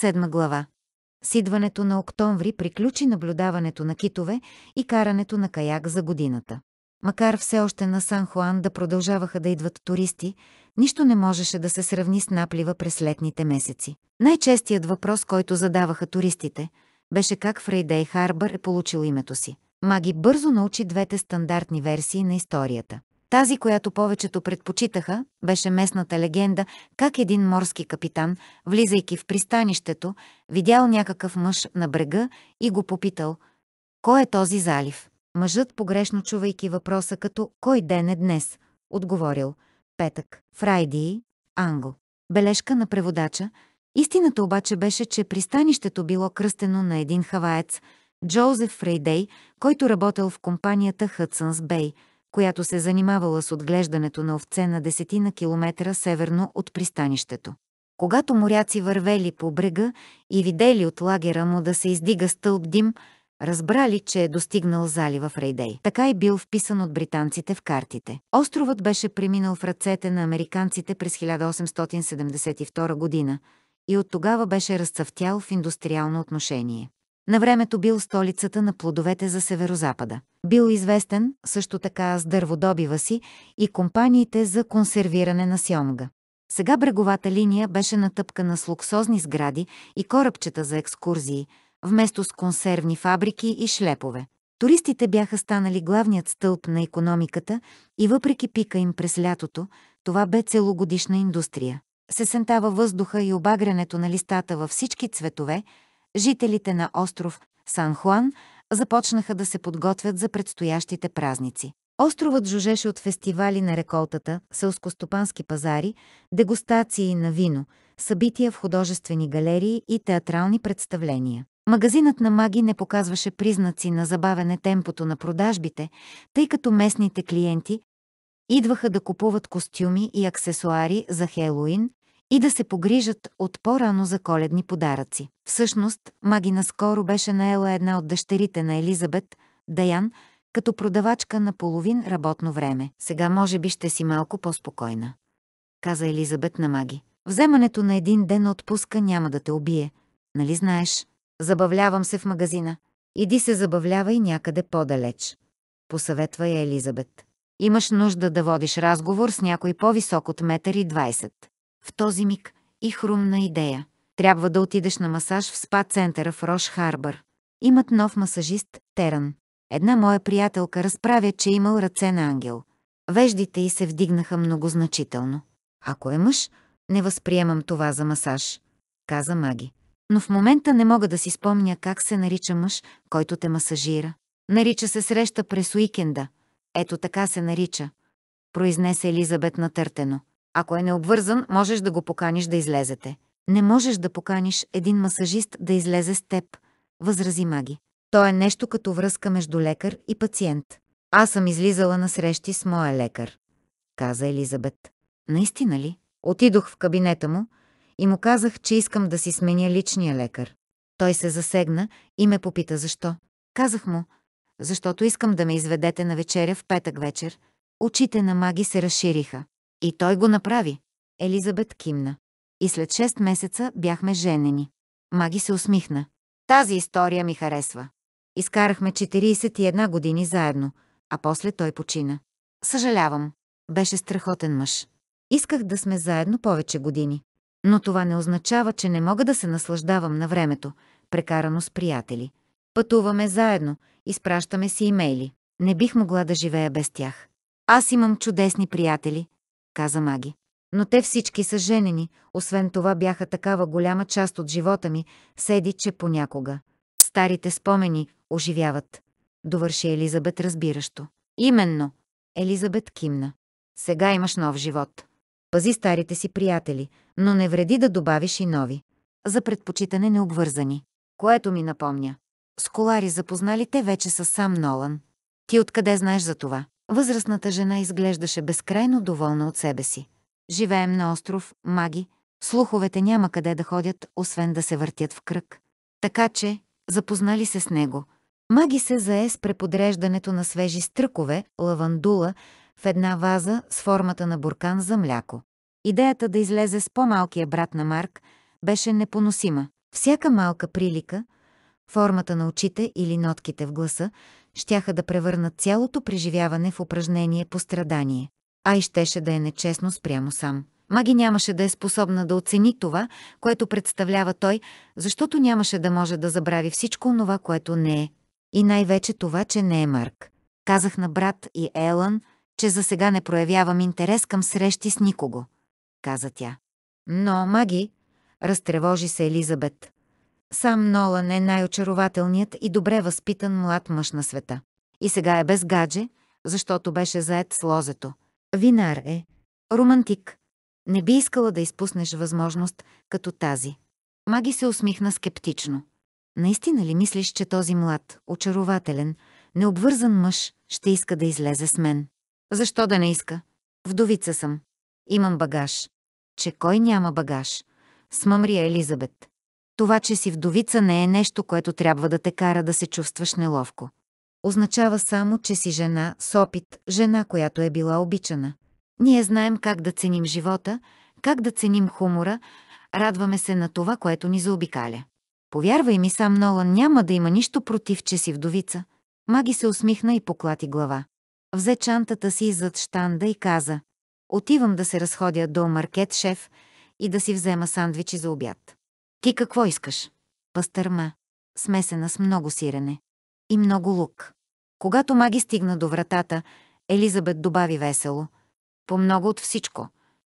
Седма глава. С идването на октомври приключи наблюдаването на китове и карането на каяк за годината. Макар все още на Сан Хуан да продължаваха да идват туристи, нищо не можеше да се сравни с наплива през летните месеци. Най-честият въпрос, който задаваха туристите, беше как Фрейдей Харбър е получил името си. Маги бързо научи двете стандартни версии на историята. Тази, която повечето предпочитаха, беше местната легенда, как един морски капитан, влизайки в пристанището, видял някакъв мъж на брега и го попитал «Кой е този залив?» Мъжът, погрешно чувайки въпроса като «Кой ден е днес?» отговорил «Петък, Фрайди, Англ». Бележка на преводача. Истината обаче беше, че пристанището било кръстено на един хаваец, Джозеф Фрейдей, който работел в компанията Hudson's Бей – която се занимавала с отглеждането на овце на десетина километра северно от пристанището. Когато моряци вървели по брега и видели от лагера му да се издига стълб дим, разбрали, че е достигнал залива в Рейдей. Така и е бил вписан от британците в картите. Островът беше преминал в ръцете на американците през 1872 година и от тогава беше разцъфтял в индустриално отношение. На времето бил столицата на плодовете за северозапада. Бил известен също така с дърводобива си и компаниите за консервиране на Сьонга. Сега бреговата линия беше натъпкана с луксозни сгради и корабчета за екскурзии, вместо с консервни фабрики и шлепове. Туристите бяха станали главният стълб на економиката и въпреки пика им през лятото, това бе целогодишна индустрия. Сесента във въздуха и обагрянето на листата във всички цветове – жителите на остров Сан Хуан започнаха да се подготвят за предстоящите празници. Островът жужеше от фестивали на реколтата, селскостопански пазари, дегустации на вино, събития в художествени галерии и театрални представления. Магазинът на маги не показваше признаци на забавене темпото на продажбите, тъй като местните клиенти идваха да купуват костюми и аксесуари за Хелоуин, и да се погрижат от по-рано за коледни подаръци. Всъщност, Маги наскоро беше наела една от дъщерите на Елизабет, Даян, като продавачка на половин работно време. Сега може би ще си малко по-спокойна, каза Елизабет на Маги. Вземането на един ден отпуска няма да те убие, нали знаеш? Забавлявам се в магазина. Иди се забавлявай някъде по-далеч, посъветва я Елизабет. Имаш нужда да водиш разговор с някой по-висок от метър и 20. В този миг и хрумна идея. Трябва да отидеш на масаж в спа-центъра в Рош Харбър. Имат нов масажист, Теран. Една моя приятелка разправя, че е имал ръце на ангел. Веждите й се вдигнаха много значително. Ако е мъж, не възприемам това за масаж, каза Маги. Но в момента не мога да си спомня как се нарича мъж, който те масажира. Нарича се среща през уикенда. Ето така се нарича, произнесе Елизабет натъртено. Ако е необвързан, можеш да го поканиш да излезете. Не можеш да поканиш един масажист да излезе с теб, възрази Маги. То е нещо като връзка между лекар и пациент. Аз съм излизала на срещи с моя лекар, каза Елизабет. Наистина ли? Отидох в кабинета му и му казах, че искам да си сменя личния лекар. Той се засегна и ме попита защо. Казах му, защото искам да ме изведете на вечеря в петък вечер. Очите на маги се разшириха. И той го направи. Елизабет кимна. И след 6 месеца бяхме женени. Маги се усмихна. Тази история ми харесва. Изкарахме 41 години заедно, а после той почина. Съжалявам. Беше страхотен мъж. Исках да сме заедно повече години. Но това не означава, че не мога да се наслаждавам на времето, прекарано с приятели. Пътуваме заедно, изпращаме си имейли. Не бих могла да живея без тях. Аз имам чудесни приятели, каза Маги. Но те всички са женени, освен това бяха такава голяма част от живота ми, седи, че понякога. Старите спомени оживяват. Довърши Елизабет разбиращо. Именно. Елизабет кимна. Сега имаш нов живот. Пази старите си приятели, но не вреди да добавиш и нови. За предпочитане необвързани. Което ми напомня. Сколари запознали те вече с сам Нолан. Ти откъде знаеш за това? Възрастната жена изглеждаше безкрайно доволна от себе си. Живеем на остров, маги, слуховете няма къде да ходят, освен да се въртят в кръг. Така че, запознали се с него. Маги се зае с преподреждането на свежи стръкове, лавандула, в една ваза с формата на буркан за мляко. Идеята да излезе с по-малкия брат на Марк беше непоносима. Всяка малка прилика, формата на очите или нотките в гласа, щяха да превърнат цялото преживяване в упражнение по страдание. А и щеше да е нечестно спрямо сам. Маги нямаше да е способна да оцени това, което представлява той, защото нямаше да може да забрави всичко това, което не е. И най-вече това, че не е Марк. Казах на брат и Елън, че за сега не проявявам интерес към срещи с никого, каза тя. Но, Маги, разтревожи се Елизабет, Сам Нолан е най-очарователният и добре възпитан млад мъж на света. И сега е без гадже, защото беше заед с лозето. Винар е. Романтик. Не би искала да изпуснеш възможност като тази. Маги се усмихна скептично. Наистина ли мислиш, че този млад, очарователен, необвързан мъж ще иска да излезе с мен? Защо да не иска? Вдовица съм. Имам багаж. Че кой няма багаж? Смъмрия Елизабет. Това, че си вдовица не е нещо, което трябва да те кара да се чувстваш неловко. Означава само, че си жена с опит, жена, която е била обичана. Ние знаем как да ценим живота, как да ценим хумора, радваме се на това, което ни заобикаля. Повярвай ми, сам Нолан няма да има нищо против, че си вдовица. Маги се усмихна и поклати глава. Взе чантата си зад штанда и каза. Отивам да се разходя до маркет шеф и да си взема сандвичи за обяд. Ти какво искаш? Пастърма, смесена с много сирене. И много лук. Когато маги стигна до вратата, Елизабет добави весело. По много от всичко.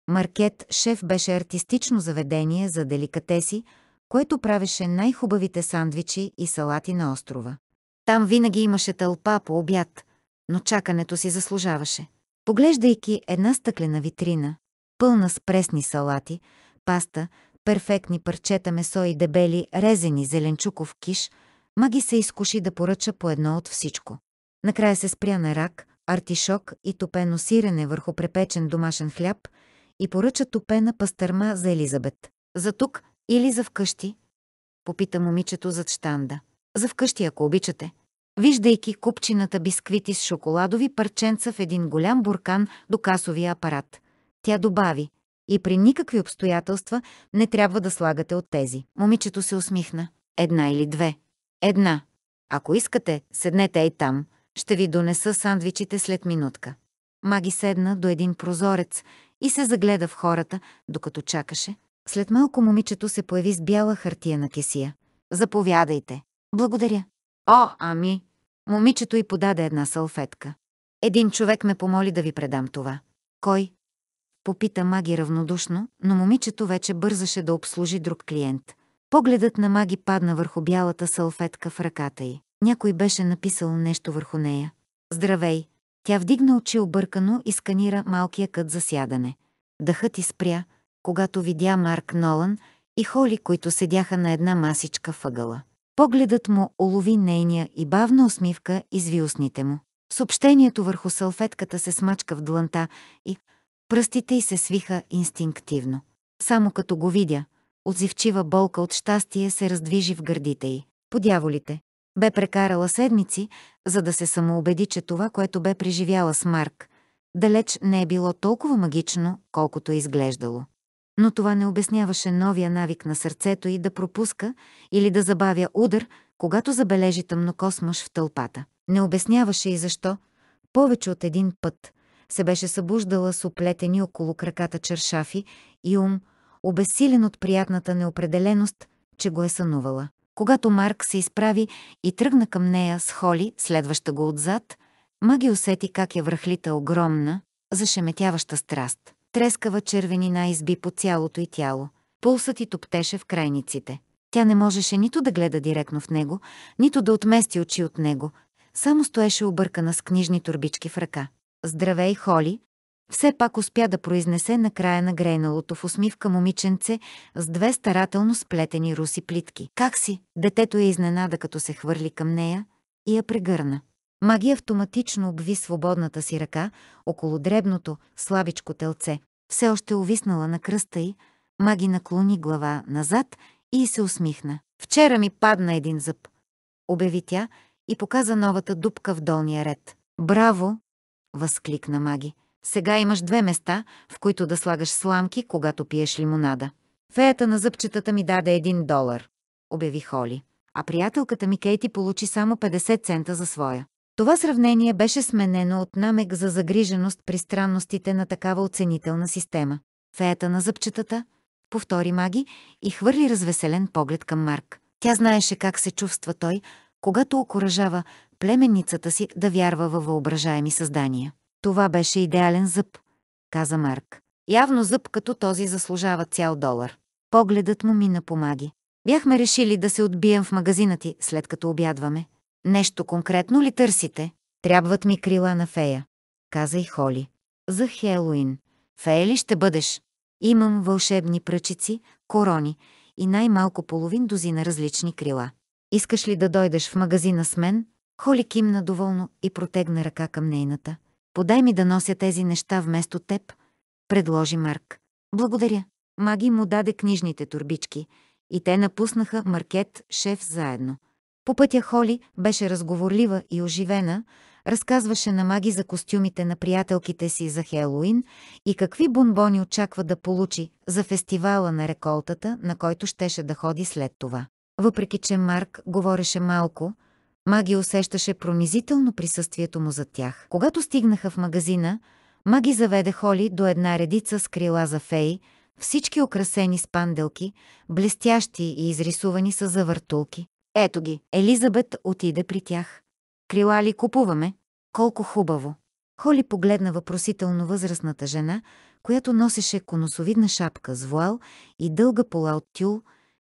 Маркет шеф беше артистично заведение за деликатеси, което правеше най-хубавите сандвичи и салати на острова. Там винаги имаше тълпа по обяд, но чакането си заслужаваше. Поглеждайки една стъклена витрина, пълна с пресни салати, паста, перфектни парчета месо и дебели, резени зеленчуков киш, маги се изкуши да поръча по едно от всичко. Накрая се спря на рак, артишок и топено сирене върху препечен домашен хляб и поръча топена пастърма за Елизабет. За тук или за вкъщи? Попита момичето зад штанда. За вкъщи, ако обичате. Виждайки купчината бисквити с шоколадови парченца в един голям буркан до касовия апарат. Тя добави – и при никакви обстоятелства не трябва да слагате от тези. Момичето се усмихна. Една или две. Една. Ако искате, седнете и там. Ще ви донеса сандвичите след минутка. Маги седна до един прозорец и се загледа в хората, докато чакаше. След малко момичето се появи с бяла хартия на кесия. Заповядайте. Благодаря. О, ами! Момичето й подаде една салфетка. Един човек ме помоли да ви предам това. Кой? попита Маги равнодушно, но момичето вече бързаше да обслужи друг клиент. Погледът на Маги падна върху бялата салфетка в ръката й. Някой беше написал нещо върху нея. Здравей! Тя вдигна очи объркано и сканира малкия кът за сядане. Дъхът и спря, когато видя Марк Нолан и Холи, които седяха на една масичка въгъла. Погледът му улови нейния и бавна усмивка изви устните му. Съобщението върху салфетката се смачка в дланта и Пръстите й се свиха инстинктивно. Само като го видя, отзивчива болка от щастие се раздвижи в гърдите й. Подяволите. Бе прекарала седмици, за да се самоубеди, че това, което бе преживяла с Марк, далеч не е било толкова магично, колкото е изглеждало. Но това не обясняваше новия навик на сърцето й да пропуска или да забавя удар, когато забележи тъмнокосмаш в тълпата. Не обясняваше и защо, повече от един път – се беше събуждала с оплетени около краката чершафи и ум, обесилен от приятната неопределеност, че го е сънувала. Когато Марк се изправи и тръгна към нея с Холи, следваща го отзад, Маги усети как е връхлита огромна, зашеметяваща страст. Трескава червенина изби по цялото й тяло. Пулсът и топтеше в крайниците. Тя не можеше нито да гледа директно в него, нито да отмести очи от него. Само стоеше объркана с книжни турбички в ръка. Здравей, Холи! Все пак успя да произнесе на края на грейналото в усмивка момиченце с две старателно сплетени руси плитки. Как си? Детето е изненада, като се хвърли към нея и я прегърна. Маги автоматично обви свободната си ръка около дребното, слабичко телце. Все още увиснала на кръста й, Маги наклони глава назад и се усмихна. «Вчера ми падна един зъб», обяви тя и показа новата дупка в долния ред. «Браво, възкликна Маги. Сега имаш две места, в които да слагаш сламки, когато пиеш лимонада. Феята на зъбчетата ми даде един долар, обяви Холи. А приятелката ми Кейти получи само 50 цента за своя. Това сравнение беше сменено от намек за загриженост при странностите на такава оценителна система. Феята на зъбчетата, повтори Маги и хвърли развеселен поглед към Марк. Тя знаеше как се чувства той, когато окоръжава племенницата си да вярва във въображаеми създания. Това беше идеален зъб, каза Марк. Явно зъб като този заслужава цял долар. Погледът му мина помаги. Бяхме решили да се отбием в магазина ти, след като обядваме. Нещо конкретно ли търсите? Трябват ми крила на фея, каза и Холи. За Хелуин. Фея ли ще бъдеш? Имам вълшебни пръчици, корони и най-малко половин дозина различни крила. Искаш ли да дойдеш в магазина с мен Холи кимна доволно и протегна ръка към нейната. «Подай ми да нося тези неща вместо теб», предложи Марк. «Благодаря». Маги му даде книжните турбички и те напуснаха Маркет шеф заедно. По пътя Холи беше разговорлива и оживена, разказваше на Маги за костюмите на приятелките си за Хелоуин и какви бонбони очаква да получи за фестивала на реколтата, на който щеше да ходи след това. Въпреки, че Марк говореше малко, Маги усещаше пронизително присъствието му за тях. Когато стигнаха в магазина, Маги заведе Холи до една редица с крила за феи, всички украсени с панделки, блестящи и изрисувани са завъртулки. Ето ги. Елизабет отиде при тях. Крила ли купуваме? Колко хубаво! Холи погледна въпросително възрастната жена, която носеше коносовидна шапка с вуал и дълга пола от тюл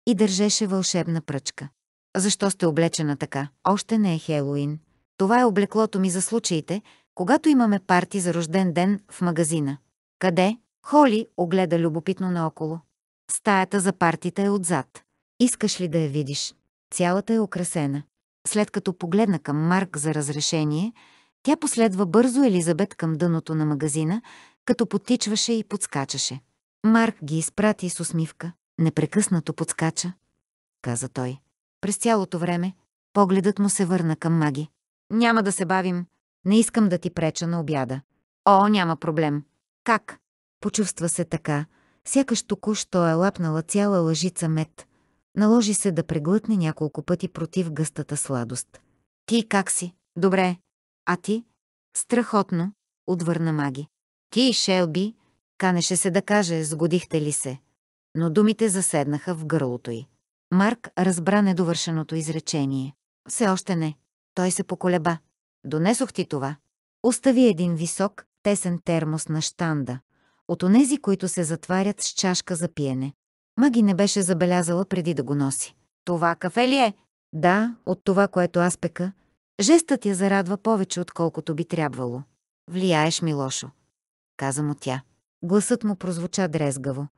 и държеше вълшебна пръчка. Защо сте облечена така? Още не е Хелоуин. Това е облеклото ми за случаите, когато имаме парти за рожден ден в магазина. Къде? Холи огледа любопитно наоколо. Стаята за партита е отзад. Искаш ли да я видиш? Цялата е украсена. След като погледна към Марк за разрешение, тя последва бързо Елизабет към дъното на магазина, като потичваше и подскачаше. Марк ги изпрати с усмивка. Непрекъснато подскача, каза той. През цялото време погледът му се върна към Маги. Няма да се бавим. Не искам да ти преча на обяда. О, няма проблем. Как? Почувства се така, сякаш току-що е лапнала цяла лъжица мед. Наложи се да преглътне няколко пъти против гъстата сладост. Ти как си? Добре. А ти? Страхотно, отвърна Маги. Ти Шелби, канеше се да каже, сгодихте ли се. Но думите заседнаха в гърлото й. Марк разбра недовършеното изречение. Все още не. Той се поколеба. Донесох ти това. Остави един висок, тесен термос на штанда, от онези, които се затварят с чашка за пиене. Маги не беше забелязала преди да го носи. Това кафе ли е? Да, от това, което аз пека. Жестът я зарадва повече, отколкото би трябвало. Влияеш ми лошо, каза му тя. Гласът му прозвуча дрезгаво.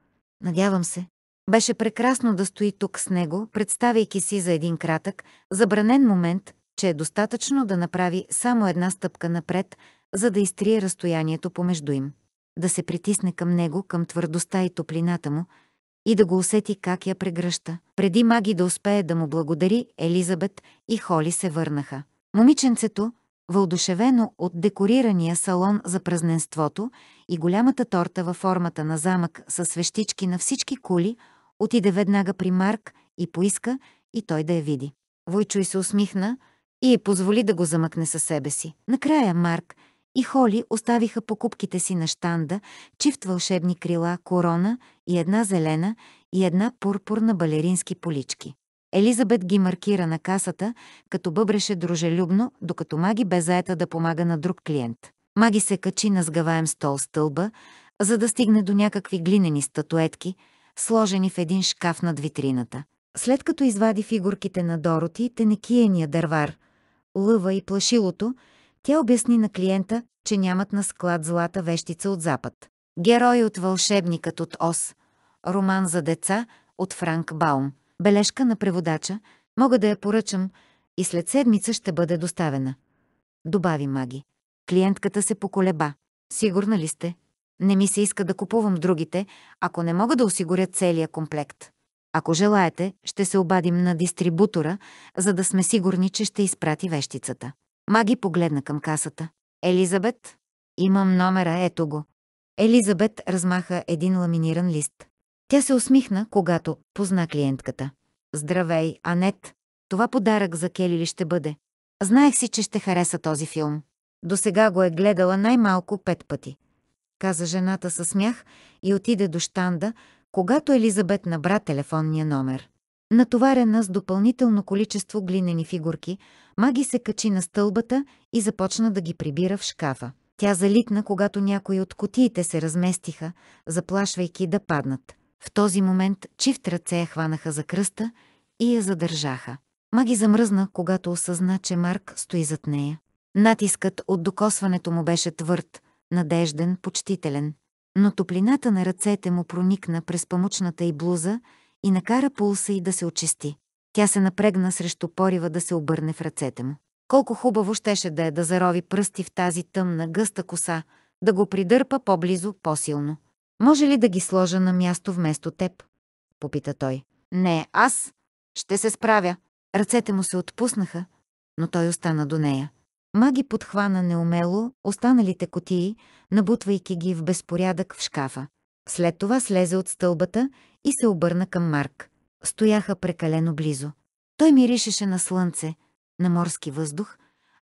Надявам се, беше прекрасно да стои тук с него, представяйки си за един кратък, забранен момент, че е достатъчно да направи само една стъпка напред, за да изтрие разстоянието помежду им. Да се притисне към него, към твърдостта и топлината му, и да го усети как я прегръща. Преди Маги да успее да му благодари, Елизабет и Холи се върнаха. Момиченцето, вълдушевено от декорирания салон за празненството и голямата торта във формата на замък с свещички на всички кули, Отиде веднага при Марк и поиска и той да я види. Войчо и се усмихна и е позволи да го замъкне със себе си. Накрая Марк и Холи оставиха покупките си на штанда, чифт вълшебни крила, корона и една зелена и една пурпурна балерински полички. Елизабет ги маркира на касата, като бъбреше дружелюбно, докато Маги бе заета да помага на друг клиент. Маги се качи на сгъваем стол стълба, за да стигне до някакви глинени статуетки – сложени в един шкаф над витрината. След като извади фигурките на Дороти, тенекиения дървар, лъва и плашилото, тя обясни на клиента, че нямат на склад злата вещица от Запад. Герой от Вълшебникът от Оз. Роман за деца от Франк Баум. Бележка на преводача. Мога да я поръчам и след седмица ще бъде доставена. Добави Маги. Клиентката се поколеба. Сигурна ли сте? Не ми се иска да купувам другите, ако не мога да осигуря целия комплект. Ако желаете, ще се обадим на дистрибутора, за да сме сигурни, че ще изпрати вещицата. Маги погледна към касата. Елизабет, имам номера, ето го. Елизабет размаха един ламиниран лист. Тя се усмихна, когато позна клиентката. Здравей, Анет. Това подарък за Кели ли ще бъде? Знаех си, че ще хареса този филм. До сега го е гледала най-малко пет пъти каза жената със смях и отиде до штанда, когато Елизабет набра телефонния номер. Натоварена с допълнително количество глинени фигурки, Маги се качи на стълбата и започна да ги прибира в шкафа. Тя залитна, когато някои от котиите се разместиха, заплашвайки да паднат. В този момент чифт ръце я хванаха за кръста и я задържаха. Маги замръзна, когато осъзна, че Марк стои зад нея. Натискът от докосването му беше твърд, надежден, почтителен. Но топлината на ръцете му проникна през памучната й блуза и накара пулса й да се очисти. Тя се напрегна срещу порива да се обърне в ръцете му. Колко хубаво щеше да е да зарови пръсти в тази тъмна, гъста коса, да го придърпа по-близо, по-силно. Може ли да ги сложа на място вместо теб? Попита той. Не, аз. Ще се справя. Ръцете му се отпуснаха, но той остана до нея. Маги подхвана неумело останалите котии, набутвайки ги в безпорядък в шкафа. След това слезе от стълбата и се обърна към Марк. Стояха прекалено близо. Той миришеше на слънце, на морски въздух,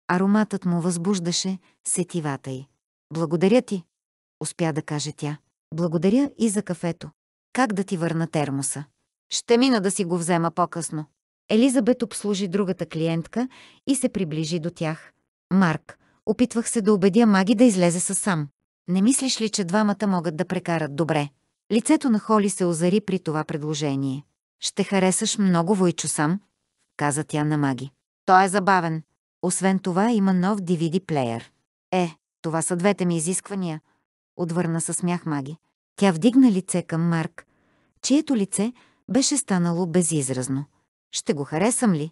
ароматът му възбуждаше сетивата й. «Благодаря ти!» – успя да каже тя. «Благодаря и за кафето. Как да ти върна термоса?» «Ще мина да си го взема по-късно». Елизабет обслужи другата клиентка и се приближи до тях – Марк, опитвах се да убедя Маги да излезе със сам. Не мислиш ли, че двамата могат да прекарат добре? Лицето на Холи се озари при това предложение. Ще харесаш много Войчо сам, каза тя на Маги. Той е забавен. Освен това има нов DVD плеер. Е, това са двете ми изисквания, отвърна със смях Маги. Тя вдигна лице към Марк, чието лице беше станало безизразно. Ще го харесам ли?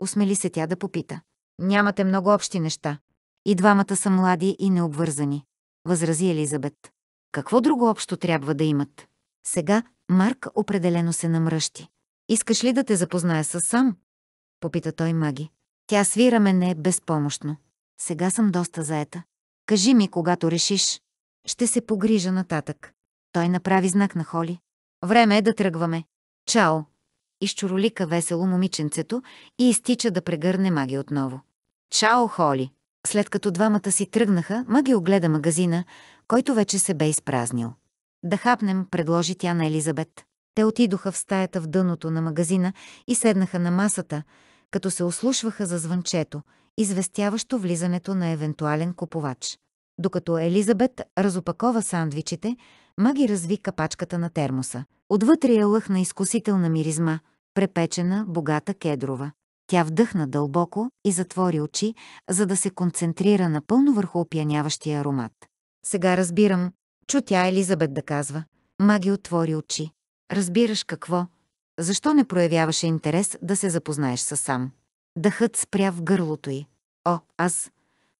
Усмели се тя да попита. Нямате много общи неща. И двамата са млади и необвързани, възрази Елизабет. Какво друго общо трябва да имат? Сега Марк определено се намръщи. Искаш ли да те запозная с сам? Попита той маги. Тя свира мене безпомощно. Сега съм доста заета. Кажи ми, когато решиш. Ще се погрижа нататък. Той направи знак на Холи. Време е да тръгваме. Чао! Изчуролика весело момиченцето и изтича да прегърне маги отново. Чао, Холи! След като двамата си тръгнаха, Мъги огледа магазина, който вече се бе изпразнил. Да хапнем, предложи тя на Елизабет. Те отидоха в стаята в дъното на магазина и седнаха на масата, като се ослушваха за звънчето, известяващо влизането на евентуален купувач. Докато Елизабет разопакова сандвичите, Маги разви капачката на термоса. Отвътре я лъхна изкусителна миризма, препечена, богата кедрова. Тя вдъхна дълбоко и затвори очи, за да се концентрира напълно върху опияняващия аромат. Сега разбирам, чу тя Елизабет да казва. Маги отвори очи. Разбираш какво? Защо не проявяваше интерес да се запознаеш със сам? Дъхът спря в гърлото й. О, аз.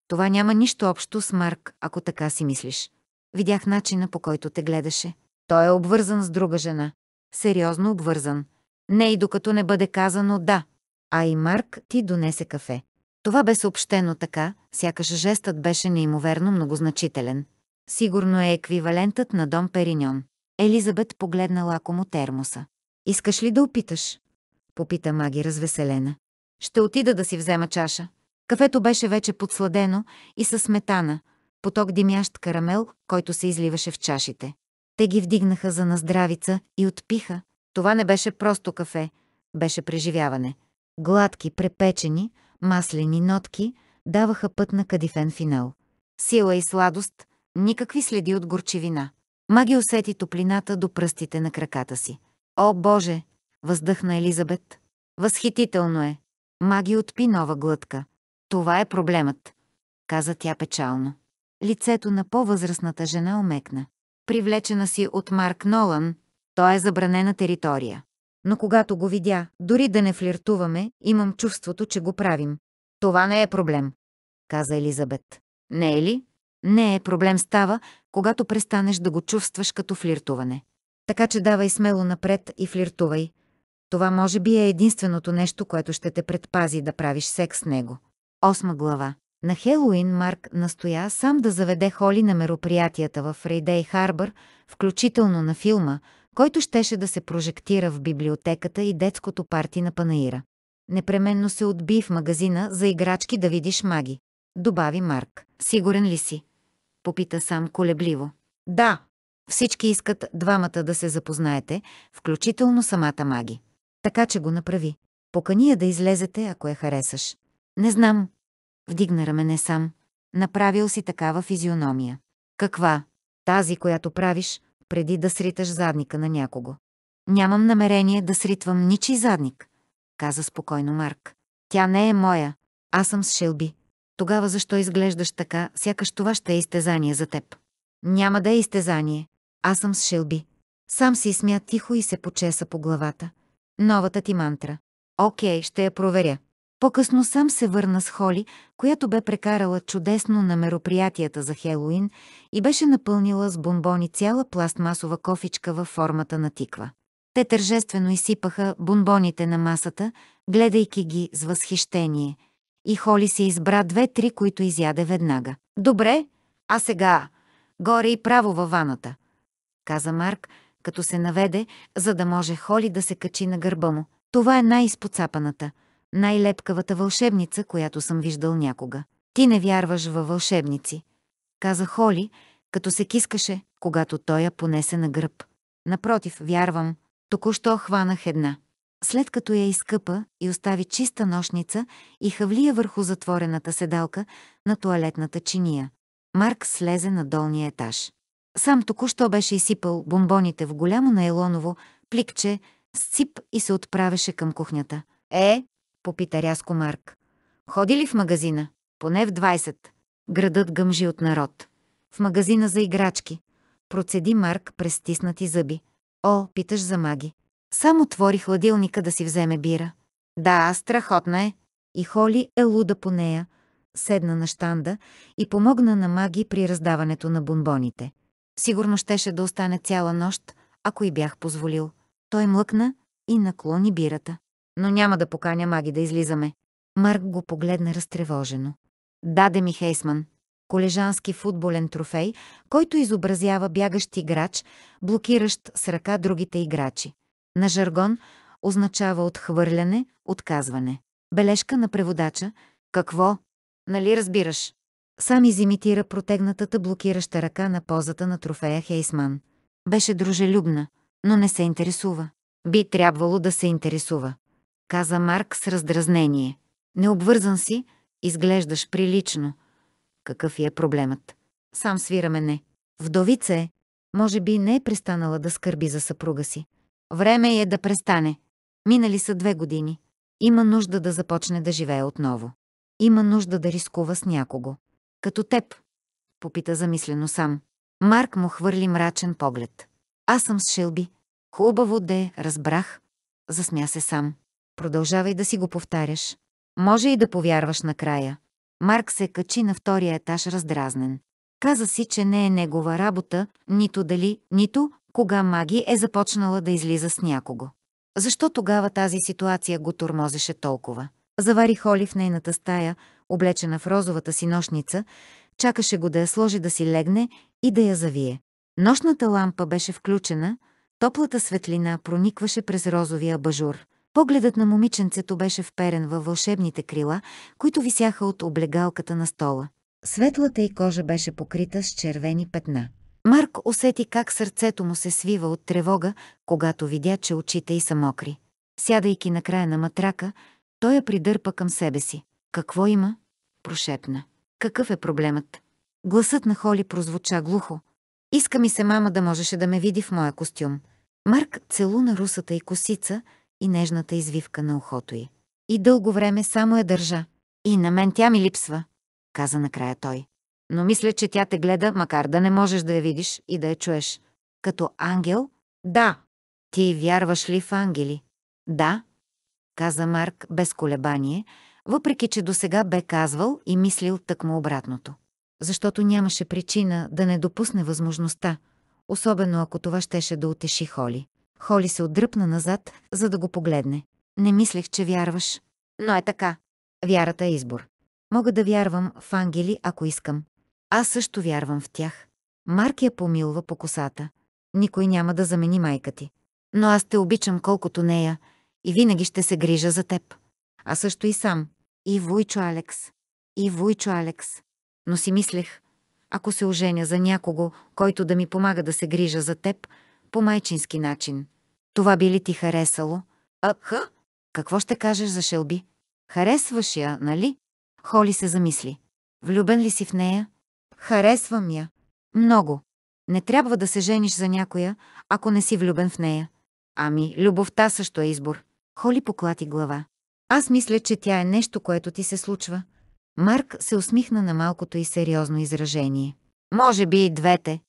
Това няма нищо общо с Марк, ако така си мислиш. Видях начина по който те гледаше. Той е обвързан с друга жена. Сериозно обвързан. Не и докато не бъде казано да а и Марк ти донесе кафе. Това бе съобщено така, сякаш жестът беше неимоверно многозначителен. Сигурно е еквивалентът на Дом Периньон. Елизабет погледна лакомо термоса. «Искаш ли да опиташ?» Попита Маги развеселена. «Ще отида да си взема чаша». Кафето беше вече подсладено и със сметана, поток димящ карамел, който се изливаше в чашите. Те ги вдигнаха за наздравица и отпиха. Това не беше просто кафе, беше преживяване – Гладки, препечени, маслени нотки даваха път на кадифен финал. Сила и сладост, никакви следи от горчевина. Маги усети топлината до пръстите на краката си. О, Боже! въздъхна Елизабет. Възхитително е! Маги отпи нова глътка. Това е проблемът, каза тя печално. Лицето на по-възрастната жена омекна. Привлечена си от Марк Нолан, той е забранена територия но когато го видя, дори да не флиртуваме, имам чувството, че го правим. Това не е проблем, каза Елизабет. Не е ли? Не е проблем става, когато престанеш да го чувстваш като флиртуване. Така че давай смело напред и флиртувай. Това може би е единственото нещо, което ще те предпази да правиш секс с него. Осма глава. На Хелуин Марк настоя сам да заведе Холи на мероприятията в Фрейдей Харбър, включително на филма – който щеше да се прожектира в библиотеката и детското парти на панаира. Непременно се отби в магазина за играчки да видиш маги. Добави Марк. Сигурен ли си? Попита сам колебливо. Да. Всички искат двамата да се запознаете, включително самата маги. Така че го направи. Покания да излезете, ако я харесаш. Не знам. Вдигна рамене сам. Направил си такава физиономия. Каква? Тази, която правиш, преди да сриташ задника на някого. Нямам намерение да сритвам ничий задник, каза спокойно Марк. Тя не е моя. Аз съм с Шелби. Тогава защо изглеждаш така, сякаш това ще е изтезание за теб? Няма да е изтезание. Аз съм с Шелби. Сам си смя тихо и се почеса по главата. Новата ти мантра. Окей, ще я проверя. По-късно сам се върна с Холи, която бе прекарала чудесно на мероприятията за Хелоуин и беше напълнила с бомбони цяла пластмасова кофичка във формата на тиква. Те тържествено изсипаха бомбоните на масата, гледайки ги с възхищение. И Холи се избра две-три, които изяде веднага. «Добре, а сега горе и право във ваната», каза Марк, като се наведе, за да може Холи да се качи на гърба му. Това е най-изпоцапаната – най-лепкавата вълшебница, която съм виждал някога. Ти не вярваш във вълшебници, каза Холи, като се кискаше, когато той я понесе на гръб. Напротив, вярвам, току-що хванах една. След като я изкъпа и остави чиста нощница и хавлия върху затворената седалка на туалетната чиния, Марк слезе на долния етаж. Сам току-що беше изсипал бомбоните в голямо Елоново пликче с цип и се отправеше към кухнята. Е, Попита рязко Марк. Ходи ли в магазина? Поне в 20. Градът гъмжи от народ. В магазина за играчки. Процеди Марк през стиснати зъби. О, питаш за маги. Само отвори хладилника да си вземе бира. Да, страхотна е. И Холи е луда по нея. Седна на штанда и помогна на маги при раздаването на бомбоните. Сигурно щеше да остане цяла нощ, ако и бях позволил. Той млъкна и наклони бирата но няма да поканя маги да излизаме. Марк го погледна разтревожено. Даде ми Хейсман, колежански футболен трофей, който изобразява бягащ играч, блокиращ с ръка другите играчи. На жаргон означава отхвърляне, отказване. Бележка на преводача «Какво? Нали разбираш?» Сам изимитира протегнатата блокираща ръка на позата на трофея Хейсман. Беше дружелюбна, но не се интересува. Би трябвало да се интересува каза Марк с раздразнение. Необвързан си, изглеждаш прилично. Какъв е проблемът? Сам свираме не. Вдовица е. Може би не е престанала да скърби за съпруга си. Време е да престане. Минали са две години. Има нужда да започне да живее отново. Има нужда да рискува с някого. Като теб. Попита замислено сам. Марк му хвърли мрачен поглед. Аз съм с Шилби. Хубаво де, разбрах. Засмя се сам. Продължавай да си го повтаряш. Може и да повярваш накрая. Марк се качи на втория етаж раздразнен. Каза си, че не е негова работа, нито дали, нито кога Маги е започнала да излиза с някого. Защо тогава тази ситуация го тормозеше толкова? Завари Холи в нейната стая, облечена в розовата си нощница, чакаше го да я сложи да си легне и да я завие. Нощната лампа беше включена, топлата светлина проникваше през розовия бажур. Погледът на момиченцето беше вперен във вълшебните крила, които висяха от облегалката на стола. Светлата й кожа беше покрита с червени петна. Марк усети как сърцето му се свива от тревога, когато видя, че очите й са мокри. Сядайки на края на матрака, той я придърпа към себе си. «Какво има?» – прошепна. «Какъв е проблемът?» Гласът на Холи прозвуча глухо. «Иска ми се мама да можеше да ме види в моя костюм». Марк целуна русата и косица – и нежната извивка на ухото й. И дълго време само я държа. И на мен тя ми липсва, каза накрая той. Но мисля, че тя те гледа, макар да не можеш да я видиш и да я чуеш. Като ангел? Да. Ти вярваш ли в ангели? Да, каза Марк без колебание, въпреки че досега бе казвал и мислил тъкмо обратното. Защото нямаше причина да не допусне възможността, особено ако това щеше да утеши Холи. Холи се отдръпна назад, за да го погледне. Не мислех, че вярваш. Но е така. Вярата е избор. Мога да вярвам в ангели, ако искам. Аз също вярвам в тях. Марк я помилва по косата. Никой няма да замени майка ти. Но аз те обичам колкото нея и винаги ще се грижа за теб. А също и сам. И Вуйчо Алекс. И Вуйчо Алекс. Но си мислех, ако се оженя за някого, който да ми помага да се грижа за теб, по майчински начин. Това би ли ти харесало? ха? Какво ще кажеш за Шелби? Харесваш я, нали? Холи се замисли. Влюбен ли си в нея? Харесвам я. Много. Не трябва да се жениш за някоя, ако не си влюбен в нея. Ами, любовта също е избор. Холи поклати глава. Аз мисля, че тя е нещо, което ти се случва. Марк се усмихна на малкото и сериозно изражение. Може би и двете,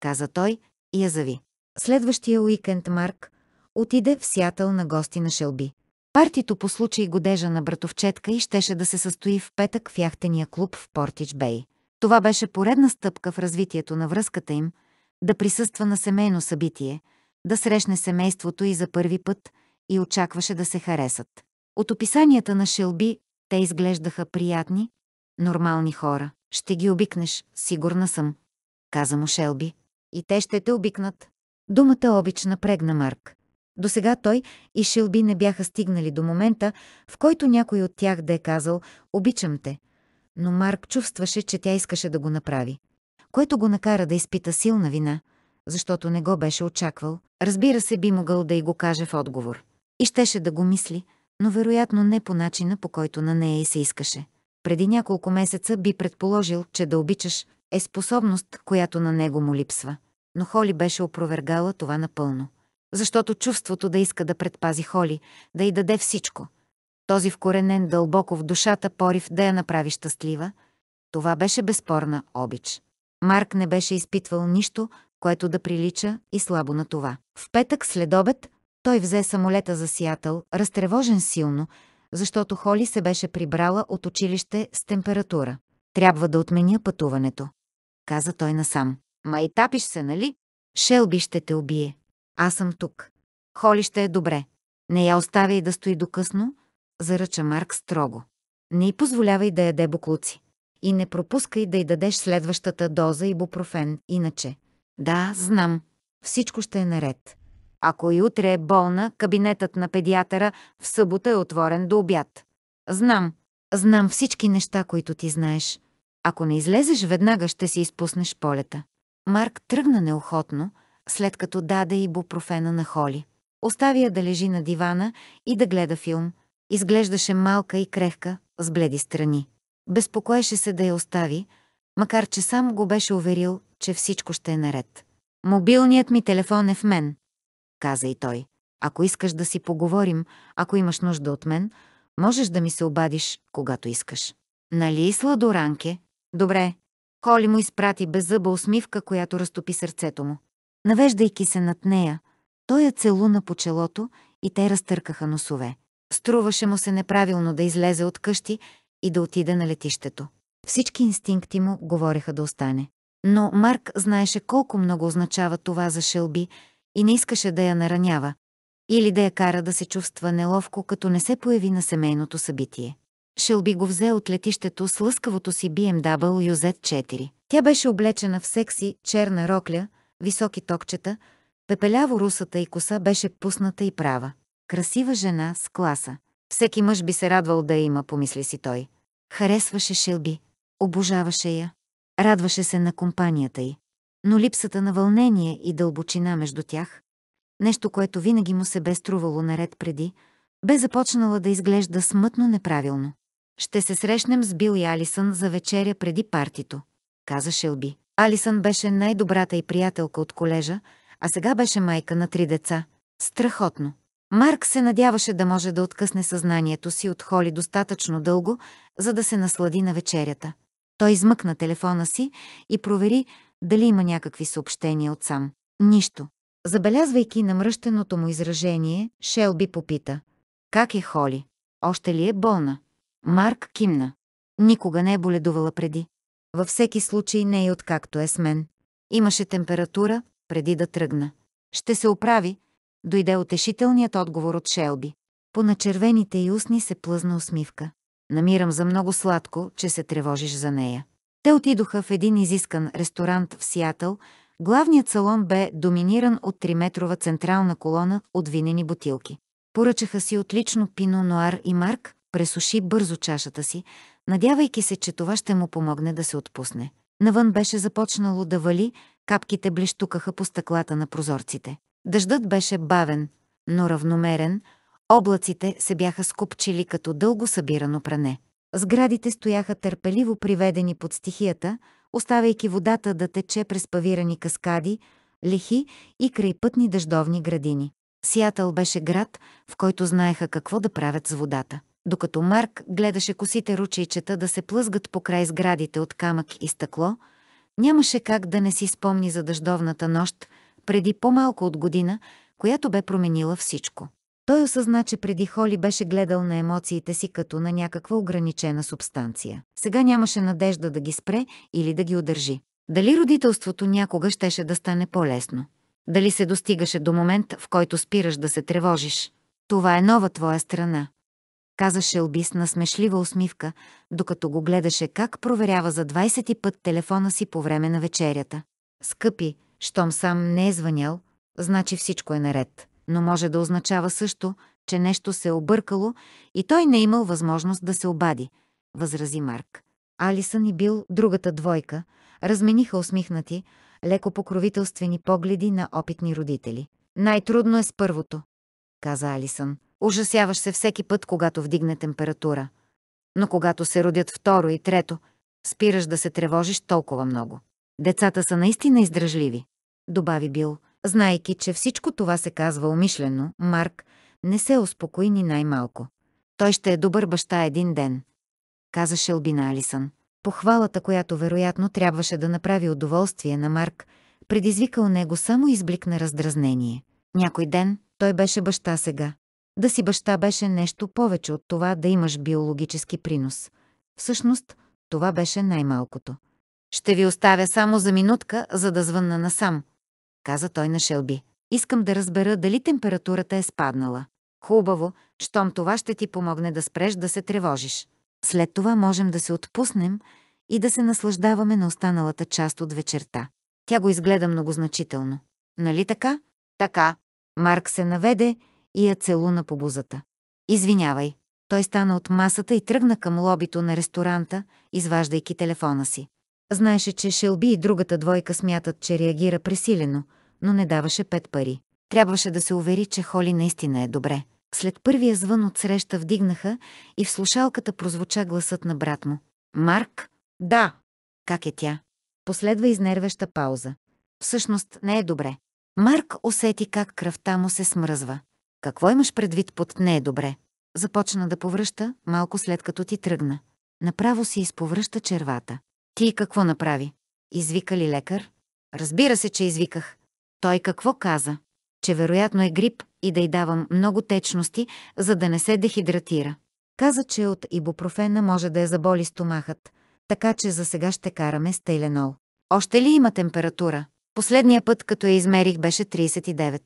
каза той и я зави. Следващия уикенд Марк отиде в Сиатъл на гости на Шелби. Партито по случай годежа на братовчетка и щеше да се състои в петък в яхтения клуб в Портич Бей. Това беше поредна стъпка в развитието на връзката им, да присъства на семейно събитие, да срещне семейството и за първи път и очакваше да се харесат. От описанията на Шелби те изглеждаха приятни, нормални хора. Ще ги обикнеш, сигурна съм, каза му Шелби. И те ще те обикнат, Думата обич напрегна Марк. До сега той и Шилби не бяха стигнали до момента, в който някой от тях да е казал «Обичам те», но Марк чувстваше, че тя искаше да го направи, което го накара да изпита силна вина, защото не го беше очаквал. Разбира се, би могъл да и го каже в отговор. И щеше да го мисли, но вероятно не по начина, по който на нея и се искаше. Преди няколко месеца би предположил, че да обичаш е способност, която на него му липсва но Холи беше опровергала това напълно. Защото чувството да иска да предпази Холи, да й даде всичко. Този вкоренен дълбоко в душата порив да я направи щастлива, това беше безспорна обич. Марк не беше изпитвал нищо, което да прилича и слабо на това. В петък след обед той взе самолета за Сиатъл, разтревожен силно, защото Холи се беше прибрала от училище с температура. Трябва да отменя пътуването, каза той насам тапиш се, нали? Шелби ще те убие. Аз съм тук. Холи ще е добре. Не я оставяй да стои докъсно, заръча Марк строго. Не й позволявай да яде буклуци. И не пропускай да й дадеш следващата доза ибупрофен, иначе. Да, знам. Всичко ще е наред. Ако и утре е болна, кабинетът на педиатъра в събота е отворен до обяд. Знам. Знам всички неща, които ти знаеш. Ако не излезеш, веднага ще си изпуснеш полета. Марк тръгна неохотно, след като даде и бупрофена на Холи. Остави я да лежи на дивана и да гледа филм. Изглеждаше малка и крехка, с бледи страни. Безпокоеше се да я остави, макар че сам го беше уверил, че всичко ще е наред. «Мобилният ми телефон е в мен», каза и той. «Ако искаш да си поговорим, ако имаш нужда от мен, можеш да ми се обадиш, когато искаш». «Нали, сладоранке?» «Добре, Коли му изпрати беззъба усмивка, която разтопи сърцето му. Навеждайки се над нея, той я целуна по челото и те разтъркаха носове. Струваше му се неправилно да излезе от къщи и да отида на летището. Всички инстинкти му говореха да остане. Но Марк знаеше колко много означава това за Шелби и не искаше да я наранява или да я кара да се чувства неловко, като не се появи на семейното събитие. Шелби го взе от летището с лъскавото си BMW z 4 Тя беше облечена в секси, черна рокля, високи токчета, пепеляво русата и коса беше пусната и права. Красива жена с класа. Всеки мъж би се радвал да има, помисли си той. Харесваше Шелби, обожаваше я, радваше се на компанията й. Но липсата на вълнение и дълбочина между тях, нещо, което винаги му се бе струвало наред преди, бе започнала да изглежда смътно неправилно. Ще се срещнем с Бил и Алисън за вечеря преди партито, каза Шелби. Алисън беше най-добрата и приятелка от колежа, а сега беше майка на три деца. Страхотно. Марк се надяваше да може да откъсне съзнанието си от Холи достатъчно дълго, за да се наслади на вечерята. Той измъкна телефона си и провери дали има някакви съобщения от сам. Нищо. Забелязвайки намръщеното му изражение, Шелби попита. Как е Холи? Още ли е болна? Марк кимна. Никога не е боледувала преди. Във всеки случай не е откакто е с мен. Имаше температура, преди да тръгна. Ще се оправи, дойде отешителният отговор от Шелби. По начервените й устни се плъзна усмивка. Намирам за много сладко, че се тревожиш за нея. Те отидоха в един изискан ресторант в Сиатъл. Главният салон бе доминиран от 3-метрова централна колона от винени бутилки. Поръчаха си отлично пино Нуар и Марк, пресуши бързо чашата си, надявайки се, че това ще му помогне да се отпусне. Навън беше започнало да вали, капките блещукаха по стъклата на прозорците. Дъждът беше бавен, но равномерен, облаците се бяха скупчили като дълго събирано пране. Сградите стояха търпеливо приведени под стихията, оставяйки водата да тече през павирани каскади, лехи и крайпътни дъждовни градини. Сиатъл беше град, в който знаеха какво да правят с водата докато Марк гледаше косите ручейчета да се плъзгат покрай сградите от камък и стъкло, нямаше как да не си спомни за дъждовната нощ преди по-малко от година, която бе променила всичко. Той осъзна, че преди Холи беше гледал на емоциите си като на някаква ограничена субстанция. Сега нямаше надежда да ги спре или да ги удържи. Дали родителството някога щеше да стане по-лесно? Дали се достигаше до момент, в който спираш да се тревожиш? Това е нова твоя страна каза Шелби с насмешлива усмивка, докато го гледаше как проверява за 20 път телефона си по време на вечерята. Скъпи, щом сам не е звънял, значи всичко е наред, но може да означава също, че нещо се е объркало и той не е имал възможност да се обади, възрази Марк. Алисън и бил другата двойка, размениха усмихнати, леко покровителствени погледи на опитни родители. Най-трудно е с първото, каза Алисън Ужасяваш се всеки път, когато вдигне температура. Но когато се родят второ и трето, спираш да се тревожиш толкова много. Децата са наистина издръжливи, добави Бил, знайки, че всичко това се казва умишлено, Марк не се успокои ни най-малко. Той ще е добър баща един ден, казаше Шелбина Алисън. Похвалата, която вероятно трябваше да направи удоволствие на Марк, предизвикал него само изблик на раздразнение. Някой ден той беше баща сега. Да си баща беше нещо повече от това да имаш биологически принос. Всъщност, това беше най-малкото. Ще ви оставя само за минутка, за да звънна насам, каза той на Шелби. Искам да разбера дали температурата е спаднала. Хубаво, щом това ще ти помогне да спреш да се тревожиш. След това можем да се отпуснем и да се наслаждаваме на останалата част от вечерта. Тя го изгледа многозначително. Нали така? Така. Марк се наведе и я целуна по бузата. Извинявай. Той стана от масата и тръгна към лобито на ресторанта, изваждайки телефона си. Знаеше, че Шелби и другата двойка смятат, че реагира пресилено, но не даваше пет пари. Трябваше да се увери, че Холи наистина е добре. След първия звън от среща вдигнаха и в слушалката прозвуча гласът на брат му. «Марк?» «Да!» «Как е тя?» Последва изнервеща пауза. Всъщност не е добре. Марк усети как кръвта му се смръзва. Какво имаш предвид под не е добре? Започна да повръща, малко след като ти тръгна. Направо си изповръща червата. Ти какво направи? Извика ли лекар? Разбира се, че извиках. Той какво каза? Че вероятно е грип и да й давам много течности, за да не се дехидратира. Каза, че от ибупрофена може да я заболи стомахът, така че за сега ще караме с тейленол. Още ли има температура? Последния път, като я измерих, беше 39.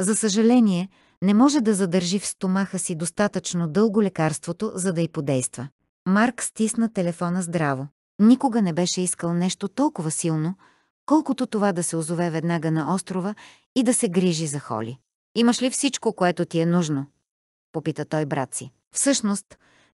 За съжаление, не може да задържи в стомаха си достатъчно дълго лекарството, за да й подейства. Марк стисна телефона здраво. Никога не беше искал нещо толкова силно, колкото това да се озове веднага на острова и да се грижи за Холи. «Имаш ли всичко, което ти е нужно?» попита той брат си. Всъщност,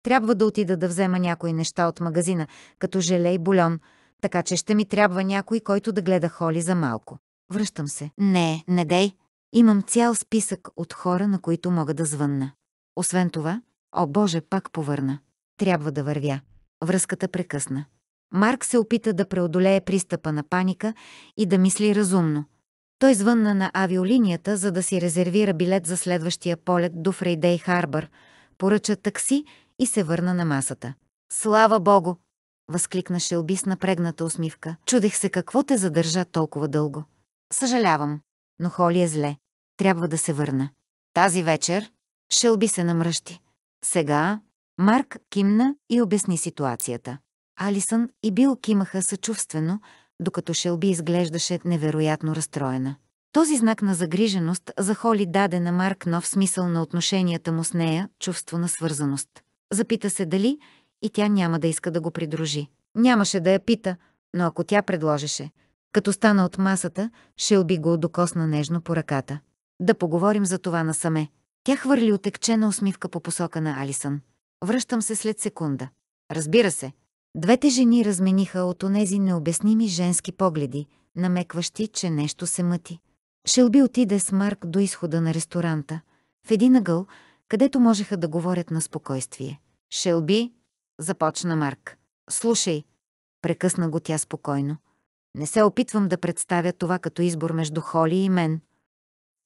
трябва да отида да взема някои неща от магазина, като желе и бульон, така че ще ми трябва някой, който да гледа Холи за малко. Връщам се. Не, не дей, Имам цял списък от хора, на които мога да звънна. Освен това, о боже, пак повърна. Трябва да вървя. Връзката прекъсна. Марк се опита да преодолее пристъпа на паника и да мисли разумно. Той звънна на авиолинията, за да си резервира билет за следващия полет до Фрейдей Харбър, поръча такси и се върна на масата. «Слава Богу!» – възкликна Шелби с напрегната усмивка. «Чудех се какво те задържа толкова дълго. Съжалявам, но Холи е зле. Трябва да се върна. Тази вечер Шелби се намръщи. Сега Марк кимна и обясни ситуацията. Алисън и Бил кимаха съчувствено, докато Шелби изглеждаше невероятно разстроена. Този знак на загриженост за Холи даде на Марк нов смисъл на отношенията му с нея, чувство на свързаност. Запита се дали и тя няма да иска да го придружи. Нямаше да я пита, но ако тя предложеше. Като стана от масата, Шелби го докосна нежно по ръката. Да поговорим за това насаме. Тя хвърли отекчена усмивка по посока на Алисън. Връщам се след секунда. Разбира се. Двете жени размениха от онези необясними женски погледи, намекващи, че нещо се мъти. Шелби отиде с Марк до изхода на ресторанта, в един ъгъл, където можеха да говорят на спокойствие. Шелби, започна Марк. Слушай, прекъсна го тя спокойно. Не се опитвам да представя това като избор между Холи и мен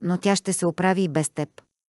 но тя ще се оправи и без теб.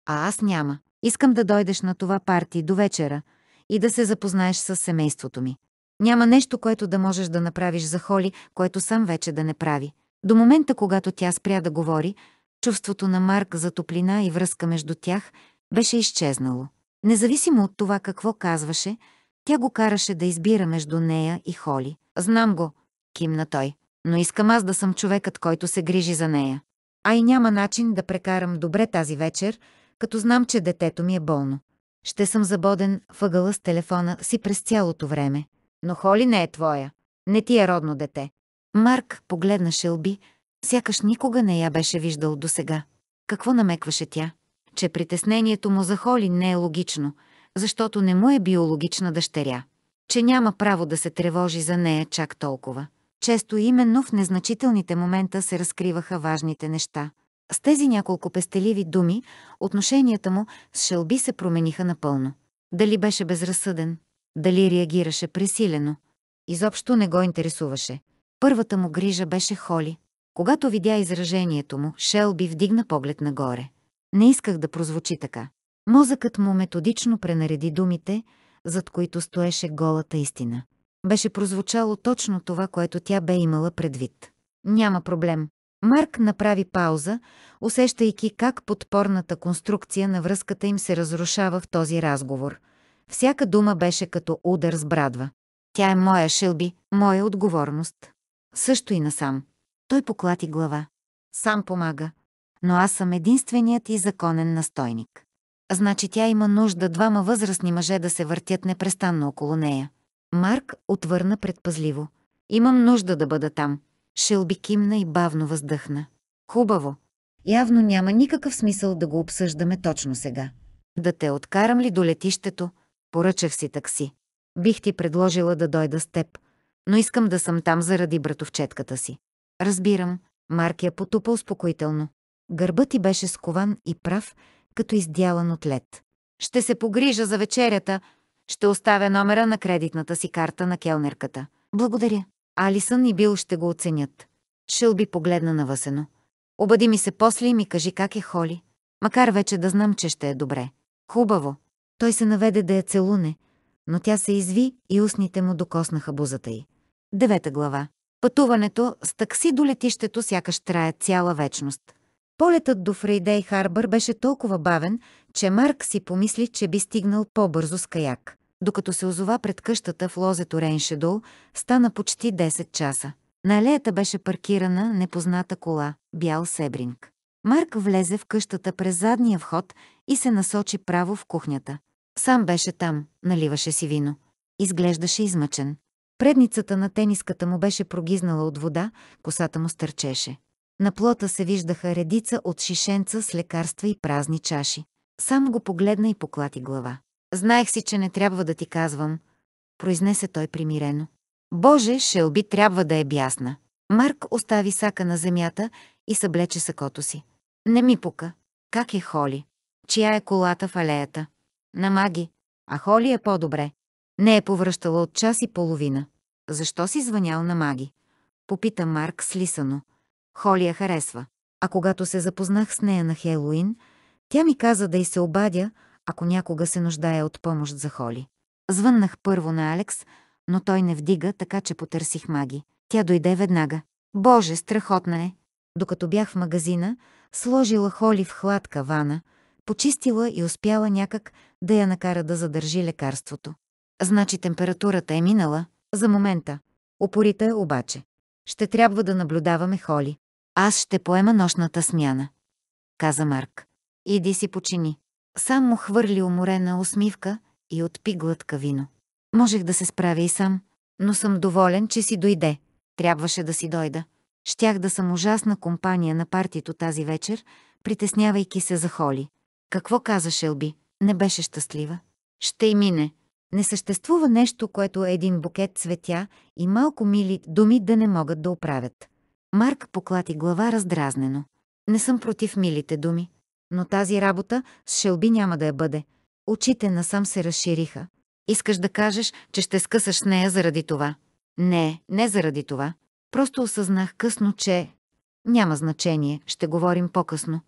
А аз няма. Искам да дойдеш на това парти до вечера и да се запознаеш с семейството ми. Няма нещо, което да можеш да направиш за Холи, което сам вече да не прави. До момента, когато тя спря да говори, чувството на Марк за топлина и връзка между тях беше изчезнало. Независимо от това какво казваше, тя го караше да избира между нея и Холи. «Знам го», кимна той, «но искам аз да съм човекът, който се грижи за нея. А и няма начин да прекарам добре тази вечер, като знам, че детето ми е болно. Ще съм забоден въгъла с телефона си през цялото време. Но Холи не е твоя. Не ти е родно дете. Марк погледна Шелби, сякаш никога не я беше виждал досега. Какво намекваше тя? Че притеснението му за Холи не е логично, защото не му е биологична дъщеря. Че няма право да се тревожи за нея чак толкова. Често именно в незначителните момента се разкриваха важните неща. С тези няколко пестеливи думи, отношенията му с Шелби се промениха напълно. Дали беше безразсъден, дали реагираше пресилено. Изобщо не го интересуваше. Първата му грижа беше Холи. Когато видя изражението му, Шелби вдигна поглед нагоре. Не исках да прозвучи така. Мозъкът му методично пренареди думите, зад които стоеше голата истина беше прозвучало точно това, което тя бе имала предвид. Няма проблем. Марк направи пауза, усещайки как подпорната конструкция на връзката им се разрушава в този разговор. Всяка дума беше като удар с брадва. Тя е моя шилби, моя отговорност. Също и насам. Той поклати глава. Сам помага. Но аз съм единственият и законен настойник. Значи тя има нужда двама възрастни мъже да се въртят непрестанно около нея. Марк отвърна предпазливо. Имам нужда да бъда там. Шелби кимна и бавно въздъхна. Хубаво. Явно няма никакъв смисъл да го обсъждаме точно сега. Да те откарам ли до летището? Поръчах си такси. Бих ти предложила да дойда с теб, но искам да съм там заради братовчетката си. Разбирам, Марк я потупа успокоително. Гърбът ти беше скован и прав, като издялан от лед. Ще се погрижа за вечерята, ще оставя номера на кредитната си карта на келнерката. Благодаря. Алисън и Бил ще го оценят. Шилби погледна навъсено. Обади ми се после и ми кажи как е Холи. Макар вече да знам, че ще е добре. Хубаво. Той се наведе да я целуне, но тя се изви и устните му докоснаха бузата й. Девета глава. Пътуването с такси до летището сякаш трае цяла вечност. Полетът до Фрейдей Харбър беше толкова бавен, че Марк си помисли, че би стигнал по-бързо с каяк докато се озова пред къщата в лозето Рейншедол, стана почти 10 часа. На алеята беше паркирана непозната кола, бял себринг. Марк влезе в къщата през задния вход и се насочи право в кухнята. Сам беше там, наливаше си вино. Изглеждаше измъчен. Предницата на тениската му беше прогизнала от вода, косата му стърчеше. На плота се виждаха редица от шишенца с лекарства и празни чаши. Сам го погледна и поклати глава. Знаех си, че не трябва да ти казвам, произнесе той примирено. Боже, Шелби трябва да е бясна. Марк остави сака на земята и съблече сакото си. Не ми пука. Как е Холи? Чия е колата в алеята? На маги. А Холи е по-добре. Не е повръщала от час и половина. Защо си звънял на маги? Попита Марк слисано. Холи я харесва. А когато се запознах с нея на Хелуин, тя ми каза да й се обадя, ако някога се нуждая от помощ за Холи. Звъннах първо на Алекс, но той не вдига, така че потърсих маги. Тя дойде веднага. Боже, страхотна е! Докато бях в магазина, сложила Холи в хладка вана, почистила и успяла някак да я накара да задържи лекарството. Значи температурата е минала, за момента. Опорита е обаче. Ще трябва да наблюдаваме Холи. Аз ще поема нощната смяна, каза Марк. Иди си почини. Сам му хвърли уморена усмивка и отпи глътка вино. Можех да се справя и сам, но съм доволен, че си дойде. Трябваше да си дойда. Щях да съм ужасна компания на партито тази вечер, притеснявайки се за Холи. Какво каза Шелби? Не беше щастлива. Ще и мине. Не съществува нещо, което е един букет цветя и малко мили думи да не могат да оправят. Марк поклати глава раздразнено. Не съм против милите думи но тази работа с шелби няма да я бъде. Очите насам се разшириха. Искаш да кажеш, че ще скъсаш с нея заради това. Не, не заради това. Просто осъзнах късно, че... Няма значение, ще говорим по-късно.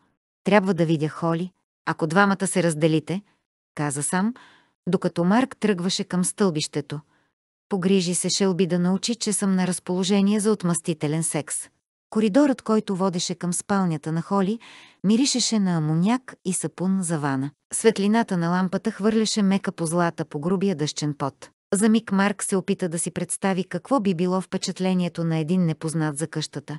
Трябва да видя Холи. Ако двамата се разделите, каза сам, докато Марк тръгваше към стълбището. Погрижи се Шелби да научи, че съм на разположение за отмъстителен секс. Коридорът, който водеше към спалнята на Холи, миришеше на амоняк и сапун за вана. Светлината на лампата хвърляше мека позлата по грубия дъщен пот. За миг Марк се опита да си представи какво би било впечатлението на един непознат за къщата.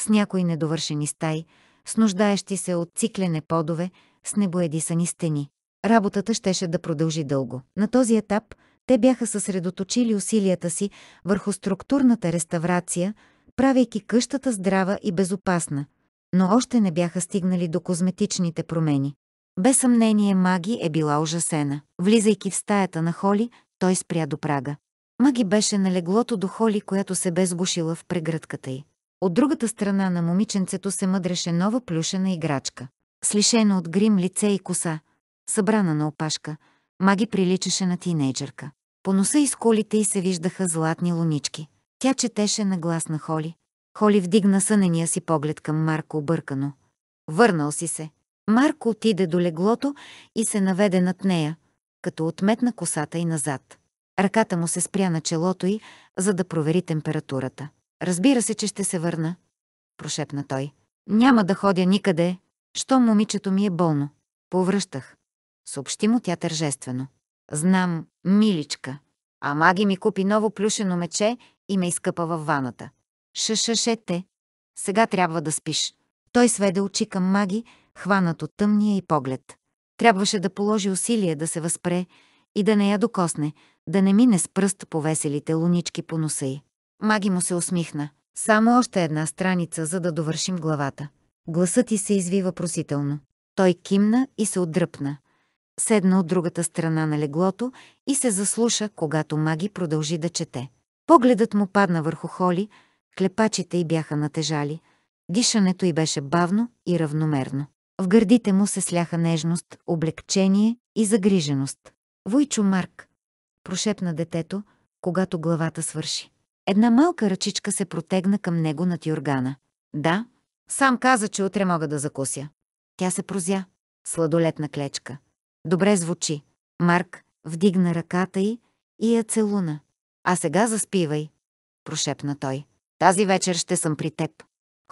С някои недовършени стаи, с нуждаещи се от циклене подове, с небоедисани стени. Работата щеше да продължи дълго. На този етап те бяха съсредоточили усилията си върху структурната реставрация – правейки къщата здрава и безопасна, но още не бяха стигнали до козметичните промени. Без съмнение Маги е била ужасена. Влизайки в стаята на Холи, той спря до прага. Маги беше на леглото до Холи, която се бе сгушила в прегръдката й. От другата страна на момиченцето се мъдреше нова плюшена играчка. Слишено от грим лице и коса, събрана на опашка, Маги приличаше на тинейджърка. По носа и сколите й се виждаха златни лунички. Тя четеше на глас на Холи. Холи вдигна сънения си поглед към Марко объркано. Върнал си се. Марко отиде до леглото и се наведе над нея, като отметна косата и назад. Ръката му се спря на челото й, за да провери температурата. Разбира се, че ще се върна, прошепна той. Няма да ходя никъде, що момичето ми е болно. Повръщах. Съобщи му тя тържествено. Знам, миличка. А маги ми купи ново плюшено мече и ме изкъпа във ваната. те. Сега трябва да спиш. Той сведе очи към маги, хванат от тъмния и поглед. Трябваше да положи усилие да се възпре и да не я докосне, да не мине с пръст по веселите лунички по носа й. Маги му се усмихна. Само още една страница, за да довършим главата. Гласът й се извива просително. Той кимна и се отдръпна. Седна от другата страна на леглото и се заслуша, когато Маги продължи да чете. Погледът му падна върху Холи, клепачите й бяха натежали, дишането й беше бавно и равномерно. В гърдите му се сляха нежност, облегчение и загриженост. Войчо Марк, прошепна детето, когато главата свърши. Една малка ръчичка се протегна към него над юргана. Да, сам каза, че утре мога да закуся. Тя се прозя. Сладолетна клечка. Добре звучи. Марк вдигна ръката й и я целуна. А сега заспивай, прошепна той. Тази вечер ще съм при теб.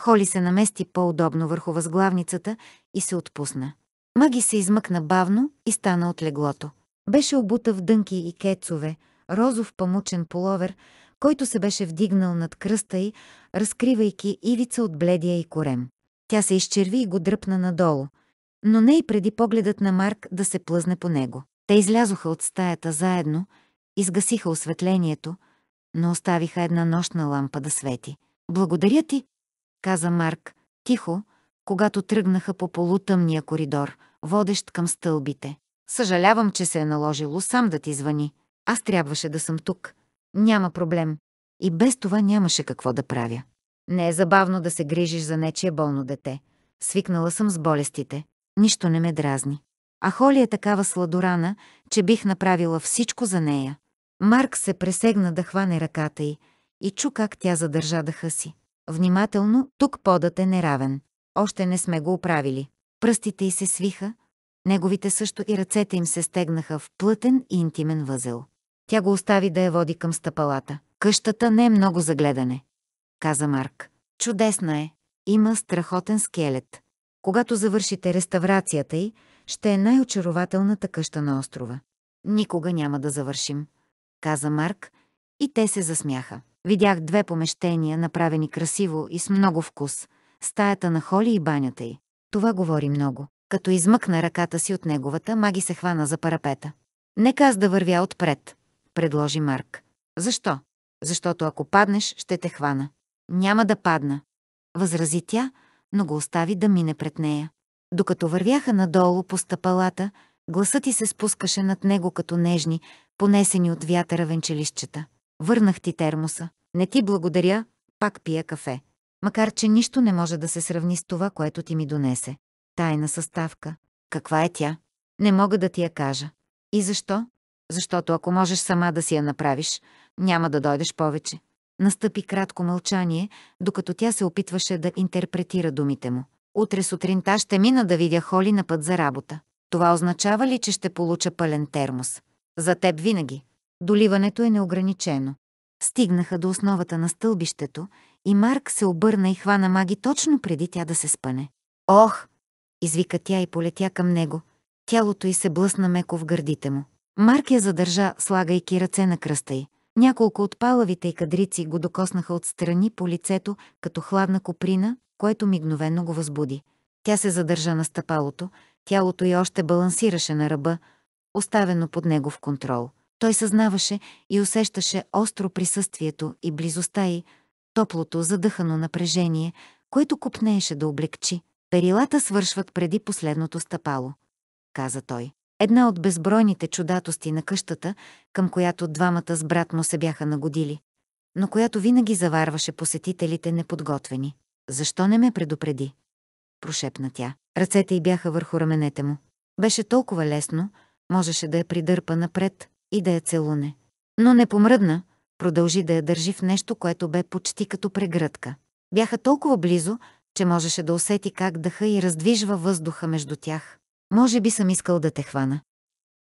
Холи се намести по-удобно върху възглавницата и се отпусна. Маги се измъкна бавно и стана от леглото. Беше обута в дънки и кецове, розов памучен половер, който се беше вдигнал над кръста й, разкривайки ивица от бледия и корем. Тя се изчерви и го дръпна надолу, но не и преди погледът на Марк да се плъзне по него. Те излязоха от стаята заедно – изгасиха осветлението, но оставиха една нощна лампа да свети. Благодаря ти, каза Марк, тихо, когато тръгнаха по полутъмния коридор, водещ към стълбите. Съжалявам, че се е наложило сам да ти звъни. Аз трябваше да съм тук. Няма проблем. И без това нямаше какво да правя. Не е забавно да се грижиш за нечие болно дете. Свикнала съм с болестите. Нищо не ме дразни. А Холи е такава сладорана, че бих направила всичко за нея. Марк се пресегна да хване ръката й и чу как тя задържа дъха си. Внимателно, тук подът е неравен. Още не сме го оправили. Пръстите й се свиха, неговите също и ръцете им се стегнаха в плътен и интимен възел. Тя го остави да я води към стъпалата. Къщата не е много загледане, каза Марк. Чудесна е. Има страхотен скелет. Когато завършите реставрацията й, ще е най-очарователната къща на острова. Никога няма да завършим каза Марк, и те се засмяха. Видях две помещения, направени красиво и с много вкус. Стаята на Холи и банята й. Това говори много. Като измъкна ръката си от неговата, маги се хвана за парапета. Нека аз да вървя отпред, предложи Марк. Защо? Защото ако паднеш, ще те хвана. Няма да падна, възрази тя, но го остави да мине пред нея. Докато вървяха надолу по стъпалата, Гласът ти се спускаше над него като нежни, понесени от вятъра венчелищета. Върнах ти термоса. Не ти благодаря, пак пия кафе. Макар, че нищо не може да се сравни с това, което ти ми донесе. Тайна съставка. Каква е тя? Не мога да ти я кажа. И защо? Защото ако можеш сама да си я направиш, няма да дойдеш повече. Настъпи кратко мълчание, докато тя се опитваше да интерпретира думите му. Утре сутринта ще мина да видя Холи на път за работа. Това означава ли, че ще получа пълен термос? За теб винаги. Доливането е неограничено. Стигнаха до основата на стълбището и Марк се обърна и хвана Маги точно преди тя да се спъне. Ох! извика тя и полетя към него. Тялото й се блъсна меко в гърдите му. Марк я задържа, слагайки ръце на кръста й. Няколко от палавите и кадрици го докоснаха отстрани по лицето, като хладна коприна, което мигновено го възбуди. Тя се задържа на стъпалото, тялото й още балансираше на ръба, оставено под негов контрол. Той съзнаваше и усещаше остро присъствието и близостта й, топлото, задъхано напрежение, което купнееше да облегчи. Перилата свършват преди последното стъпало, каза той. Една от безбройните чудатости на къщата, към която двамата с брат му се бяха нагодили, но която винаги заварваше посетителите неподготвени. Защо не ме предупреди? прошепна тя. Ръцете й бяха върху раменете му. Беше толкова лесно, можеше да я придърпа напред и да я целуне. Но не помръдна, продължи да я държи в нещо, което бе почти като прегръдка. Бяха толкова близо, че можеше да усети как дъха и раздвижва въздуха между тях. Може би съм искал да те хвана,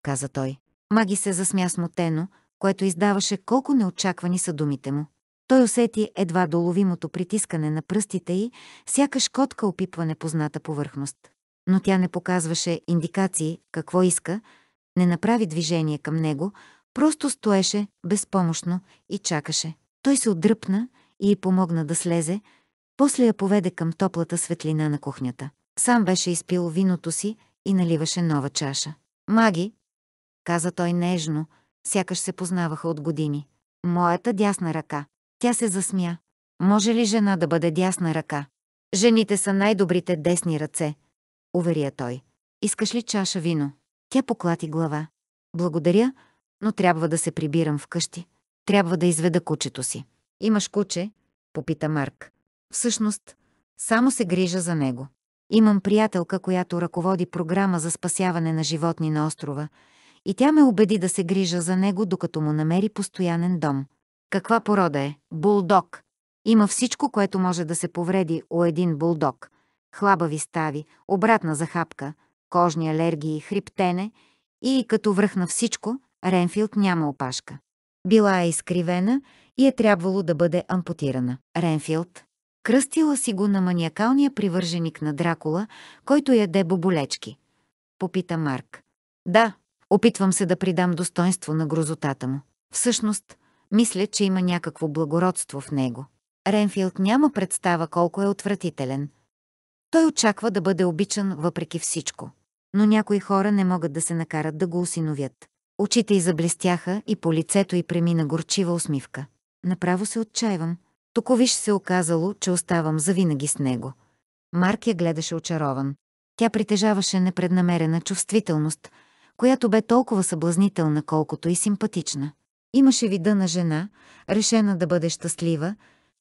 каза той. Маги се засмя смутено, което издаваше колко неочаквани са думите му. Той усети едва доловимото притискане на пръстите й, сякаш котка опипва непозната повърхност. Но тя не показваше индикации какво иска, не направи движение към него, просто стоеше безпомощно и чакаше. Той се отдръпна и й помогна да слезе, после я поведе към топлата светлина на кухнята. Сам беше изпил виното си и наливаше нова чаша. «Маги!» каза той нежно, сякаш се познаваха от години. «Моята дясна ръка!» Тя се засмя. Може ли жена да бъде дясна ръка? Жените са най-добрите десни ръце, уверя той. Искаш ли чаша вино? Тя поклати глава. Благодаря, но трябва да се прибирам вкъщи. Трябва да изведа кучето си. Имаш куче? Попита Марк. Всъщност, само се грижа за него. Имам приятелка, която ръководи програма за спасяване на животни на острова и тя ме убеди да се грижа за него, докато му намери постоянен дом. Каква порода е? Булдог. Има всичко, което може да се повреди у един булдог. Хлабави стави, обратна захапка, кожни алергии, хриптене и като връх на всичко, Ренфилд няма опашка. Била е изкривена и е трябвало да бъде ампутирана. Ренфилд. Кръстила си го на маниакалния привърженик на Дракула, който яде боболечки. Попита Марк. Да, опитвам се да придам достоинство на грозотата му. Всъщност, мисля, че има някакво благородство в него. Ренфилд няма представа колко е отвратителен. Той очаква да бъде обичан въпреки всичко. Но някои хора не могат да се накарат да го осиновят. Очите й заблестяха и по лицето й премина горчива усмивка. Направо се отчаивам. Токовиш се оказало, че оставам завинаги с него. Марк я гледаше очарован. Тя притежаваше непреднамерена чувствителност, която бе толкова съблазнителна, колкото и симпатична. Имаше вида на жена, решена да бъде щастлива,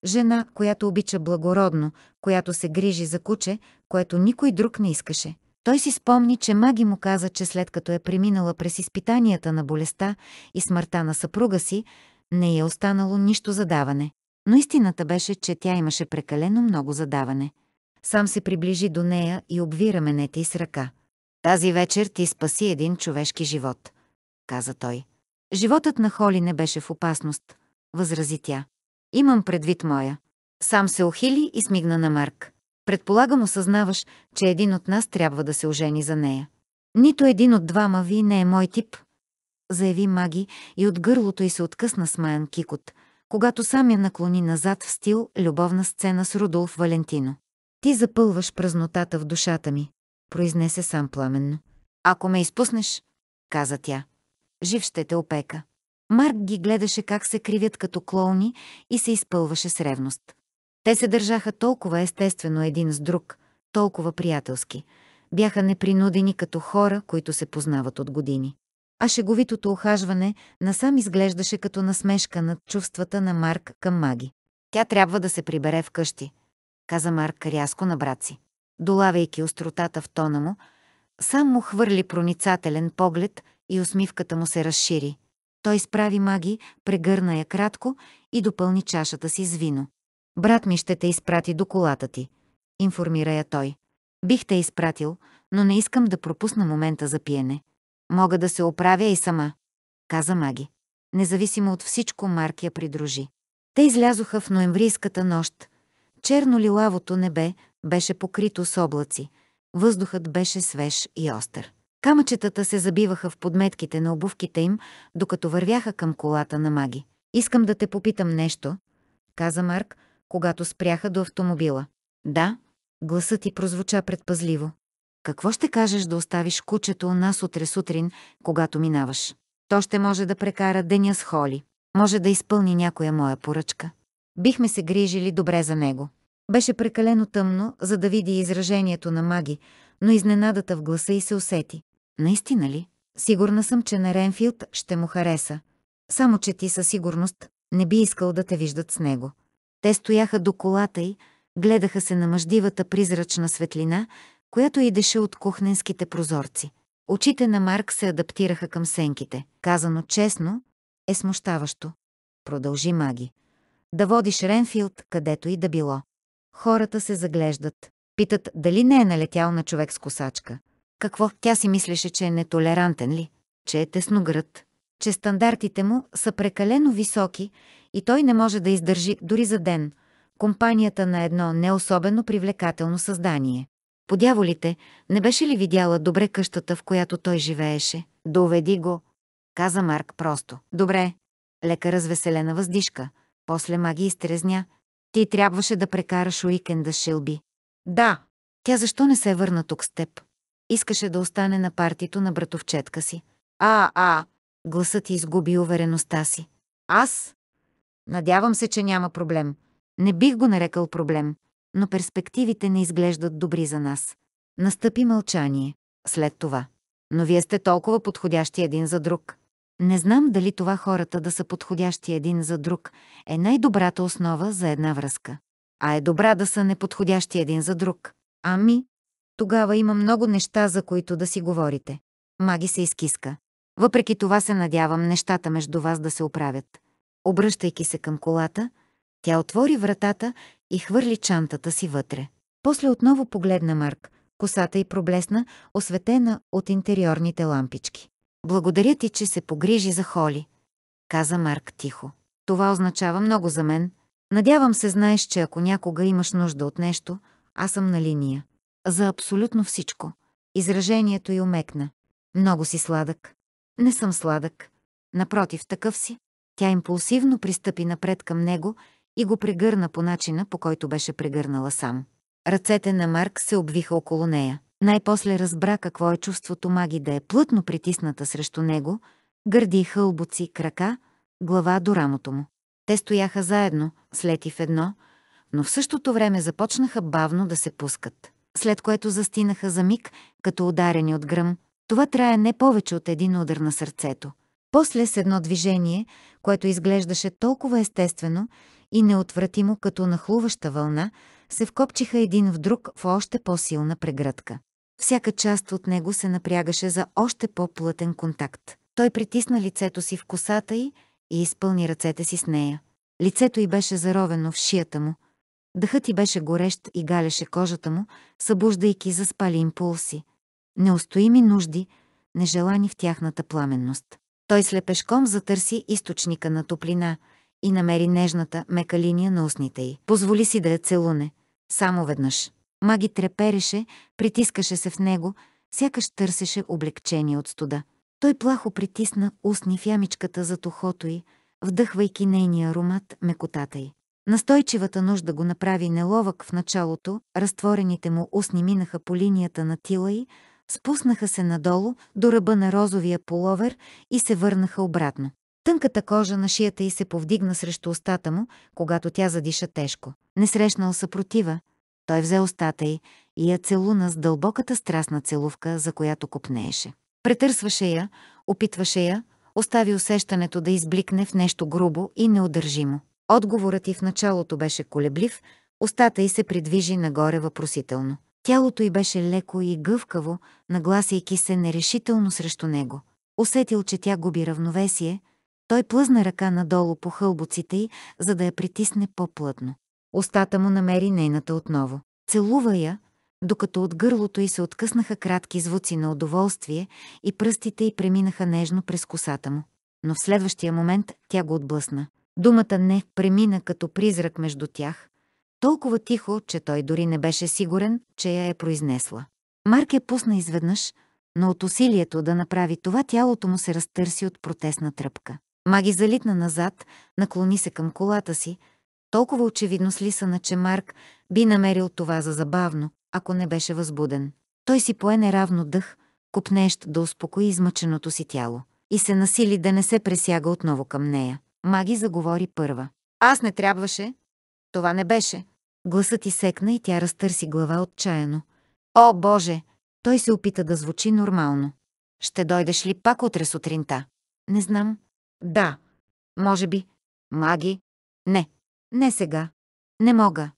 жена, която обича благородно, която се грижи за куче, което никой друг не искаше. Той си спомни, че Маги му каза, че след като е преминала през изпитанията на болестта и смъртта на съпруга си, не е останало нищо задаване. Но истината беше, че тя имаше прекалено много задаване. Сам се приближи до нея и обви раменете й с ръка. «Тази вечер ти спаси един човешки живот», каза той. Животът на Холи не беше в опасност, възрази тя. Имам предвид моя. Сам се охили и смигна на Марк. Предполагам осъзнаваш, че един от нас трябва да се ожени за нея. Нито един от двама ви не е мой тип, заяви Маги и от гърлото й се откъсна смаян кикот, когато сам я наклони назад в стил любовна сцена с Рудолф Валентино. Ти запълваш празнотата в душата ми, произнесе сам пламенно. Ако ме изпуснеш, каза тя. Жив ще те опека. Марк ги гледаше как се кривят като клоуни и се изпълваше с ревност. Те се държаха толкова естествено един с друг, толкова приятелски. Бяха непринудени като хора, които се познават от години. А шеговитото охажване насам изглеждаше като насмешка над чувствата на Марк към Маги. Тя трябва да се прибере вкъщи, каза Марк рязко на брат си. Долавяйки остротата в тона му, сам му хвърли проницателен поглед и усмивката му се разшири. Той изправи маги, прегърна я кратко и допълни чашата си с вино. «Брат ми ще те изпрати до колата ти», информира я той. «Бих те изпратил, но не искам да пропусна момента за пиене. Мога да се оправя и сама», каза маги. Независимо от всичко, Марк я придружи. Те излязоха в ноемврийската нощ. Черно-лилавото небе беше покрито с облаци. Въздухът беше свеж и остър. Камъчетата се забиваха в подметките на обувките им, докато вървяха към колата на маги. «Искам да те попитам нещо», каза Марк, когато спряха до автомобила. «Да», гласът ти прозвуча предпазливо. «Какво ще кажеш да оставиш кучето у нас утре сутрин, когато минаваш? То ще може да прекара деня с Холи. Може да изпълни някоя моя поръчка. Бихме се грижили добре за него». Беше прекалено тъмно, за да види изражението на маги, но изненадата в гласа й се усети. Наистина ли? Сигурна съм, че на Ренфилд ще му хареса. Само, че ти със сигурност не би искал да те виждат с него. Те стояха до колата й, гледаха се на мъждивата призрачна светлина, която идеше от кухненските прозорци. Очите на Марк се адаптираха към сенките. Казано честно, е смущаващо. Продължи Маги. Да водиш Ренфилд, където и да било. Хората се заглеждат. Питат дали не е налетял на човек с косачка. Какво тя си мислеше, че е нетолерантен ли, че е град, че стандартите му са прекалено високи и той не може да издържи дори за ден компанията на едно не особено привлекателно създание. По дяволите, не беше ли видяла добре къщата, в която той живееше? Доведи го, каза Марк просто. Добре. Лека развеселена въздишка. После маги изтрезня. Ти трябваше да прекараш уикенда, Шилби. Да. Тя защо не се върна тук с теб? искаше да остане на партито на братовчетка си. А, а, гласът изгуби увереността си. Аз? Надявам се, че няма проблем. Не бих го нарекал проблем, но перспективите не изглеждат добри за нас. Настъпи мълчание. След това. Но вие сте толкова подходящи един за друг. Не знам дали това хората да са подходящи един за друг е най-добрата основа за една връзка. А е добра да са неподходящи един за друг. Ами, тогава има много неща, за които да си говорите. Маги се изкиска. Въпреки това се надявам нещата между вас да се оправят. Обръщайки се към колата, тя отвори вратата и хвърли чантата си вътре. После отново погледна Марк, косата й проблесна, осветена от интериорните лампички. Благодаря ти, че се погрижи за Холи, каза Марк тихо. Това означава много за мен. Надявам се знаеш, че ако някога имаш нужда от нещо, аз съм на линия. За абсолютно всичко. Изражението й омекна. Много си сладък. Не съм сладък. Напротив, такъв си. Тя импулсивно пристъпи напред към него и го прегърна по начина, по който беше прегърнала сам. Ръцете на Марк се обвиха около нея. Най-после разбра какво е чувството маги да е плътно притисната срещу него, гърди, хълбоци, крака, глава до рамото му. Те стояха заедно, слети в едно, но в същото време започнаха бавно да се пускат след което застинаха за миг, като ударени от гръм. Това трае не повече от един удар на сърцето. После с едно движение, което изглеждаше толкова естествено и неотвратимо като нахлуваща вълна, се вкопчиха един в друг в още по-силна прегръдка. Всяка част от него се напрягаше за още по-плътен контакт. Той притисна лицето си в косата й и изпълни ръцете си с нея. Лицето й беше заровено в шията му – Дъхът ти беше горещ и галеше кожата му, събуждайки заспали импулси, неустоими нужди, нежелани в тяхната пламенност. Той слепешком затърси източника на топлина и намери нежната, мека линия на устните й. Позволи си да я целуне, само веднъж. Маги трепереше, притискаше се в него, сякаш търсеше облегчение от студа. Той плахо притисна устни в ямичката за тухото й, вдъхвайки нейния аромат, мекотата й. Настойчивата нужда го направи неловък в началото, разтворените му устни минаха по линията на тила й, спуснаха се надолу до ръба на розовия половер и се върнаха обратно. Тънката кожа на шията й се повдигна срещу устата му, когато тя задиша тежко. Не срещнал съпротива, той взе устата й и я целуна с дълбоката страстна целувка, за която копнееше. Претърсваше я, опитваше я, остави усещането да избликне в нещо грубо и неудържимо. Отговорът и в началото беше колеблив, устата й се придвижи нагоре въпросително. Тялото й беше леко и гъвкаво, нагласяйки се нерешително срещу него. Усетил, че тя губи равновесие, той плъзна ръка надолу по хълбоците й, за да я притисне по-плътно. Остата му намери нейната отново. Целува я, докато от гърлото й се откъснаха кратки звуци на удоволствие и пръстите й преминаха нежно през косата му. Но в следващия момент тя го отблъсна. Думата «не» премина като призрак между тях, толкова тихо, че той дори не беше сигурен, че я е произнесла. Марк я пусна изведнъж, но от усилието да направи това тялото му се разтърси от протестна тръпка. Маги залитна назад, наклони се към колата си, толкова очевидно слисана, че Марк би намерил това за забавно, ако не беше възбуден. Той си пое неравно дъх, купнещ да успокои измъченото си тяло и се насили да не се пресяга отново към нея. Маги заговори първа. Аз не трябваше. Това не беше. Гласът ти секна и тя разтърси глава отчаяно. О, Боже! Той се опита да звучи нормално. Ще дойдеш ли пак утре сутринта? Не знам. Да. Може би. Маги? Не. Не сега. Не мога.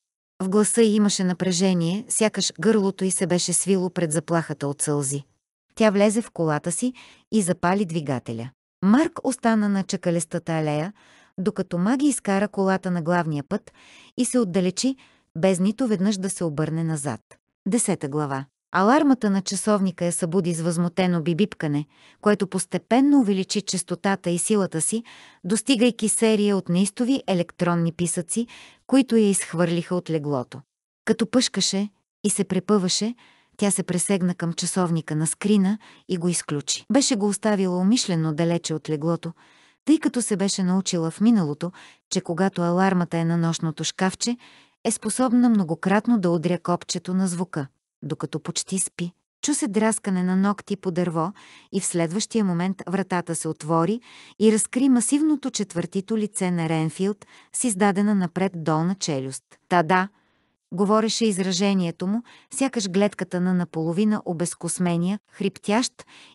В гласа й имаше напрежение, сякаш гърлото й се беше свило пред заплахата от сълзи. Тя влезе в колата си и запали двигателя. Марк остана на чакалестата алея, докато Маги изкара колата на главния път и се отдалечи, без нито веднъж да се обърне назад. Десета глава. Алармата на часовника я събуди с възмутено бибипкане, което постепенно увеличи частотата и силата си, достигайки серия от неистови електронни писъци, които я изхвърлиха от леглото. Като пъшкаше и се препъваше, тя се пресегна към часовника на скрина и го изключи. Беше го оставила умишлено далече от леглото, тъй като се беше научила в миналото, че когато алармата е на нощното шкафче, е способна многократно да удря копчето на звука, докато почти спи. Чу се драскане на ногти по дърво и в следващия момент вратата се отвори и разкри масивното четвъртито лице на Ренфилд с издадена напред долна челюст. Та да, говореше изражението му, сякаш гледката на наполовина обезкосмения, хриптящ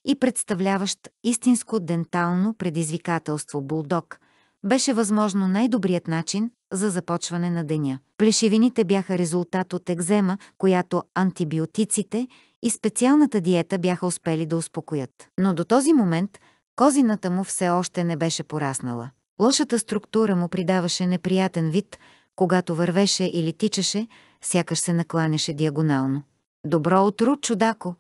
и представляващ истинско дентално предизвикателство булдог, беше възможно най-добрият начин за започване на деня. Плешивините бяха резултат от екзема, която антибиотиците и специалната диета бяха успели да успокоят. Но до този момент козината му все още не беше пораснала. Лошата структура му придаваше неприятен вид, когато вървеше или тичаше, сякаш се накланеше диагонално. «Добро утро, чудако!»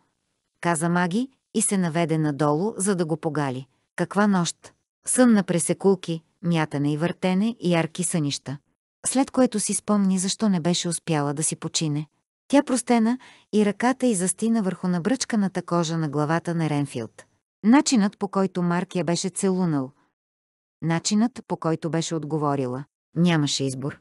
каза Маги и се наведе надолу, за да го погали. «Каква нощ!» Сън на пресекулки, мятане и въртене и ярки сънища. След което си спомни защо не беше успяла да си почине. Тя простена и ръката й застина върху набръчканата кожа на главата на Ренфилд. Начинът по който Марк я беше целунал. Начинът по който беше отговорила. Нямаше избор.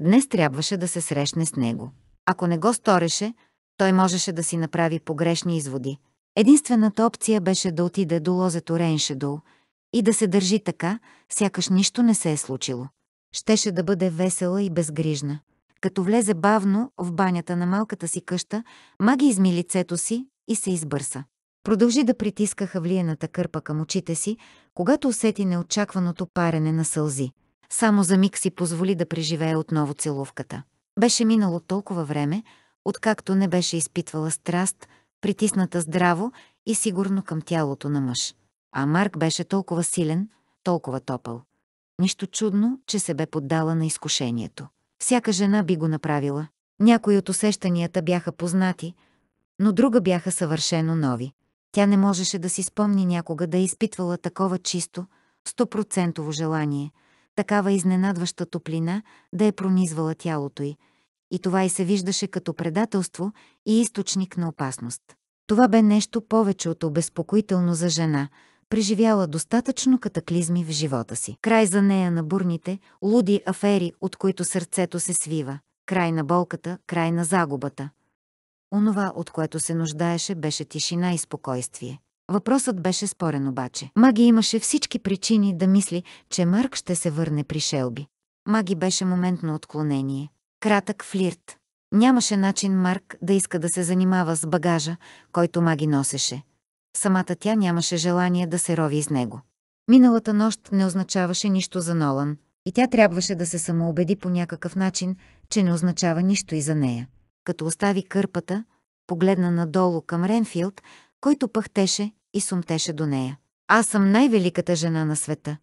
Днес трябваше да се срещне с него. Ако не го стореше, той можеше да си направи погрешни изводи. Единствената опция беше да отиде до лозето Рейншедол и да се държи така, сякаш нищо не се е случило. Щеше да бъде весела и безгрижна. Като влезе бавно в банята на малката си къща, маги изми лицето си и се избърса. Продължи да притиска хавлиената кърпа към очите си, когато усети неочакваното парене на сълзи. Само за миг си позволи да преживее отново целувката. Беше минало толкова време, откакто не беше изпитвала страст, притисната здраво и сигурно към тялото на мъж. А Марк беше толкова силен, толкова топъл. Нищо чудно, че се бе поддала на изкушението. Всяка жена би го направила. Някои от усещанията бяха познати, но друга бяха съвършено нови. Тя не можеше да си спомни някога да е изпитвала такова чисто, стопроцентово желание – такава изненадваща топлина да е пронизвала тялото й. И това и се виждаше като предателство и източник на опасност. Това бе нещо повече от обезпокоително за жена, преживяла достатъчно катаклизми в живота си. Край за нея на бурните, луди афери, от които сърцето се свива. Край на болката, край на загубата. Онова, от което се нуждаеше, беше тишина и спокойствие. Въпросът беше спорен обаче. Маги имаше всички причини да мисли, че Марк ще се върне при Шелби. Маги беше моментно отклонение. Кратък флирт. Нямаше начин Марк да иска да се занимава с багажа, който Маги носеше. Самата тя нямаше желание да се рови из него. Миналата нощ не означаваше нищо за Нолан, и тя трябваше да се самоубеди по някакъв начин, че не означава нищо и за нея. Като остави кърпата, погледна надолу към Ренфилд, който пъхтеше и сумтеше до нея. Аз съм най-великата жена на света,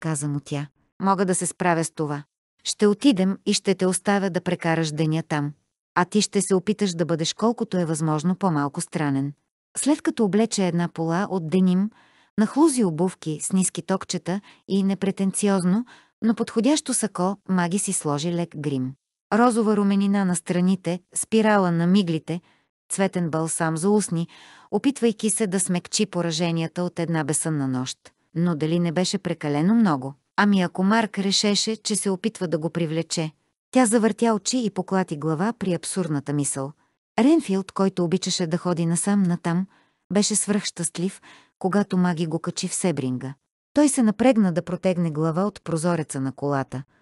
каза му тя. Мога да се справя с това. Ще отидем и ще те оставя да прекараш деня там. А ти ще се опиташ да бъдеш колкото е възможно по-малко странен. След като облече една пола от деним, нахлузи обувки с ниски токчета и непретенциозно, но подходящо сако, маги си сложи лек грим. Розова руменина на страните, спирала на миглите – цветен балсам за устни, опитвайки се да смекчи пораженията от една бесънна нощ. Но дали не беше прекалено много? Ами ако Марк решеше, че се опитва да го привлече. Тя завъртя очи и поклати глава при абсурдната мисъл. Ренфилд, който обичаше да ходи насам-натам, беше свръхщастлив, когато Маги го качи в Себринга. Той се напрегна да протегне глава от прозореца на колата –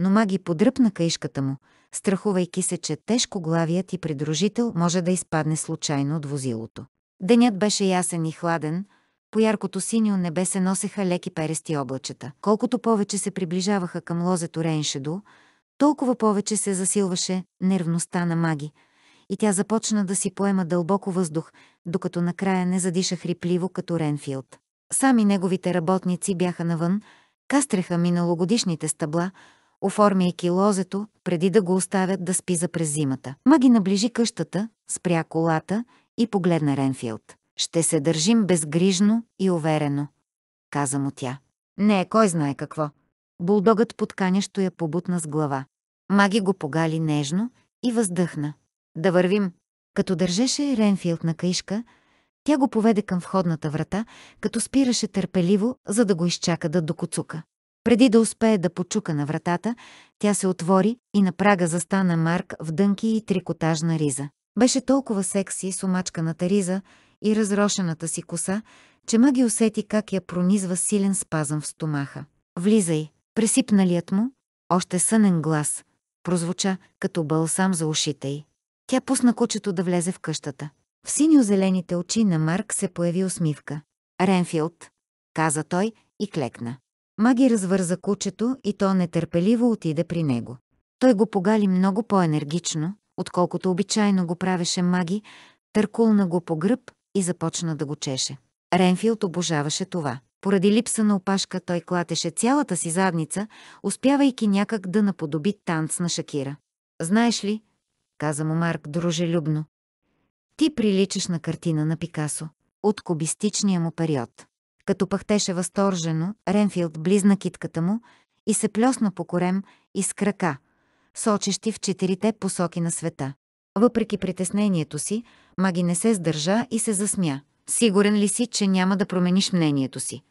но маги подръпна каишката му, страхувайки се, че тежко главият и придружител може да изпадне случайно от возилото. Денят беше ясен и хладен, по яркото синьо небе се носеха леки перести облачета. Колкото повече се приближаваха към лозето Рейншедо, толкова повече се засилваше нервността на маги, и тя започна да си поема дълбоко въздух, докато накрая не задиша хрипливо като Ренфилд. Сами неговите работници бяха навън, кастреха миналогодишните стъбла, оформяйки лозето, преди да го оставят да спи за през зимата. Маги наближи къщата, спря колата и погледна Ренфилд. «Ще се държим безгрижно и уверено», каза му тя. «Не е кой знае какво». Булдогът подканящо я побутна с глава. Маги го погали нежно и въздъхна. «Да вървим!» Като държеше Ренфилд на каишка, тя го поведе към входната врата, като спираше търпеливо, за да го изчака да докоцука. Преди да успее да почука на вратата, тя се отвори и на прага застана Марк в дънки и трикотажна риза. Беше толкова секси с омачканата риза и разрошената си коса, че Маги усети как я пронизва силен спазъм в стомаха. «Влизай!» Пресипналият му, още сънен глас, прозвуча като бълсам за ушите й. Тя пусна кучето да влезе в къщата. В синьо-зелените очи на Марк се появи усмивка. «Ренфилд!» каза той и клекна. Маги развърза кучето и то нетърпеливо отиде при него. Той го погали много по-енергично, отколкото обичайно го правеше Маги, търкулна го по гръб и започна да го чеше. Ренфилд обожаваше това. Поради липса на опашка той клатеше цялата си задница, успявайки някак да наподоби танц на Шакира. «Знаеш ли», каза му Марк дружелюбно, «ти приличаш на картина на Пикасо от кубистичния му период». Като пъхтеше възторжено, Ренфилд близна китката му и се плесна по корем и с крака, сочещи в четирите посоки на света. Въпреки притеснението си, Маги не се сдържа и се засмя. «Сигурен ли си, че няма да промениш мнението си?»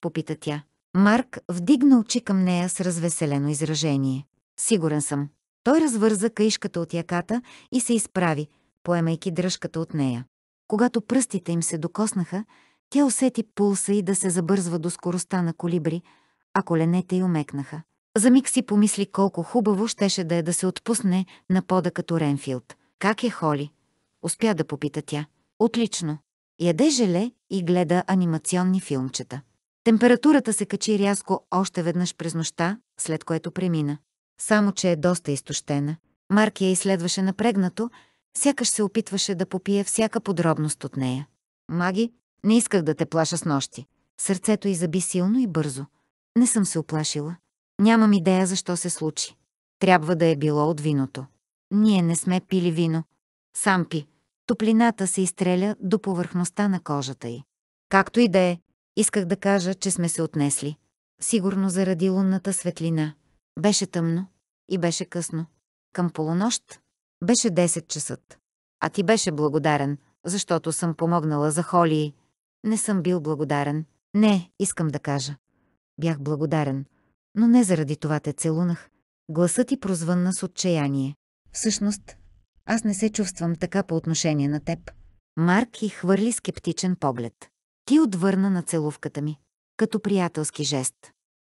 Попита тя. Марк вдигна очи към нея с развеселено изражение. «Сигурен съм». Той развърза каишката от яката и се изправи, поемайки дръжката от нея. Когато пръстите им се докоснаха, тя усети пулса и да се забързва до скоростта на колибри, а коленете й омекнаха. За миг си помисли колко хубаво щеше да е да се отпусне на пода като Ренфилд. Как е Холи? Успя да попита тя. Отлично. Яде желе и гледа анимационни филмчета. Температурата се качи рязко още веднъж през нощта, след което премина. Само, че е доста изтощена. Марк я изследваше напрегнато, сякаш се опитваше да попие всяка подробност от нея. Маги, не исках да те плаша с нощи. Сърцето й заби силно и бързо. Не съм се оплашила. Нямам идея защо се случи. Трябва да е било от виното. Ние не сме пили вино. Сам пи. Топлината се изстреля до повърхността на кожата й. Както и да е, исках да кажа, че сме се отнесли. Сигурно заради лунната светлина. Беше тъмно и беше късно. Към полунощ беше 10 часът. А ти беше благодарен, защото съм помогнала за Холи не съм бил благодарен. Не, искам да кажа. Бях благодарен, но не заради това те целунах. Гласът ти прозвънна с отчаяние. Всъщност, аз не се чувствам така по отношение на теб. Марк и хвърли скептичен поглед. Ти отвърна на целувката ми, като приятелски жест.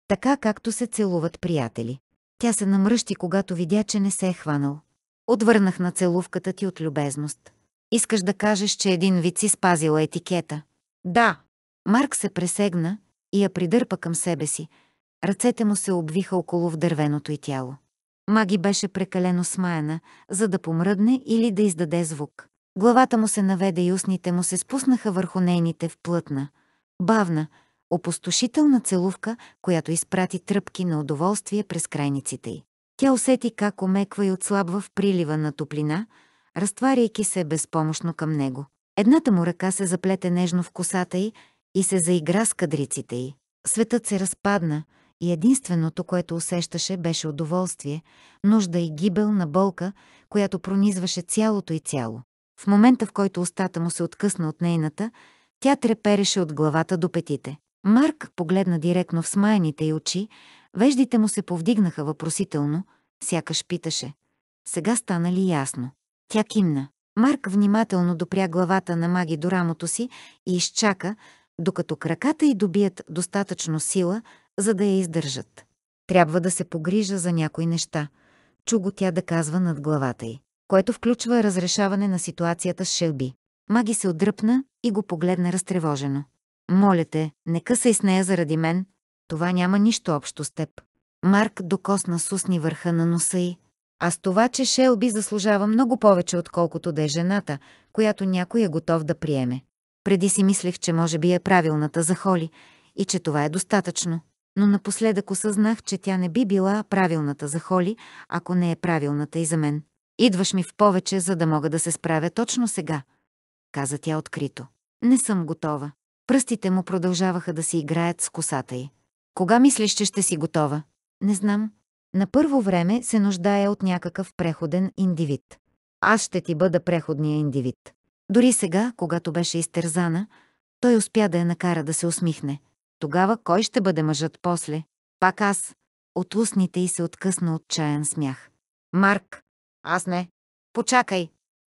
Така както се целуват приятели. Тя се намръщи, когато видя, че не се е хванал. Отвърнах на целувката ти от любезност. Искаш да кажеш, че един вид си спазила етикета. Да. Марк се пресегна и я придърпа към себе си. Ръцете му се обвиха около вдървеното й тяло. Маги беше прекалено смаяна, за да помръдне или да издаде звук. Главата му се наведе и устните му се спуснаха върху нейните в плътна, бавна, опустошителна целувка, която изпрати тръпки на удоволствие през крайниците й. Тя усети как омеква и отслабва в прилива на топлина, разтваряйки се безпомощно към него. Едната му ръка се заплете нежно в косата й и се заигра с кадриците й. Светът се разпадна и единственото, което усещаше, беше удоволствие, нужда и гибел на болка, която пронизваше цялото и цяло. В момента, в който устата му се откъсна от нейната, тя трепереше от главата до петите. Марк погледна директно в смаяните й очи, веждите му се повдигнаха въпросително, сякаш питаше. Сега стана ли ясно? Тя кимна. Марк внимателно допря главата на маги до рамото си и изчака, докато краката й добият достатъчно сила, за да я издържат. Трябва да се погрижа за някои неща. Чу го тя да казва над главата й, което включва разрешаване на ситуацията с Шелби. Маги се отдръпна и го погледна разтревожено. Моля те, не късай с нея заради мен. Това няма нищо общо с теб. Марк докосна сусни върха на носа й, а с това, че Шелби заслужава много повече, отколкото да е жената, която някой е готов да приеме. Преди си мислех, че може би е правилната за Холи и че това е достатъчно. Но напоследък осъзнах, че тя не би била правилната за Холи, ако не е правилната и за мен. Идваш ми в повече, за да мога да се справя точно сега, каза тя открито. Не съм готова. Пръстите му продължаваха да си играят с косата й. Кога мислиш, че ще си готова? Не знам, на първо време се нуждае от някакъв преходен индивид. Аз ще ти бъда преходния индивид. Дори сега, когато беше изтерзана, той успя да я накара да се усмихне. Тогава кой ще бъде мъжът после? Пак аз. От устните й се откъсна отчаян смях. Марк, аз не. Почакай.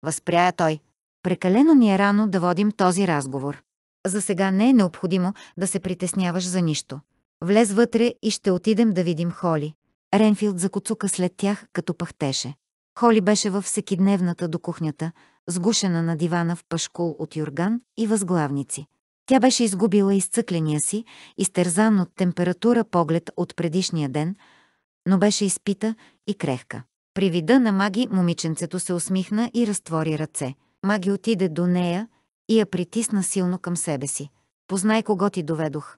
Възпряя той. Прекалено ни е рано да водим този разговор. За сега не е необходимо да се притесняваш за нищо. Влез вътре и ще отидем да видим Холи. Ренфилд закоцука след тях, като пъхтеше. Холи беше във всекидневната до кухнята, сгушена на дивана в пашкул от юрган и възглавници. Тя беше изгубила изцъкления си, изтерзан от температура поглед от предишния ден, но беше изпита и крехка. При вида на маги момиченцето се усмихна и разтвори ръце. Маги отиде до нея и я притисна силно към себе си. Познай кого ти доведох.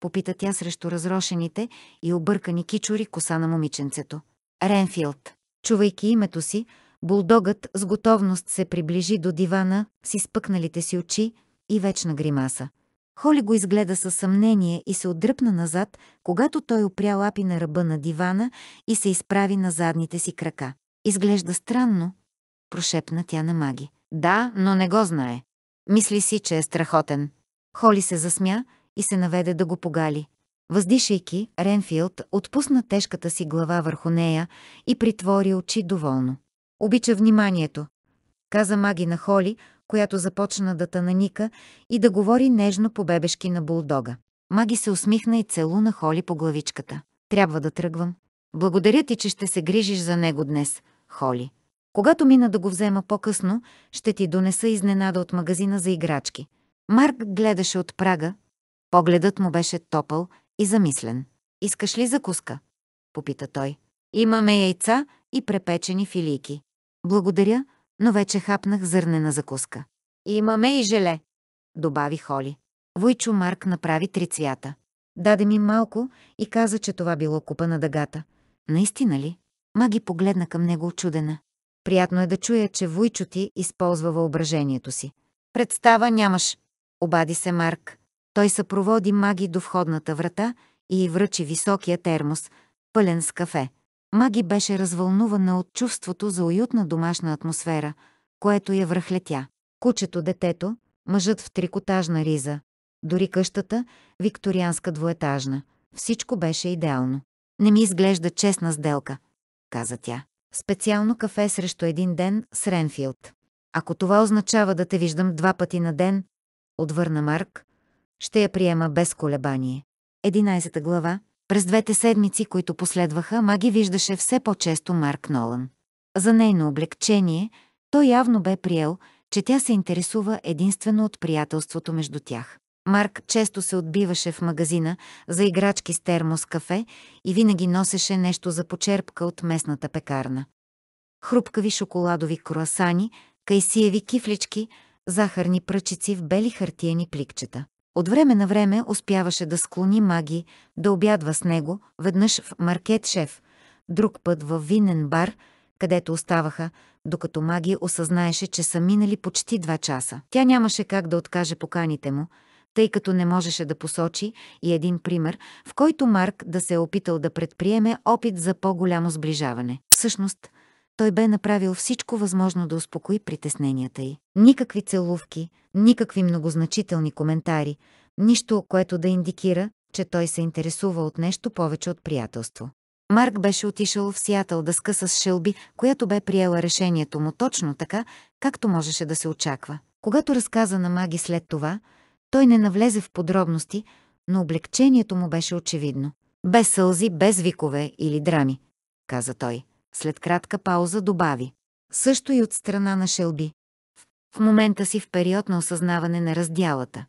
Попита тя срещу разрошените и объркани кичори коса на момиченцето. Ренфилд. Чувайки името си, булдогът с готовност се приближи до дивана с изпъкналите си очи и вечна гримаса. Холи го изгледа със съмнение и се отдръпна назад, когато той опря лапи на ръба на дивана и се изправи на задните си крака. Изглежда странно, прошепна тя на маги. Да, но не го знае. Мисли си, че е страхотен. Холи се засмя, и се наведе да го погали. Въздишайки, Ренфилд отпусна тежката си глава върху нея и притвори очи доволно. Обича вниманието, каза маги на Холи, която започна да тананика и да говори нежно по бебешки на булдога. Маги се усмихна и целуна Холи по главичката. Трябва да тръгвам. Благодаря ти, че ще се грижиш за него днес, Холи. Когато мина да го взема по-късно, ще ти донеса изненада от магазина за играчки. Марк гледаше от прага, Погледът му беше топъл и замислен. «Искаш ли закуска?» – попита той. «Имаме яйца и препечени филийки. Благодаря, но вече хапнах зърнена закуска. Имаме и желе!» – добави Холи. Войчо Марк направи три цвята. Даде ми малко и каза, че това било купа на дъгата. Наистина ли? Маги погледна към него очудена. Приятно е да чуя, че Вуйчо ти използва въображението си. Представа нямаш, обади се Марк. Той съпроводи Маги до входната врата и връчи високия термос, пълен с кафе. Маги беше развълнувана от чувството за уютна домашна атмосфера, което я връхлетя. Кучето детето, мъжът в трикотажна риза, дори къщата, викторианска двоетажна. Всичко беше идеално. Не ми изглежда честна сделка, каза тя. Специално кафе срещу един ден с Ренфилд. Ако това означава да те виждам два пъти на ден, отвърна Марк, ще я приема без колебание. 11 глава. През двете седмици, които последваха, Маги виждаше все по-често Марк Нолан. За нейно облегчение, той явно бе приел, че тя се интересува единствено от приятелството между тях. Марк често се отбиваше в магазина за играчки с термос кафе и винаги носеше нещо за почерпка от местната пекарна. Хрупкави шоколадови круасани, кайсиеви кифлички, захарни пръчици в бели хартиени пликчета. От време на време успяваше да склони маги, да обядва с него, веднъж в маркет шеф, друг път в винен бар, където оставаха, докато маги осъзнаеше, че са минали почти два часа. Тя нямаше как да откаже поканите му, тъй като не можеше да посочи и един пример, в който Марк да се е опитал да предприеме опит за по-голямо сближаване. Всъщност, той бе направил всичко възможно да успокои притесненията й. Никакви целувки, никакви многозначителни коментари, нищо, което да индикира, че той се интересува от нещо повече от приятелство. Марк беше отишъл в Сиатъл да скъса с Шелби, която бе приела решението му точно така, както можеше да се очаква. Когато разказа на Маги след това, той не навлезе в подробности, но облегчението му беше очевидно. Без сълзи, без викове или драми, каза той. След кратка пауза добави. Също и от страна на Шелби. В момента си в период на осъзнаване на раздялата,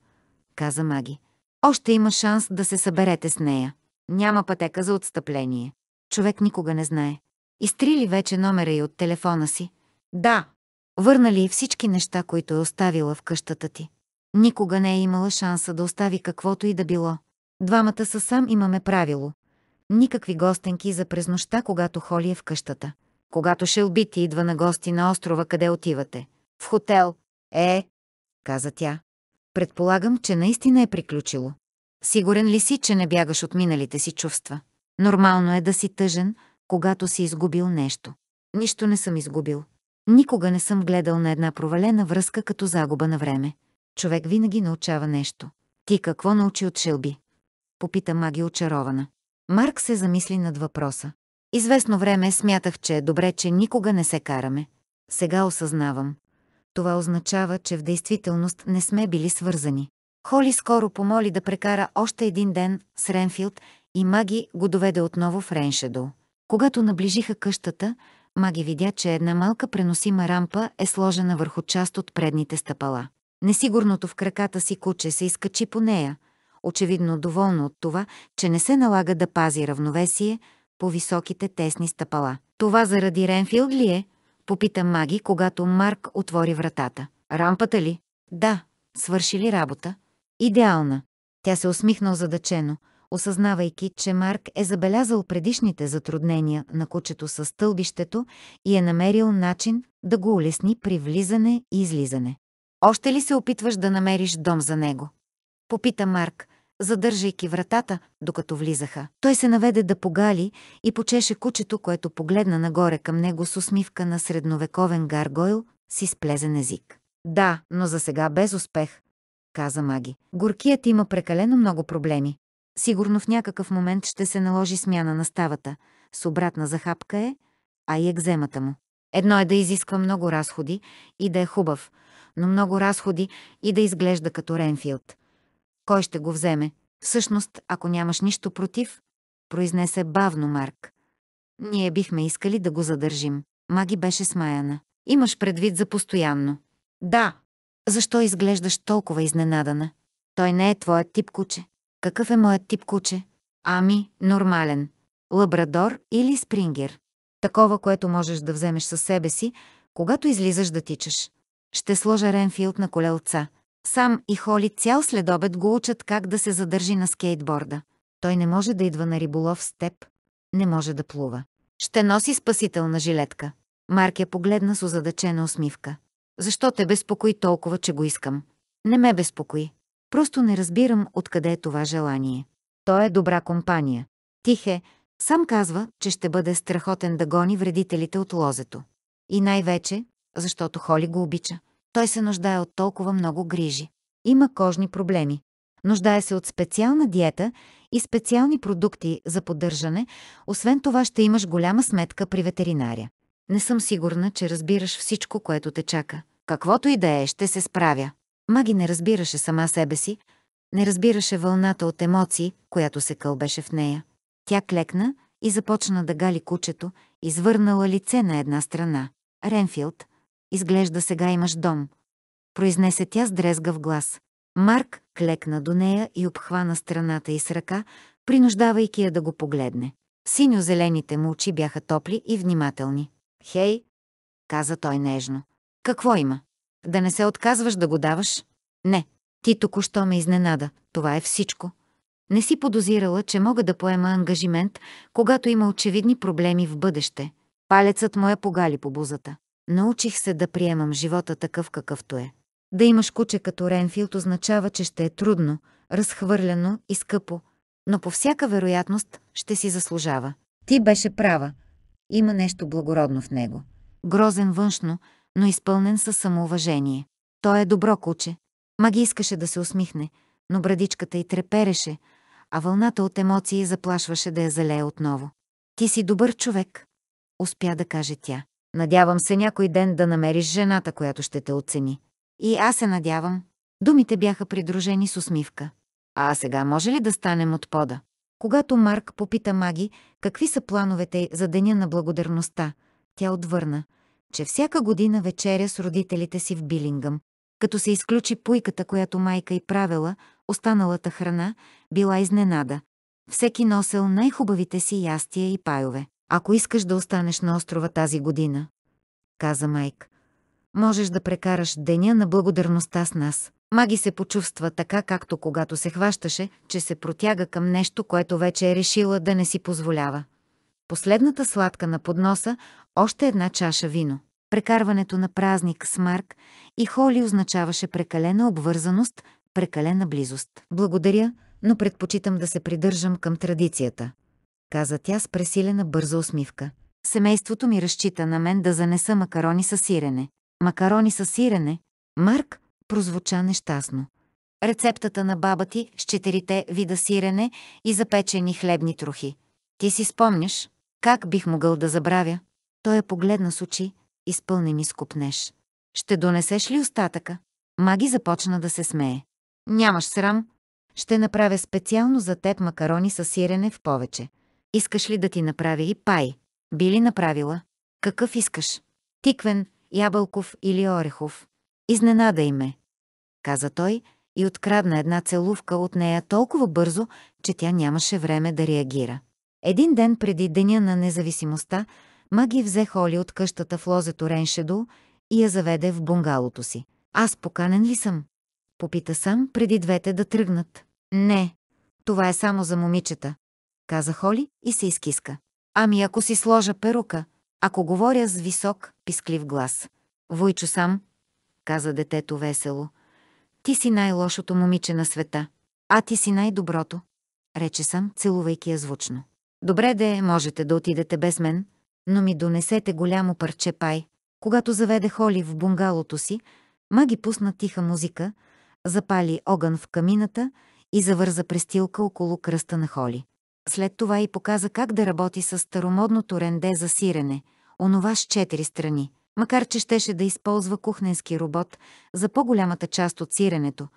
каза Маги. Още има шанс да се съберете с нея. Няма пътека за отстъпление. Човек никога не знае. Изтрили вече номера и от телефона си. Да. Върнали ли всички неща, които е оставила в къщата ти. Никога не е имала шанса да остави каквото и да било. Двамата са сам имаме правило. Никакви гостенки за през нощта, когато Холи е в къщата. Когато ти идва на гости на острова, къде отивате? В хотел. Е, каза тя. Предполагам, че наистина е приключило. Сигурен ли си, че не бягаш от миналите си чувства? Нормално е да си тъжен, когато си изгубил нещо. Нищо не съм изгубил. Никога не съм гледал на една провалена връзка като загуба на време. Човек винаги научава нещо. Ти какво научи от Шелби? Попита маги очарована. Марк се замисли над въпроса. Известно време смятах, че е добре, че никога не се караме. Сега осъзнавам. Това означава, че в действителност не сме били свързани. Холи скоро помоли да прекара още един ден с Ренфилд и Маги го доведе отново в Реншедо. Когато наближиха къщата, Маги видя, че една малка преносима рампа е сложена върху част от предните стъпала. Несигурното в краката си куче се изкачи по нея – очевидно доволно от това, че не се налага да пази равновесие по високите тесни стъпала. Това заради Ренфилд ли е? Попита Маги, когато Марк отвори вратата. Рампата ли? Да, свърши ли работа. Идеална. Тя се усмихна озадачено, осъзнавайки, че Марк е забелязал предишните затруднения на кучето с стълбището и е намерил начин да го улесни при влизане и излизане. Още ли се опитваш да намериш дом за него? Попита Марк, задържайки вратата, докато влизаха. Той се наведе да погали и почеше кучето, което погледна нагоре към него с усмивка на средновековен гаргойл с изплезен език. Да, но за сега без успех, каза Маги. Горкият има прекалено много проблеми. Сигурно в някакъв момент ще се наложи смяна на ставата. С обратна захапка е, а и екземата му. Едно е да изисква много разходи и да е хубав, но много разходи и да изглежда като Ренфилд. Кой ще го вземе? Всъщност, ако нямаш нищо против, произнесе бавно Марк. Ние бихме искали да го задържим. Маги беше смаяна. Имаш предвид за постоянно. Да. Защо изглеждаш толкова изненадана? Той не е твоят тип куче. Какъв е моят тип куче? Ами, нормален. Лабрадор или спрингер. Такова, което можеш да вземеш със себе си, когато излизаш да тичаш. Ще сложа Ренфилд на колелца – Сам и Холи цял следобед го учат как да се задържи на скейтборда. Той не може да идва на риболов с теб. Не може да плува. Ще носи спасителна жилетка. Марк я погледна с озадачена усмивка. Защо те безпокои толкова, че го искам? Не ме безпокои. Просто не разбирам откъде е това желание. Той е добра компания. Тихе, сам казва, че ще бъде страхотен да гони вредителите от лозето. И най-вече, защото Холи го обича. Той се нуждае от толкова много грижи. Има кожни проблеми. Нуждае се от специална диета и специални продукти за поддържане, освен това ще имаш голяма сметка при ветеринаря. Не съм сигурна, че разбираш всичко, което те чака. Каквото и да е, ще се справя. Маги не разбираше сама себе си, не разбираше вълната от емоции, която се кълбеше в нея. Тя клекна и започна да гали кучето, извърнала лице на една страна. Ренфилд, Изглежда сега имаш дом. Произнесе тя с дрезгав глас. Марк клекна до нея и обхвана страната й с ръка, принуждавайки я да го погледне. Синьо-зелените му очи бяха топли и внимателни. «Хей!» каза той нежно. «Какво има? Да не се отказваш да го даваш?» «Не, ти току-що ме изненада. Това е всичко». Не си подозирала, че мога да поема ангажимент, когато има очевидни проблеми в бъдеще. Палецът му е погали по бузата. Научих се да приемам живота такъв какъвто е. Да имаш куче като Ренфилд означава, че ще е трудно, разхвърляно и скъпо, но по всяка вероятност ще си заслужава. Ти беше права. Има нещо благородно в него. Грозен външно, но изпълнен със самоуважение. Той е добро куче. Маги искаше да се усмихне, но брадичката й трепереше, а вълната от емоции заплашваше да я залее отново. Ти си добър човек, успя да каже тя. Надявам се някой ден да намериш жената, която ще те оцени. И аз се надявам. Думите бяха придружени с усмивка. А сега може ли да станем от пода? Когато Марк попита Маги какви са плановете за Деня на благодарността, тя отвърна, че всяка година вечеря с родителите си в Билингъм, като се изключи пуйката, която майка й правила, останалата храна била изненада. Всеки носел най-хубавите си ястия и пайове. Ако искаш да останеш на острова тази година, каза Майк, можеш да прекараш деня на благодарността с нас. Маги се почувства така, както когато се хващаше, че се протяга към нещо, което вече е решила да не си позволява. Последната сладка на подноса – още една чаша вино. Прекарването на празник с Марк и Холи означаваше прекалена обвързаност, прекалена близост. Благодаря, но предпочитам да се придържам към традицията – каза тя с пресилена бърза усмивка. Семейството ми разчита на мен да занеса макарони с сирене. Макарони с сирене? Марк прозвуча нещастно. Рецептата на баба ти с четирите вида сирене и запечени хлебни трохи. Ти си спомняш? Как бих могъл да забравя? Той я е погледна с очи, изпълнени с купнеш. Ще донесеш ли остатъка? Маги започна да се смее. Нямаш срам. Ще направя специално за теб макарони с сирене в повече. Искаш ли да ти направи и пай? Би ли направила? Какъв искаш? Тиквен, ябълков или орехов? Изненадай ме, каза той и открадна една целувка от нея толкова бързо, че тя нямаше време да реагира. Един ден преди Деня на независимостта, Маги взе Холи от къщата в лозето Реншедо и я заведе в бунгалото си. Аз поканен ли съм? Попита сам преди двете да тръгнат. Не, това е само за момичета, каза Холи и се изкиска. Ами ако си сложа перука, ако говоря с висок, писклив глас. Войчо сам, каза детето весело. Ти си най-лошото момиче на света, а ти си най-доброто, рече сам, целувайки я звучно. Добре де, можете да отидете без мен, но ми донесете голямо парче пай. Когато заведе Холи в бунгалото си, маги пусна тиха музика, запали огън в камината и завърза престилка около кръста на Холи. След това и показа как да работи с старомодното ренде за сирене, онова с четири страни, макар че щеше да използва кухненски робот за по-голямата част от сиренето,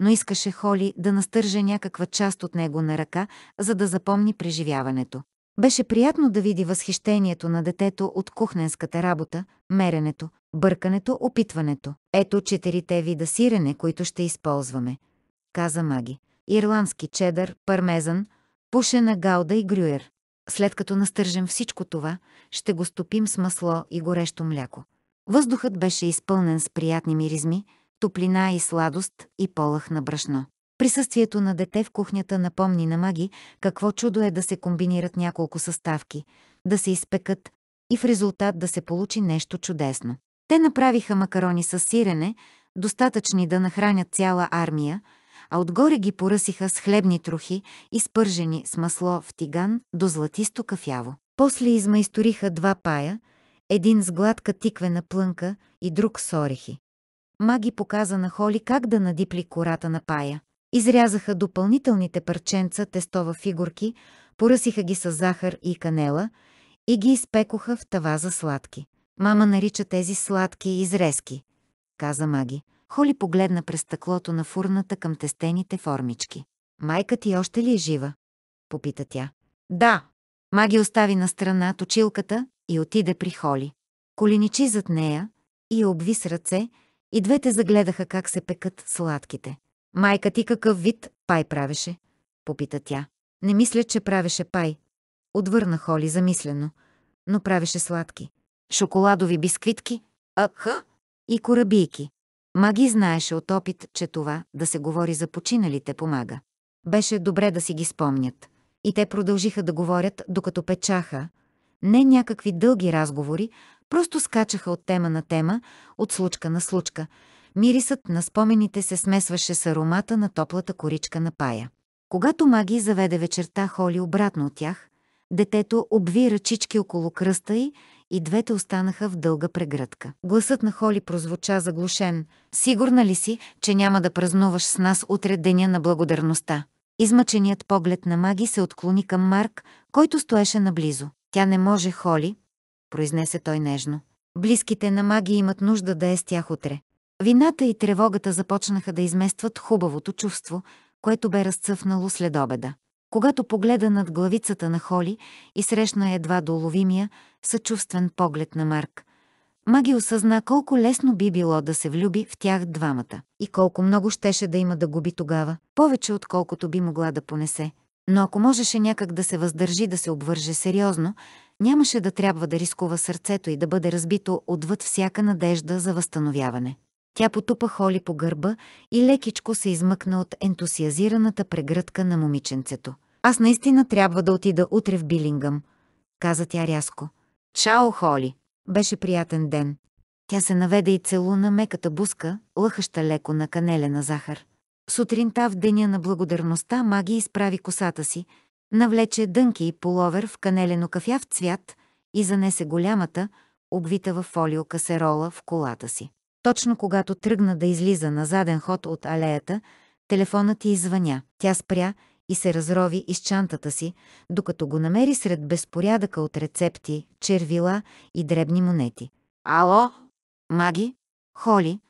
но искаше Холи да настърже някаква част от него на ръка, за да запомни преживяването. Беше приятно да види възхищението на детето от кухненската работа, меренето, бъркането, опитването. Ето четирите вида сирене, които ще използваме, каза Маги. Ирландски чедър, пармезан, Пушена галда и грюер. След като настържем всичко това, ще го стопим с масло и горещо мляко. Въздухът беше изпълнен с приятни миризми, топлина и сладост и полъх на брашно. Присъствието на дете в кухнята напомни на маги какво чудо е да се комбинират няколко съставки, да се изпекат и в резултат да се получи нещо чудесно. Те направиха макарони с сирене, достатъчни да нахранят цяла армия – а отгоре ги поръсиха с хлебни трохи, изпържени с масло в тиган до златисто кафяво. После измайсториха два пая, един с гладка тиквена плънка и друг с орехи. Маги показа на Холи как да надипли кората на пая. Изрязаха допълнителните парченца тестова фигурки, поръсиха ги с захар и канела и ги изпекоха в тава за сладки. Мама нарича тези сладки изрезки, каза Маги. Холи погледна през стъклото на фурната към тестените формички. «Майка ти още ли е жива?» попита тя. «Да!» Маги остави на страна точилката и отиде при Холи. Коленичи зад нея и я обви с ръце, и двете загледаха как се пекат сладките. «Майка ти какъв вид пай правеше?» попита тя. «Не мисля, че правеше пай», отвърна Холи замислено, но правеше сладки. Шоколадови бисквитки, аха, и корабийки. Маги знаеше от опит, че това, да се говори за починалите, помага. Беше добре да си ги спомнят. И те продължиха да говорят, докато печаха. Не някакви дълги разговори, просто скачаха от тема на тема, от случка на случка. Мирисът на спомените се смесваше с аромата на топлата коричка на пая. Когато Маги заведе вечерта Холи обратно от тях, детето обви ръчички около кръста й и двете останаха в дълга прегръдка. Гласът на Холи прозвуча заглушен. Сигурна ли си, че няма да празнуваш с нас утре деня на благодарността? Измъченият поглед на Маги се отклони към Марк, който стоеше наблизо. Тя не може, Холи, произнесе той нежно. Близките на Маги имат нужда да е с тях утре. Вината и тревогата започнаха да изместват хубавото чувство, което бе разцъфнало след обеда. Когато погледа над главицата на Холи и срещна едва доловимия, съчувствен поглед на Марк, Маги осъзна колко лесно би било да се влюби в тях двамата и колко много щеше да има да губи тогава, повече отколкото би могла да понесе. Но ако можеше някак да се въздържи да се обвърже сериозно, нямаше да трябва да рискува сърцето и да бъде разбито отвъд всяка надежда за възстановяване. Тя потупа Холи по гърба и лекичко се измъкна от ентусиазираната прегръдка на момиченцето. Аз наистина трябва да отида утре в Билингъм, каза тя рязко. Чао, Холи! Беше приятен ден. Тя се наведе и целуна меката буска, лъхаща леко на канелена захар. Сутринта в деня на благодарността Маги изправи косата си, навлече дънки и половер в канелено кафяв цвят и занесе голямата, обвита в фолио касерола в колата си. Точно когато тръгна да излиза на заден ход от алеята, телефонът ти извъня. Тя спря и се разрови из чантата си, докато го намери сред безпорядъка от рецепти, червила и дребни монети. «Ало, маги? Холи?»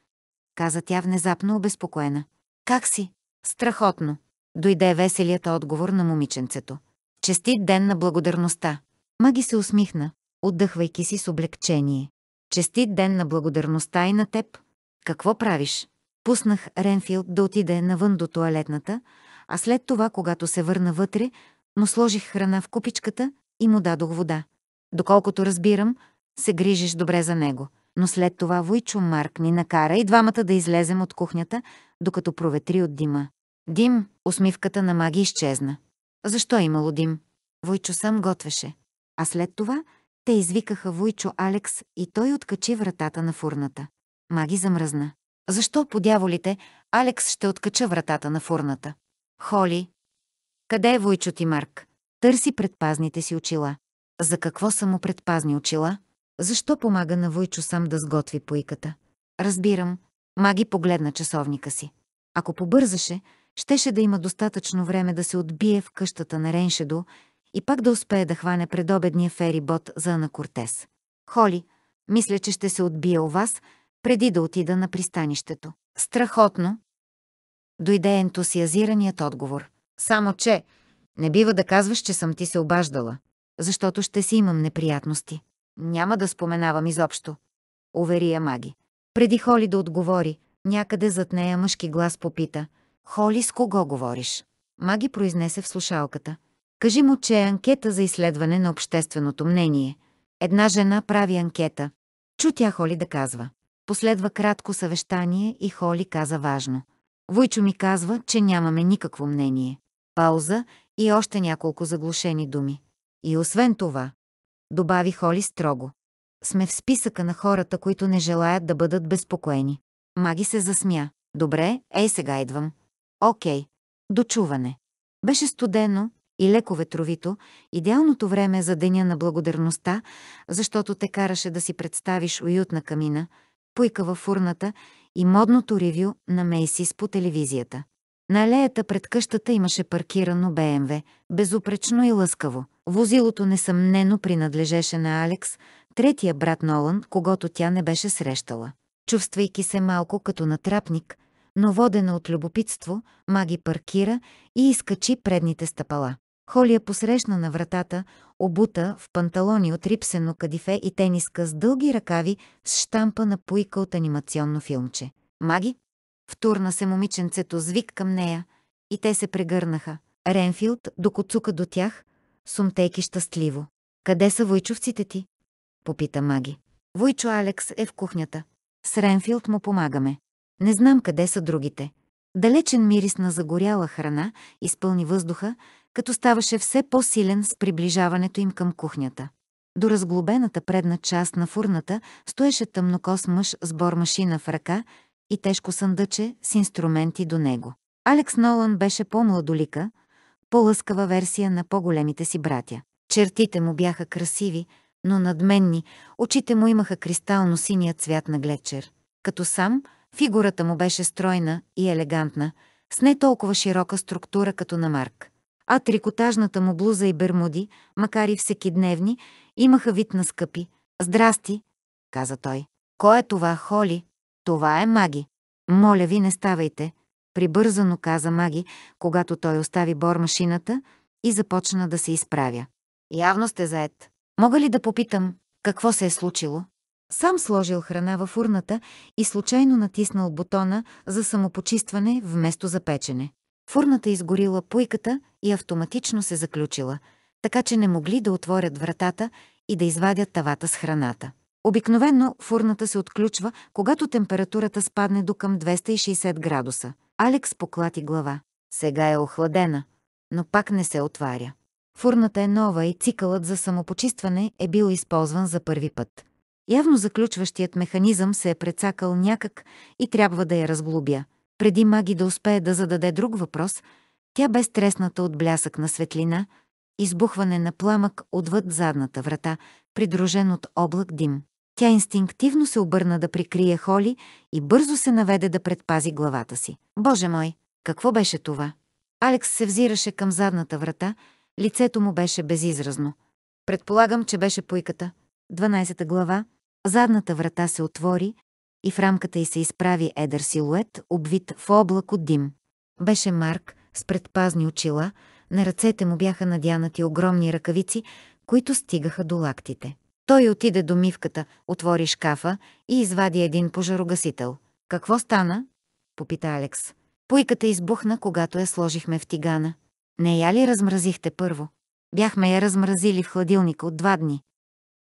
каза тя внезапно обезпокоена. «Как си?» «Страхотно!» дойде веселият отговор на момиченцето. «Честит ден на благодарността!» Маги се усмихна, отдъхвайки си с облегчение. Честит ден на благодарността и на теб. Какво правиш? Пуснах Ренфилд да отиде навън до туалетната, а след това, когато се върна вътре, му сложих храна в купичката и му дадох вода. Доколкото разбирам, се грижиш добре за него. Но след това Войчо Марк ни накара и двамата да излезем от кухнята, докато проветри от дима. Дим, усмивката на маги изчезна. Защо е имало дим? Войчо сам готвеше. А след това те извикаха Войчо Алекс и той откачи вратата на фурната. Маги замръзна. Защо, по дяволите, Алекс ще откача вратата на фурната? Холи. Къде е Войчо ти, Марк? Търси предпазните си очила. За какво са му предпазни очила? Защо помага на Войчо сам да сготви поиката? Разбирам. Маги погледна часовника си. Ако побързаше, щеше да има достатъчно време да се отбие в къщата на Реншедо и пак да успее да хване предобедния ферибот за Анакортес. Холи, мисля, че ще се отбия у вас, преди да отида на пристанището. Страхотно! Дойде ентусиазираният отговор. Само, че не бива да казваш, че съм ти се обаждала, защото ще си имам неприятности. Няма да споменавам изобщо. Увери я маги. Преди Холи да отговори, някъде зад нея мъжки глас попита. Холи, с кого говориш? Маги произнесе в слушалката – Кажи му, че е анкета за изследване на общественото мнение. Една жена прави анкета. Чу тя Холи да казва. Последва кратко съвещание и Холи каза важно. Войчо ми казва, че нямаме никакво мнение. Пауза и още няколко заглушени думи. И освен това, добави Холи строго. Сме в списъка на хората, които не желаят да бъдат безпокоени. Маги се засмя. Добре, ей сега идвам. Окей. Дочуване. Беше студено, и леко ветровито, идеалното време за деня на благодарността, защото те караше да си представиш уютна камина, пуйка във фурната и модното ревю на Мейсис по телевизията. На алеята пред къщата имаше паркирано БМВ, безупречно и лъскаво. Возилото несъмнено принадлежеше на Алекс, третия брат Нолан, когато тя не беше срещала. Чувствайки се малко като натрапник, но водена от любопитство, Маги паркира и изкачи предните стъпала. Холи я е посрещна на вратата, обута в панталони от рипсено кадифе и тениска с дълги ръкави с штампа на пуйка от анимационно филмче. «Маги?» Втурна се момиченцето с вик към нея и те се прегърнаха. Ренфилд докоцука до тях, сумтейки щастливо. «Къде са войчовците ти?» попита Маги. Войчо Алекс е в кухнята. С Ренфилд му помагаме. Не знам къде са другите. Далечен мирис на загоряла храна изпълни въздуха, като ставаше все по-силен с приближаването им към кухнята. До разглобената предна част на фурната стоеше тъмнокос мъж с бормашина в ръка и тежко съндъче с инструменти до него. Алекс Нолан беше по-младолика, по-лъскава версия на по-големите си братя. Чертите му бяха красиви, но надменни, очите му имаха кристално синия цвят на глечер. Като сам, фигурата му беше стройна и елегантна, с не толкова широка структура като на Марк а трикотажната му блуза и бермуди, макар и всекидневни, имаха вид на скъпи. «Здрасти!» — каза той. «Кой е това, Холи?» «Това е Маги. Моля ви, не ставайте!» Прибързано каза Маги, когато той остави бор машината и започна да се изправя. «Явно сте заед. Мога ли да попитам какво се е случило?» Сам сложил храна в урната и случайно натиснал бутона за самопочистване вместо за печене фурната изгорила пуйката и автоматично се заключила, така че не могли да отворят вратата и да извадят тавата с храната. Обикновенно фурната се отключва, когато температурата спадне до към 260 градуса. Алекс поклати глава. Сега е охладена, но пак не се отваря. Фурната е нова и цикълът за самопочистване е бил използван за първи път. Явно заключващият механизъм се е прецакал някак и трябва да я разглобя – преди маги да успее да зададе друг въпрос, тя бе стресната от блясък на светлина, избухване на пламък отвъд задната врата, придружен от облак дим. Тя инстинктивно се обърна да прикрие Холи и бързо се наведе да предпази главата си. Боже мой, какво беше това? Алекс се взираше към задната врата, лицето му беше безизразно. Предполагам, че беше пуйката. 12 глава. Задната врата се отвори, и в рамката й се изправи едър силует, обвит в облак от дим. Беше Марк с предпазни очила, на ръцете му бяха надянати огромни ръкавици, които стигаха до лактите. Той отиде до мивката, отвори шкафа и извади един пожарогасител. «Какво стана?» – попита Алекс. Пуйката избухна, когато я сложихме в тигана. Не я ли размразихте първо? Бяхме я размразили в хладилника от два дни.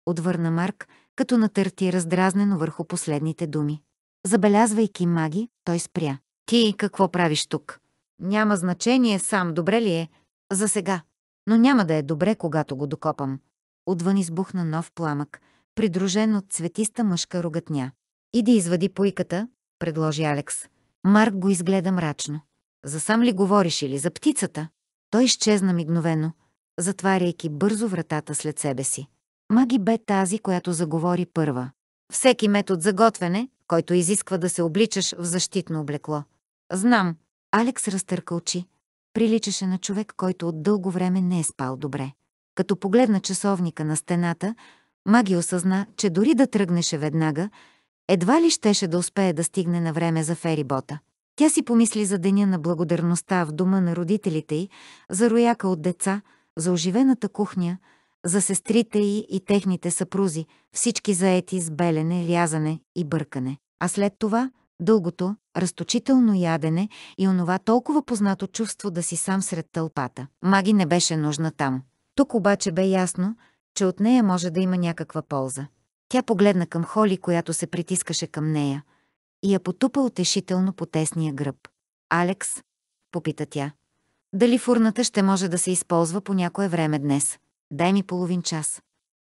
Отвърна Марк, като натърти раздразнено върху последните думи. Забелязвайки маги, той спря. Ти какво правиш тук? Няма значение сам, добре ли е? За сега. Но няма да е добре, когато го докопам. Отвън избухна нов пламък, придружен от цветиста мъжка рогатня. Иди извади пуйката, предложи Алекс. Марк го изгледа мрачно. За сам ли говориш или за птицата? Той изчезна мигновено, затваряйки бързо вратата след себе си. Маги бе тази, която заговори първа. Всеки метод за готвене, който изисква да се обличаш в защитно облекло. Знам. Алекс разтърка очи. Приличаше на човек, който от дълго време не е спал добре. Като погледна часовника на стената, Маги осъзна, че дори да тръгнеше веднага, едва ли щеше да успее да стигне на време за ферибота. Тя си помисли за деня на благодарността в дома на родителите й, за рояка от деца, за оживената кухня – за сестрите й и техните съпрузи, всички заети с белене, рязане и бъркане. А след това дългото, разточително ядене и онова толкова познато чувство да си сам сред тълпата. Маги не беше нужна там. Тук обаче бе ясно, че от нея може да има някаква полза. Тя погледна към Холи, която се притискаше към нея, и я потупа утешително по тесния гръб. «Алекс», попита тя, «дали фурната ще може да се използва по някое време днес?» Дай ми половин час,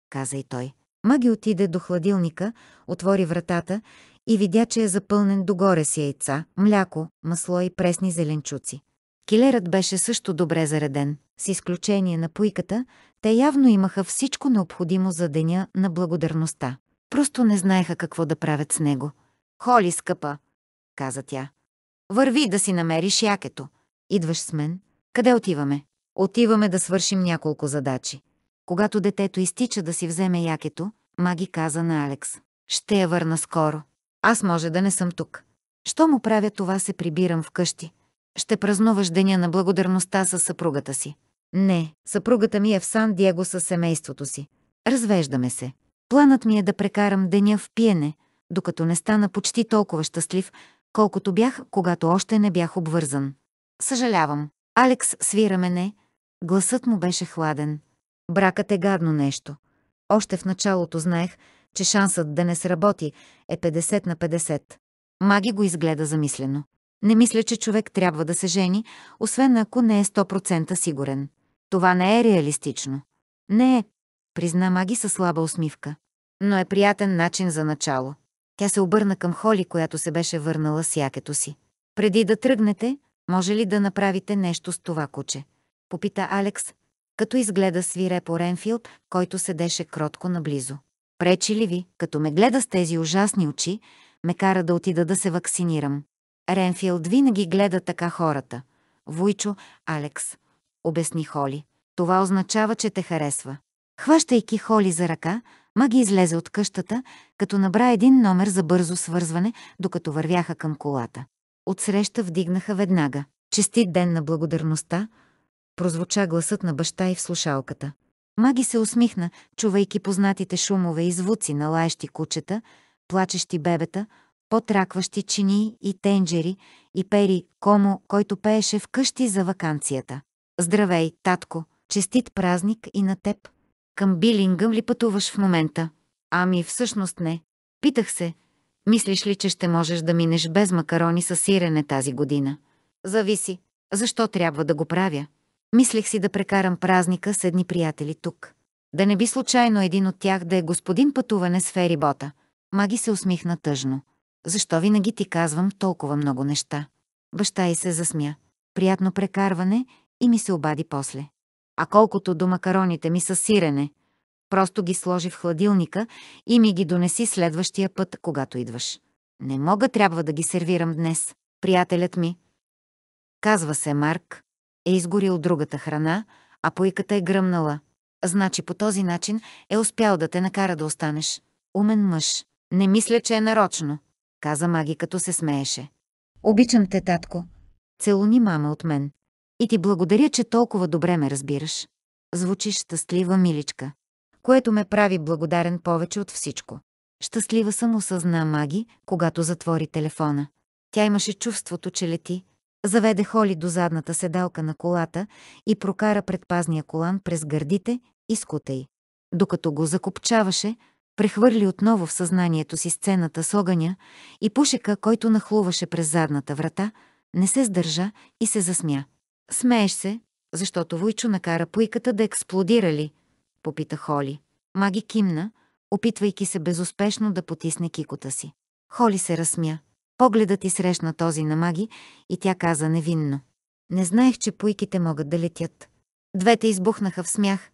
каза и той. Маги отиде до хладилника, отвори вратата и видя, че е запълнен догоре с яйца, мляко, масло и пресни зеленчуци. Килерът беше също добре зареден, с изключение на пуйката, те явно имаха всичко необходимо за деня на благодарността. Просто не знаеха какво да правят с него. «Холи, скъпа!» каза тя. «Върви да си намериш якето. Идваш с мен. Къде отиваме?» Отиваме да свършим няколко задачи. Когато детето изтича да си вземе якето, Маги каза на Алекс. Ще я върна скоро. Аз може да не съм тук. Що му правя това се прибирам вкъщи. Ще празнуваш деня на благодарността със съпругата си. Не, съпругата ми е в Сан-Диего със семейството си. Развеждаме се. Планът ми е да прекарам деня в пиене, докато не стана почти толкова щастлив, колкото бях, когато още не бях обвързан. Съжалявам. Алекс свира мене, Гласът му беше хладен. Бракът е гадно нещо. Още в началото знаех, че шансът да не сработи е 50 на 50. Маги го изгледа замислено. Не мисля, че човек трябва да се жени, освен ако не е 100% сигурен. Това не е реалистично. Не е, призна Маги със слаба усмивка. Но е приятен начин за начало. Тя се обърна към Холи, която се беше върнала с якето си. Преди да тръгнете, може ли да направите нещо с това куче? Попита Алекс, като изгледа свирепо Ренфилд, който седеше кротко наблизо. Пречи ли ви, като ме гледа с тези ужасни очи, ме кара да отида да се вакцинирам. Ренфилд винаги гледа така хората. Вуйчо, Алекс, обясни Холи. Това означава, че те харесва. Хващайки Холи за ръка, Маги излезе от къщата, като набра един номер за бързо свързване, докато вървяха към колата. Отсреща вдигнаха веднага. Честит ден на благодарността, прозвуча гласът на баща и в слушалката. Маги се усмихна, чувайки познатите шумове и звуци на лаещи кучета, плачещи бебета, потракващи чини и тенджери и пери Комо, който пееше в къщи за вакансията. Здравей, татко! Честит празник и на теб! Към Билингъм ли пътуваш в момента? Ами всъщност не. Питах се, мислиш ли, че ще можеш да минеш без макарони с сирене тази година? Зависи. Защо трябва да го правя? Мислех си да прекарам празника с едни приятели тук. Да не би случайно един от тях да е господин пътуване с ферибота. Маги се усмихна тъжно. Защо винаги ти казвам толкова много неща? Баща й се засмя. Приятно прекарване и ми се обади после. А колкото до макароните ми са сирене, просто ги сложи в хладилника и ми ги донеси следващия път, когато идваш. Не мога, трябва да ги сервирам днес, приятелят ми. Казва се Марк, е изгорил другата храна, а пойката е гръмнала. Значи по този начин е успял да те накара да останеш. Умен мъж. Не мисля, че е нарочно, каза маги, като се смееше. Обичам те, татко. Целуни мама от мен. И ти благодаря, че толкова добре ме разбираш. Звучиш щастлива, миличка, което ме прави благодарен повече от всичко. Щастлива съм осъзна Маги, когато затвори телефона. Тя имаше чувството, че лети, Заведе Холи до задната седалка на колата и прокара предпазния колан през гърдите и скута й. Докато го закопчаваше, прехвърли отново в съзнанието си сцената с огъня и пушека, който нахлуваше през задната врата, не се сдържа и се засмя. Смееш се, защото Войчо накара пуйката да експлодира ли? Попита Холи. Маги кимна, опитвайки се безуспешно да потисне кикота си. Холи се разсмя. Погледът ти срещна този на Маги и тя каза невинно. Не знаех, че пуйките могат да летят. Двете избухнаха в смях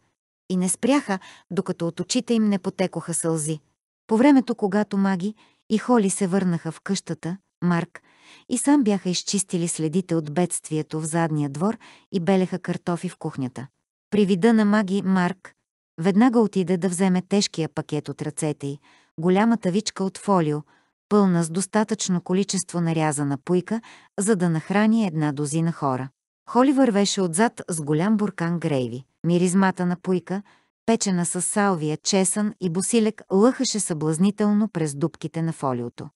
и не спряха, докато от очите им не потекоха сълзи. По времето, когато Маги и Холи се върнаха в къщата, Марк и сам бяха изчистили следите от бедствието в задния двор и белеха картофи в кухнята. При вида на Маги Марк веднага отиде да вземе тежкия пакет от ръцете й, голяма тавичка от фолио – пълна с достатъчно количество нарязана пуйка, за да нахрани една дозина хора. Холи вървеше отзад с голям буркан грейви. Миризмата на пуйка, печена с салвия, чесън и босилек, лъхаше съблазнително през дубките на фолиото.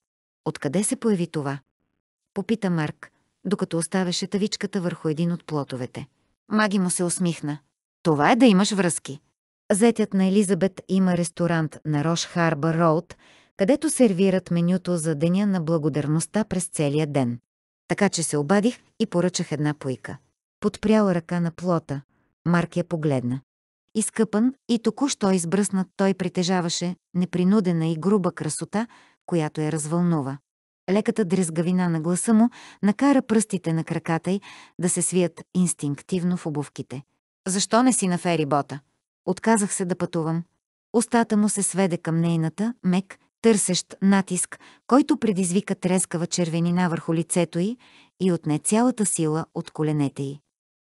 Откъде се появи това? Попита Марк, докато оставяше тавичката върху един от плотовете. Маги му се усмихна. Това е да имаш връзки. Зетят на Елизабет има ресторант на Рош Харбър Роуд, където сервират менюто за деня на благодарността през целия ден. Така че се обадих и поръчах една пуйка. Подпрял ръка на плота, Марк я погледна. Изкъпан и току-що избръснат той притежаваше непринудена и груба красота, която я развълнува. Леката дрезгавина на гласа му накара пръстите на краката й да се свият инстинктивно в обувките. «Защо не си на ферибота?» Отказах се да пътувам. Остата му се сведе към нейната, мек търсещ натиск, който предизвика трескава червенина върху лицето й и отне цялата сила от коленете й.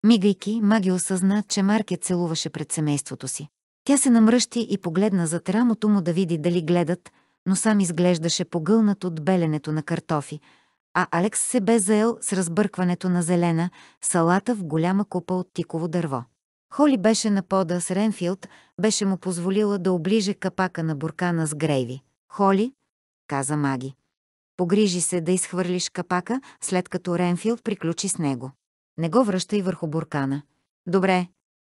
Мигайки, Маги осъзна, че я целуваше пред семейството си. Тя се намръщи и погледна зад рамото му да види дали гледат, но сам изглеждаше погълнат от беленето на картофи, а Алекс се бе заел с разбъркването на зелена салата в голяма купа от тиково дърво. Холи беше на пода с Ренфилд, беше му позволила да оближе капака на буркана с грейви. Холи, каза Маги. Погрижи се да изхвърлиш капака, след като Ренфилд приключи с него. Не го връщай върху буркана. Добре,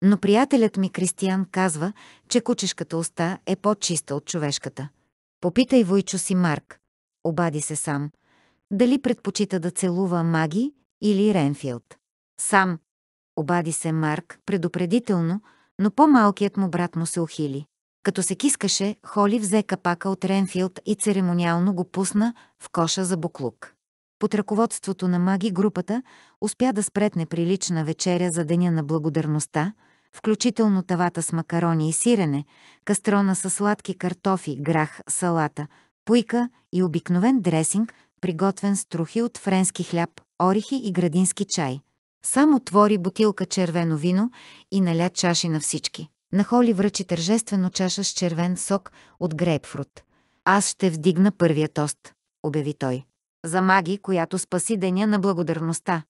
но приятелят ми Кристиян казва, че кучешката уста е по-чиста от човешката. Попитай войчо си Марк. Обади се сам. Дали предпочита да целува Маги или Ренфилд? Сам. Обади се Марк предупредително, но по-малкият му брат му се ухили. Като се кискаше, Холи взе капака от Ренфилд и церемониално го пусна в коша за буклук. Под ръководството на маги групата успя да спретне прилична вечеря за Деня на благодарността, включително тавата с макарони и сирене, кастрона с сладки картофи, грах, салата, пуйка и обикновен дресинг, приготвен с трухи от френски хляб, орехи и градински чай. Само твори бутилка червено вино и наля чаши на всички. Нахоли връчи тържествено чаша с червен сок от грейпфрут. Аз ще вдигна първия тост, обяви той. За маги, която спаси деня на благодарността.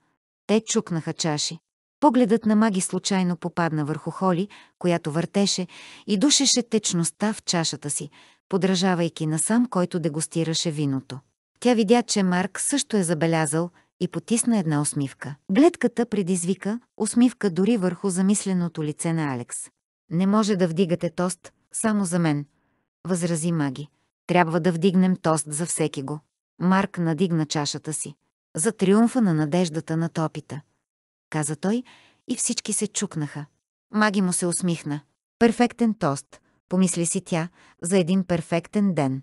Те чукнаха чаши. Погледът на маги случайно попадна върху Холи, която въртеше и душеше течността в чашата си, подражавайки на сам, който дегустираше виното. Тя видя, че Марк също е забелязал и потисна една усмивка. Гледката предизвика усмивка дори върху замисленото лице на Алекс. Не може да вдигате тост само за мен, възрази Маги. Трябва да вдигнем тост за всеки го. Марк надигна чашата си. За триумфа на надеждата на топита. Каза той и всички се чукнаха. Маги му се усмихна. Перфектен тост, помисли си тя, за един перфектен ден.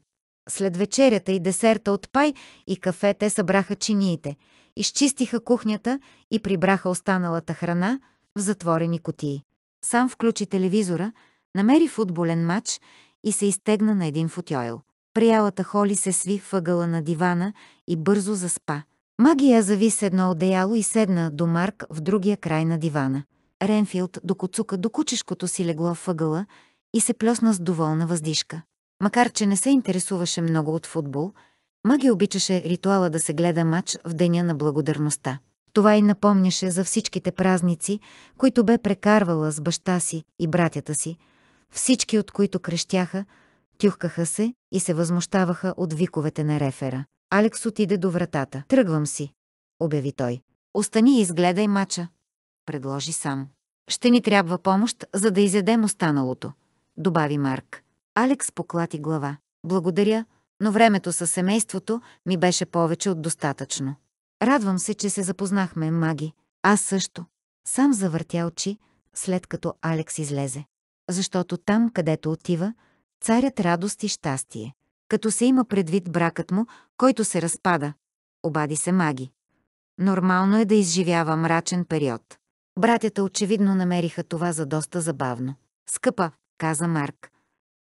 След вечерята и десерта от пай и кафе те събраха чиниите, изчистиха кухнята и прибраха останалата храна в затворени кутии. Сам включи телевизора, намери футболен матч и се изтегна на един футойл. Приялата Холи се сви въгъла на дивана и бързо заспа. Магия зави с едно одеяло и седна до Марк в другия край на дивана. Ренфилд докоцука до кучешкото си легло въгъла и се плесна с доволна въздишка. Макар, че не се интересуваше много от футбол, Маги обичаше ритуала да се гледа матч в Деня на благодарността. Това и напомняше за всичките празници, които бе прекарвала с баща си и братята си, всички от които крещяха, тюхкаха се и се възмущаваха от виковете на рефера. Алекс отиде до вратата. «Тръгвам си», обяви той. «Остани и изгледай мача», предложи сам. «Ще ни трябва помощ, за да изядем останалото», добави Марк. Алекс поклати глава. «Благодаря, но времето със семейството ми беше повече от достатъчно. Радвам се, че се запознахме, маги. Аз също. Сам завъртя очи, след като Алекс излезе. Защото там, където отива, царят радост и щастие. Като се има предвид бракът му, който се разпада. Обади се маги. Нормално е да изживява мрачен период. Братята очевидно намериха това за доста забавно. Скъпа, каза Марк.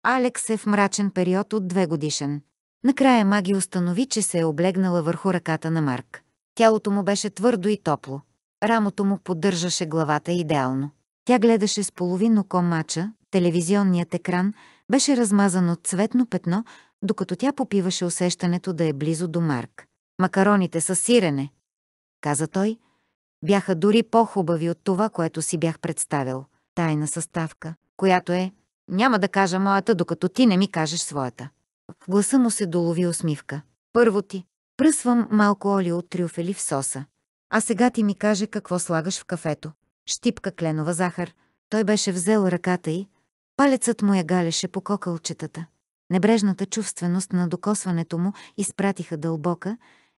Алекс е в мрачен период от две годишен. Накрая Маги установи, че се е облегнала върху ръката на Марк. Тялото му беше твърдо и топло. Рамото му поддържаше главата идеално. Тя гледаше с половин око мача, телевизионният екран беше размазан от цветно петно, докато тя попиваше усещането да е близо до Марк. Макароните са сирене, каза той. Бяха дори по-хубави от това, което си бях представил. Тайна съставка, която е «Няма да кажа моята, докато ти не ми кажеш своята». В гласа му се долови усмивка. Първо ти, Пръсвам малко олио от трюфели в соса. А сега ти ми каже какво слагаш в кафето. Щипка кленова захар. Той беше взел ръката й. Палецът му я галеше по кокълчетата. Небрежната чувственост на докосването му изпратиха дълбока,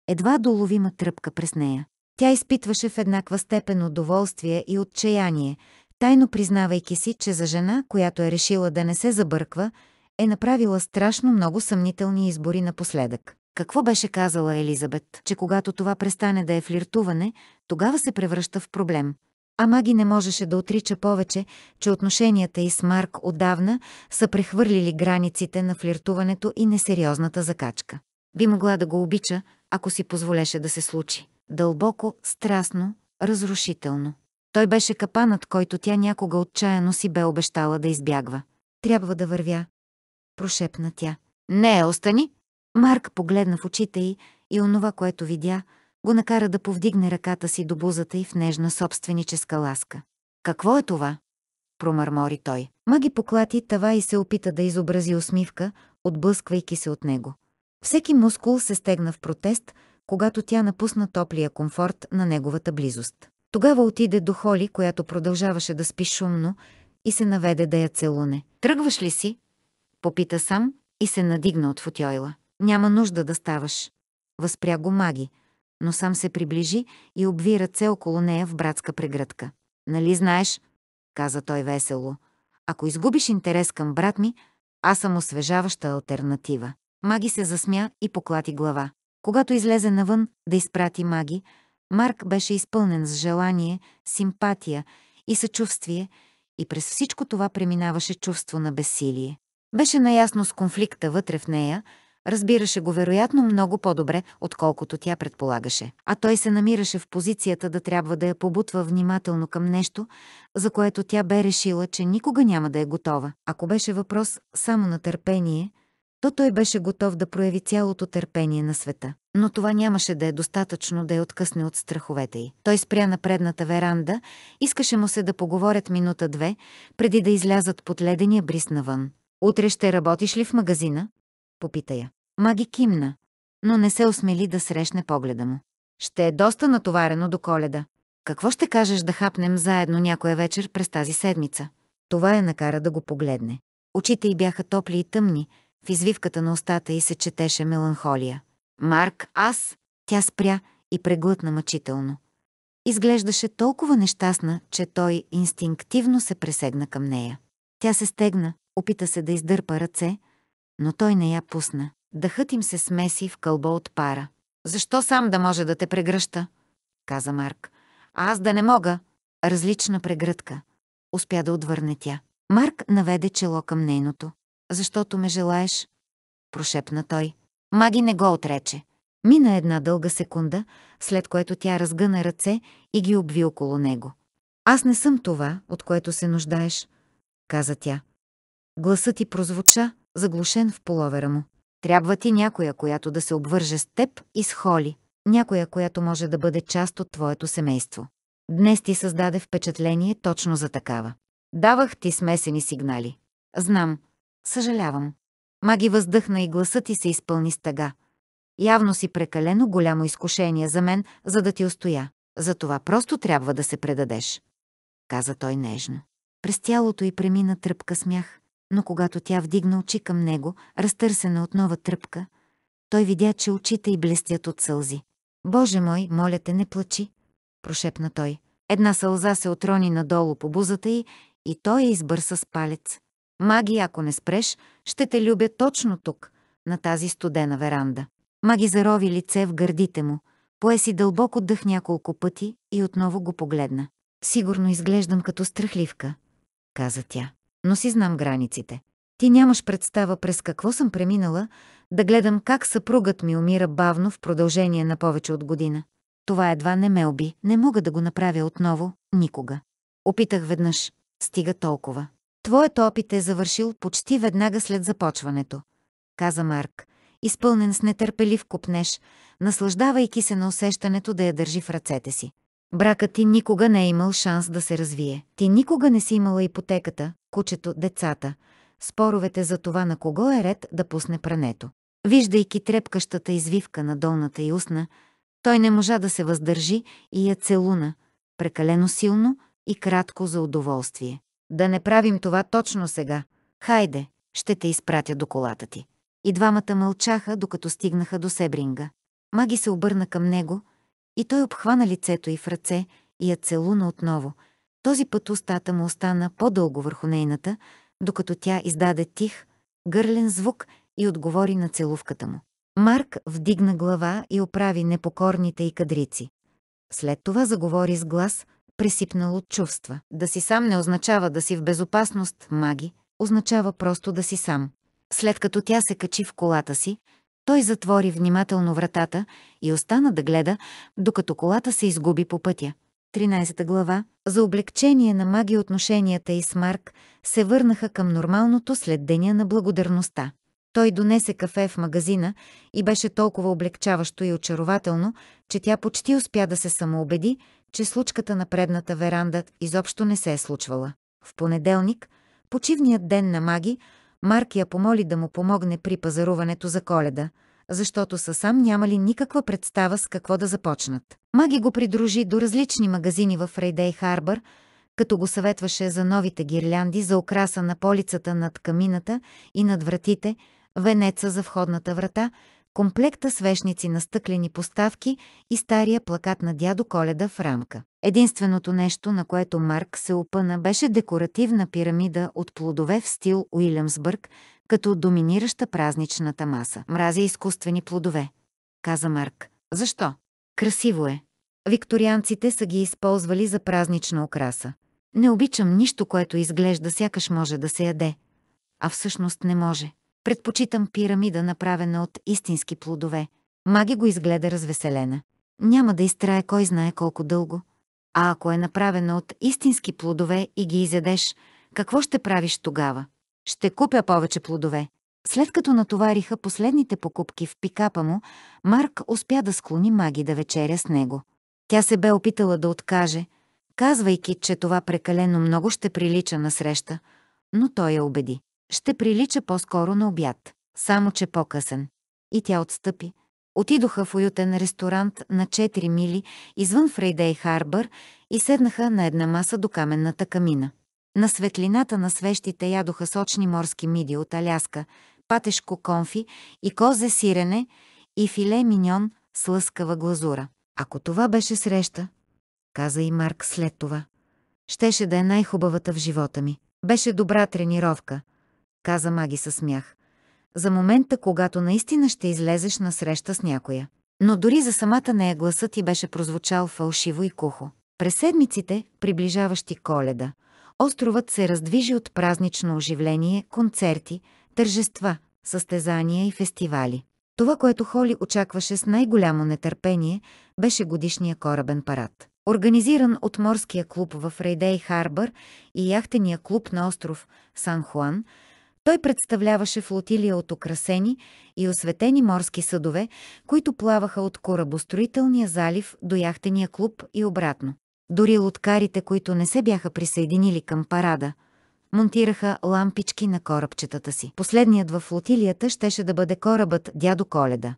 едва доловима тръпка през нея. Тя изпитваше в еднаква степен удоволствие и отчаяние, тайно признавайки си, че за жена, която е решила да не се забърква, е направила страшно много съмнителни избори напоследък. Какво беше казала Елизабет? Че когато това престане да е флиртуване, тогава се превръща в проблем. А Маги не можеше да отрича повече, че отношенията и с Марк отдавна са прехвърлили границите на флиртуването и несериозната закачка. Би могла да го обича, ако си позволеше да се случи. Дълбоко, страстно, разрушително. Той беше капанът, който тя някога отчаяно си бе обещала да избягва. Трябва да вървя. Прошепна тя. Не, остани! Марк погледна в очите й и онова, което видя, го накара да повдигне ръката си до бузата й в нежна собственическа ласка. «Какво е това?» промърмори той. Маги поклати тава и се опита да изобрази усмивка, отблъсквайки се от него. Всеки мускул се стегна в протест, когато тя напусна топлия комфорт на неговата близост. Тогава отиде до Холи, която продължаваше да спи шумно, и се наведе да я целуне. «Тръгваш ли си?» Попита сам и се надигна от футойла. Няма нужда да ставаш. Възпря го маги, но сам се приближи и обви ръце около нея в братска прегръдка. Нали знаеш, каза той весело. Ако изгубиш интерес към брат ми, аз съм освежаваща альтернатива. Маги се засмя и поклати глава. Когато излезе навън да изпрати маги, Марк беше изпълнен с желание, симпатия и съчувствие и през всичко това преминаваше чувство на безсилие. Беше наясно с конфликта вътре в нея, Разбираше го вероятно много по-добре, отколкото тя предполагаше. А той се намираше в позицията да трябва да я побутва внимателно към нещо, за което тя бе решила, че никога няма да е готова. Ако беше въпрос само на търпение, то той беше готов да прояви цялото търпение на света. Но това нямаше да е достатъчно да я откъсне от страховете й. Той спря на предната веранда, искаше му се да поговорят минута-две, преди да излязат под ледения бриз навън. Утре ще работиш ли в магазина? Попита я. Маги кимна, но не се осмели да срещне погледа му. Ще е доста натоварено до коледа. Какво ще кажеш да хапнем заедно някоя вечер през тази седмица? Това я накара да го погледне. Очите й бяха топли и тъмни, в извивката на устата й се четеше меланхолия. «Марк, аз!» Тя спря и преглътна мъчително. Изглеждаше толкова нещастна, че той инстинктивно се пресегна към нея. Тя се стегна, опита се да издърпа ръце, но той не я пусна. Дъхът им се смеси в кълбо от пара. Защо сам да може да те прегръща? каза Марк. А аз да не мога. Различна прегръдка. Успя да отвърне тя. Марк наведе чело към нейното. Защото ме желаеш? Прошепна той. Маги не го отрече. Мина една дълга секунда, след което тя разгъна ръце и ги обви около него. Аз не съм това, от което се нуждаеш, каза тя. Гласът ти прозвуча, заглушен в половера му. Трябва ти някоя, която да се обвърже с теб и с Холи, някоя, която може да бъде част от твоето семейство. Днес ти създаде впечатление точно за такава. Давах ти смесени сигнали. Знам. Съжалявам. Маги въздъхна и гласът ти се изпълни с тъга. Явно си прекалено голямо изкушение за мен, за да ти устоя. Затова просто трябва да се предадеш. Каза той нежно. През тялото й премина тръпка смях но когато тя вдигна очи към него, разтърсена от нова тръпка, той видя, че очите й блестят от сълзи. «Боже мой, моля те, не плачи!» – прошепна той. Една сълза се отрони надолу по бузата й и той я избърса с палец. «Маги, ако не спреш, ще те любя точно тук, на тази студена веранда». Маги зарови лице в гърдите му, пое си дълбоко дъх няколко пъти и отново го погледна. «Сигурно изглеждам като страхливка», каза тя но си знам границите. Ти нямаш представа през какво съм преминала да гледам как съпругът ми умира бавно в продължение на повече от година. Това едва не ме уби. Не мога да го направя отново, никога. Опитах веднъж. Стига толкова. Твоят опит е завършил почти веднага след започването, каза Марк, изпълнен с нетърпелив купнеж, наслаждавайки се на усещането да я държи в ръцете си. Бракът ти никога не е имал шанс да се развие. Ти никога не си имала ипотеката, кучето, децата, споровете за това на кого е ред да пусне прането. Виждайки трепкащата извивка на долната и устна, той не можа да се въздържи и я целуна, прекалено силно и кратко за удоволствие. Да не правим това точно сега. Хайде, ще те изпратя до колата ти. И двамата мълчаха, докато стигнаха до Себринга. Маги се обърна към него – и той обхвана лицето й в ръце и я целуна отново. Този път устата му остана по-дълго върху нейната, докато тя издаде тих, гърлен звук и отговори на целувката му. Марк вдигна глава и оправи непокорните й кадрици. След това заговори с глас, пресипнал от чувства. Да си сам не означава да си в безопасност, маги, означава просто да си сам. След като тя се качи в колата си, той затвори внимателно вратата и остана да гледа, докато колата се изгуби по пътя. 13 глава За облегчение на маги отношенията и с Марк се върнаха към нормалното след деня на благодарността. Той донесе кафе в магазина и беше толкова облегчаващо и очарователно, че тя почти успя да се самоубеди, че случката на предната веранда изобщо не се е случвала. В понеделник, почивният ден на маги, Марк я помоли да му помогне при пазаруването за коледа, защото са сам нямали никаква представа с какво да започнат. Маги го придружи до различни магазини в Рейдей Харбър, като го съветваше за новите гирлянди за украса на полицата над камината и над вратите, венеца за входната врата, комплекта с на стъклени поставки и стария плакат на дядо Коледа в рамка. Единственото нещо, на което Марк се опъна, беше декоративна пирамида от плодове в стил Уилямсбърг, като доминираща празничната маса. Мрази изкуствени плодове, каза Марк. Защо? Красиво е. Викторианците са ги използвали за празнична украса. Не обичам нищо, което изглежда сякаш може да се яде, а всъщност не може. Предпочитам пирамида, направена от истински плодове. Маги го изгледа развеселена. Няма да изтрае кой знае колко дълго. А ако е направена от истински плодове и ги изядеш, какво ще правиш тогава? Ще купя повече плодове. След като натовариха последните покупки в пикапа му, Марк успя да склони маги да вечеря с него. Тя се бе опитала да откаже, казвайки, че това прекалено много ще прилича на среща, но той я убеди. Ще прилича по-скоро на обяд, само че по-късен. И тя отстъпи. Отидоха в уютен ресторант на 4 мили извън Фрейдей Харбър и седнаха на една маса до каменната камина. На светлината на свещите ядоха сочни морски миди от Аляска, патешко конфи и козе сирене и филе миньон с лъскава глазура. Ако това беше среща, каза и Марк след това, щеше да е най-хубавата в живота ми. Беше добра тренировка – каза Маги със смях. За момента, когато наистина ще излезеш на среща с някоя. Но дори за самата нея гласът ти беше прозвучал фалшиво и кухо. През седмиците, приближаващи коледа, островът се раздвижи от празнично оживление, концерти, тържества, състезания и фестивали. Това, което Холи очакваше с най-голямо нетърпение, беше годишния корабен парад. Организиран от морския клуб в Рейдей Харбър и яхтения клуб на остров Сан Хуан – той представляваше флотилия от украсени и осветени морски съдове, които плаваха от корабостроителния залив до яхтения клуб и обратно. Дори лоткарите, които не се бяха присъединили към парада, монтираха лампички на корабчетата си. Последният във флотилията щеше да бъде корабът Дядо Коледа,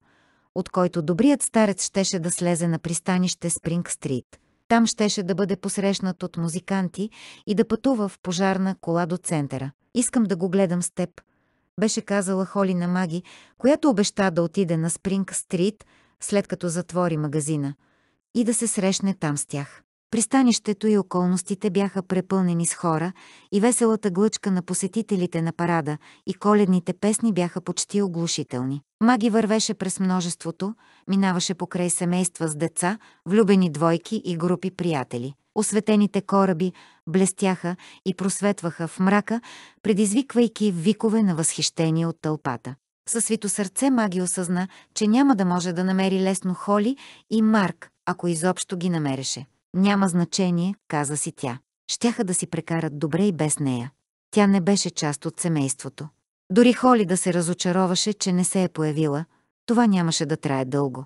от който добрият старец щеше да слезе на пристанище Спринг Стрит. Там щеше да бъде посрещнат от музиканти и да пътува в пожарна кола до центъра. Искам да го гледам с теб, беше казала Холи на Маги, която обеща да отиде на Спринг Стрит, след като затвори магазина, и да се срещне там с тях. Пристанището и околностите бяха препълнени с хора и веселата глъчка на посетителите на парада и коледните песни бяха почти оглушителни. Маги вървеше през множеството, минаваше покрай семейства с деца, влюбени двойки и групи приятели – Осветените кораби блестяха и просветваха в мрака, предизвиквайки викове на възхищение от тълпата. Със свито сърце Маги осъзна, че няма да може да намери лесно Холи и Марк, ако изобщо ги намереше. Няма значение, каза си тя. Щяха да си прекарат добре и без нея. Тя не беше част от семейството. Дори Холи да се разочароваше, че не се е появила, това нямаше да трае дълго.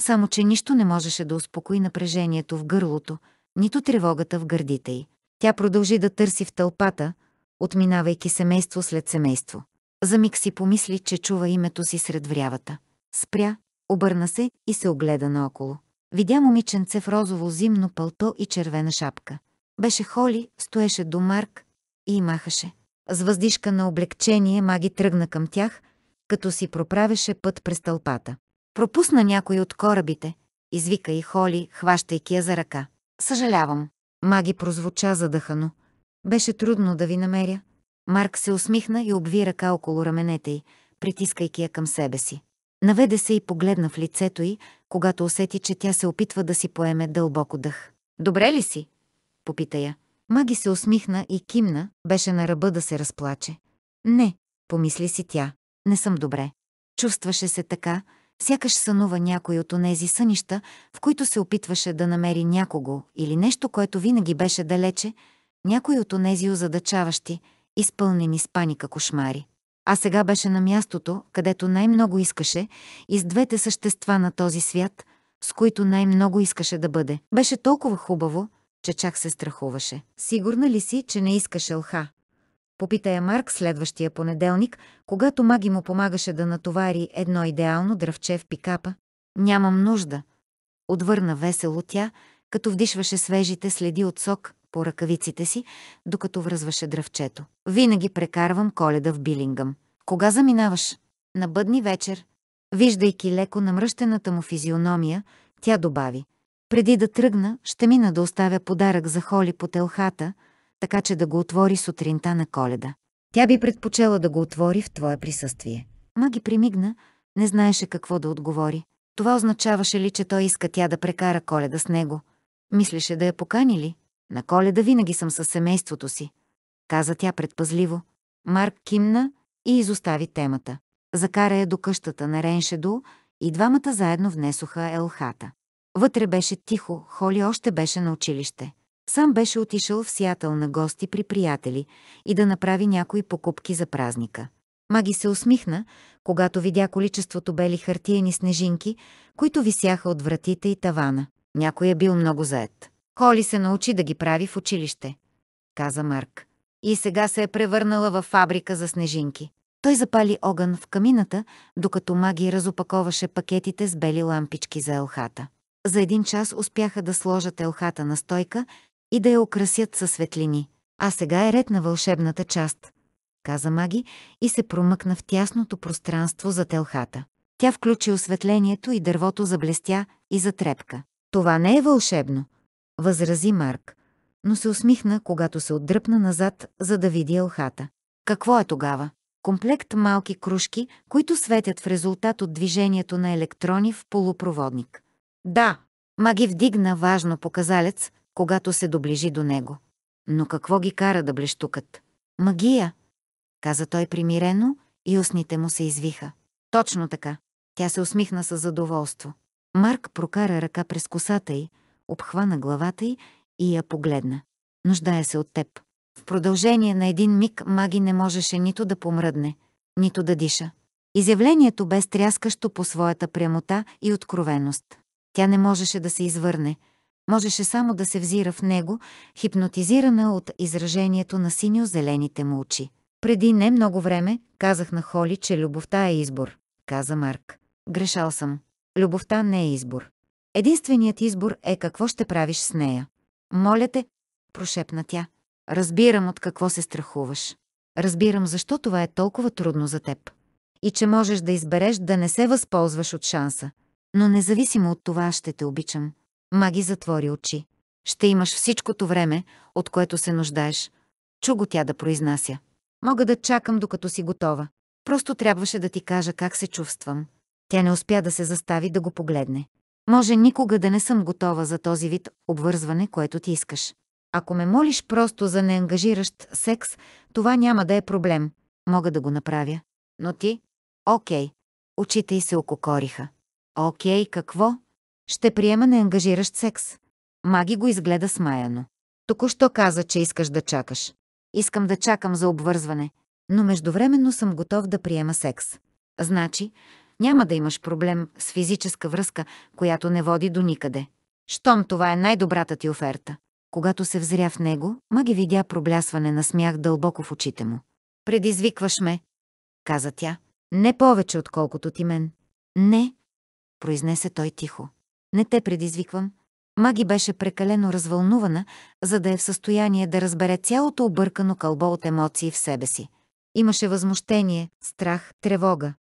Само, че нищо не можеше да успокои напрежението в гърлото, нито тревогата в гърдите й. Тя продължи да търси в тълпата, отминавайки семейство след семейство. За миг си помисли, че чува името си сред врявата. Спря, обърна се и се огледа наоколо. Видя момиченце в розово зимно пълто и червена шапка. Беше Холи, стоеше до Марк и махаше. С въздишка на облегчение Маги тръгна към тях, като си проправеше път през тълпата. Пропусна някой от корабите, извика и Холи, хващайки я за ръка. Съжалявам. Маги прозвуча задъхано. Беше трудно да ви намеря. Марк се усмихна и обви ръка около раменете й, притискайки я към себе си. Наведе се и погледна в лицето й, когато усети, че тя се опитва да си поеме дълбоко дъх. «Добре ли си?» – попита я. Маги се усмихна и кимна, беше на ръба да се разплаче. «Не», помисли си тя, «не съм добре». Чувстваше се така, сякаш сънува някой от онези сънища, в които се опитваше да намери някого или нещо, което винаги беше далече, някой от онези озадачаващи, изпълнени с паника кошмари. А сега беше на мястото, където най-много искаше и с двете същества на този свят, с които най-много искаше да бъде. Беше толкова хубаво, че чак се страхуваше. Сигурна ли си, че не искаше лха? Попита я Марк следващия понеделник, когато Маги му помагаше да натовари едно идеално дравче в пикапа. Нямам нужда. Отвърна весело тя, като вдишваше свежите следи от сок по ръкавиците си, докато връзваше дръвчето. Винаги прекарвам коледа в Билингъм. Кога заминаваш? На бъдни вечер. Виждайки леко намръщената му физиономия, тя добави. Преди да тръгна, ще мина да оставя подарък за Холи по телхата – така че да го отвори сутринта на коледа. Тя би предпочела да го отвори в твое присъствие. Маги примигна, не знаеше какво да отговори. Това означаваше ли, че той иска тя да прекара коледа с него? Мислеше да я покани ли? На коледа винаги съм със семейството си. Каза тя предпазливо. Марк кимна и изостави темата. Закара я до къщата на Реншеду и двамата заедно внесоха елхата. Вътре беше тихо, Холи още беше на училище. Сам беше отишъл в Сиатъл на гости при приятели и да направи някои покупки за празника. Маги се усмихна, когато видя количеството бели хартиени снежинки, които висяха от вратите и тавана. Някой е бил много заед. Коли се научи да ги прави в училище, каза Марк. И сега се е превърнала в фабрика за снежинки. Той запали огън в камината, докато Маги разопаковаше пакетите с бели лампички за елхата. За един час успяха да сложат елхата на стойка и да я украсят със светлини. А сега е ред на вълшебната част, каза Маги и се промъкна в тясното пространство за телхата. Тя включи осветлението и дървото заблестя и затрепка. Това не е вълшебно, възрази Марк, но се усмихна, когато се отдръпна назад, за да види елхата. Какво е тогава? Комплект малки кружки, които светят в резултат от движението на електрони в полупроводник. Да, Маги вдигна важно показалец, когато се доближи до него. Но какво ги кара да блещукат? Магия! каза той примирено и устните му се извиха. Точно така. Тя се усмихна с задоволство. Марк прокара ръка през косата й, обхвана главата й и я погледна. Нуждая се от теб. В продължение на един миг Маги не можеше нито да помръдне, нито да диша. Изявлението бе стряскащо по своята прямота и откровеност. Тя не можеше да се извърне, Можеше само да се взира в него, хипнотизирана от изражението на синьо-зелените му очи. Преди не много време казах на Холи, че любовта е избор, каза Марк. Грешал съм. Любовта не е избор. Единственият избор е какво ще правиш с нея. Моля те, прошепна тя. Разбирам от какво се страхуваш. Разбирам защо това е толкова трудно за теб. И че можеш да избереш да не се възползваш от шанса. Но независимо от това ще те обичам. Маги затвори очи. Ще имаш всичкото време, от което се нуждаеш. Чу го тя да произнася. Мога да чакам, докато си готова. Просто трябваше да ти кажа как се чувствам. Тя не успя да се застави да го погледне. Може никога да не съм готова за този вид обвързване, което ти искаш. Ако ме молиш просто за неангажиращ секс, това няма да е проблем. Мога да го направя. Но ти? Окей. Очите й се ококориха. Окей, какво? Ще приема неангажиращ секс. Маги го изгледа смаяно. Току-що каза, че искаш да чакаш. Искам да чакам за обвързване, но междувременно съм готов да приема секс. Значи, няма да имаш проблем с физическа връзка, която не води до никъде. Щом това е най-добрата ти оферта. Когато се взря в него, Маги видя проблясване на смях дълбоко в очите му. Предизвикваш ме, каза тя. Не повече, отколкото ти мен. Не, произнесе той тихо. Не те предизвиквам. Маги беше прекалено развълнувана, за да е в състояние да разбере цялото объркано кълбо от емоции в себе си. Имаше възмущение, страх, тревога.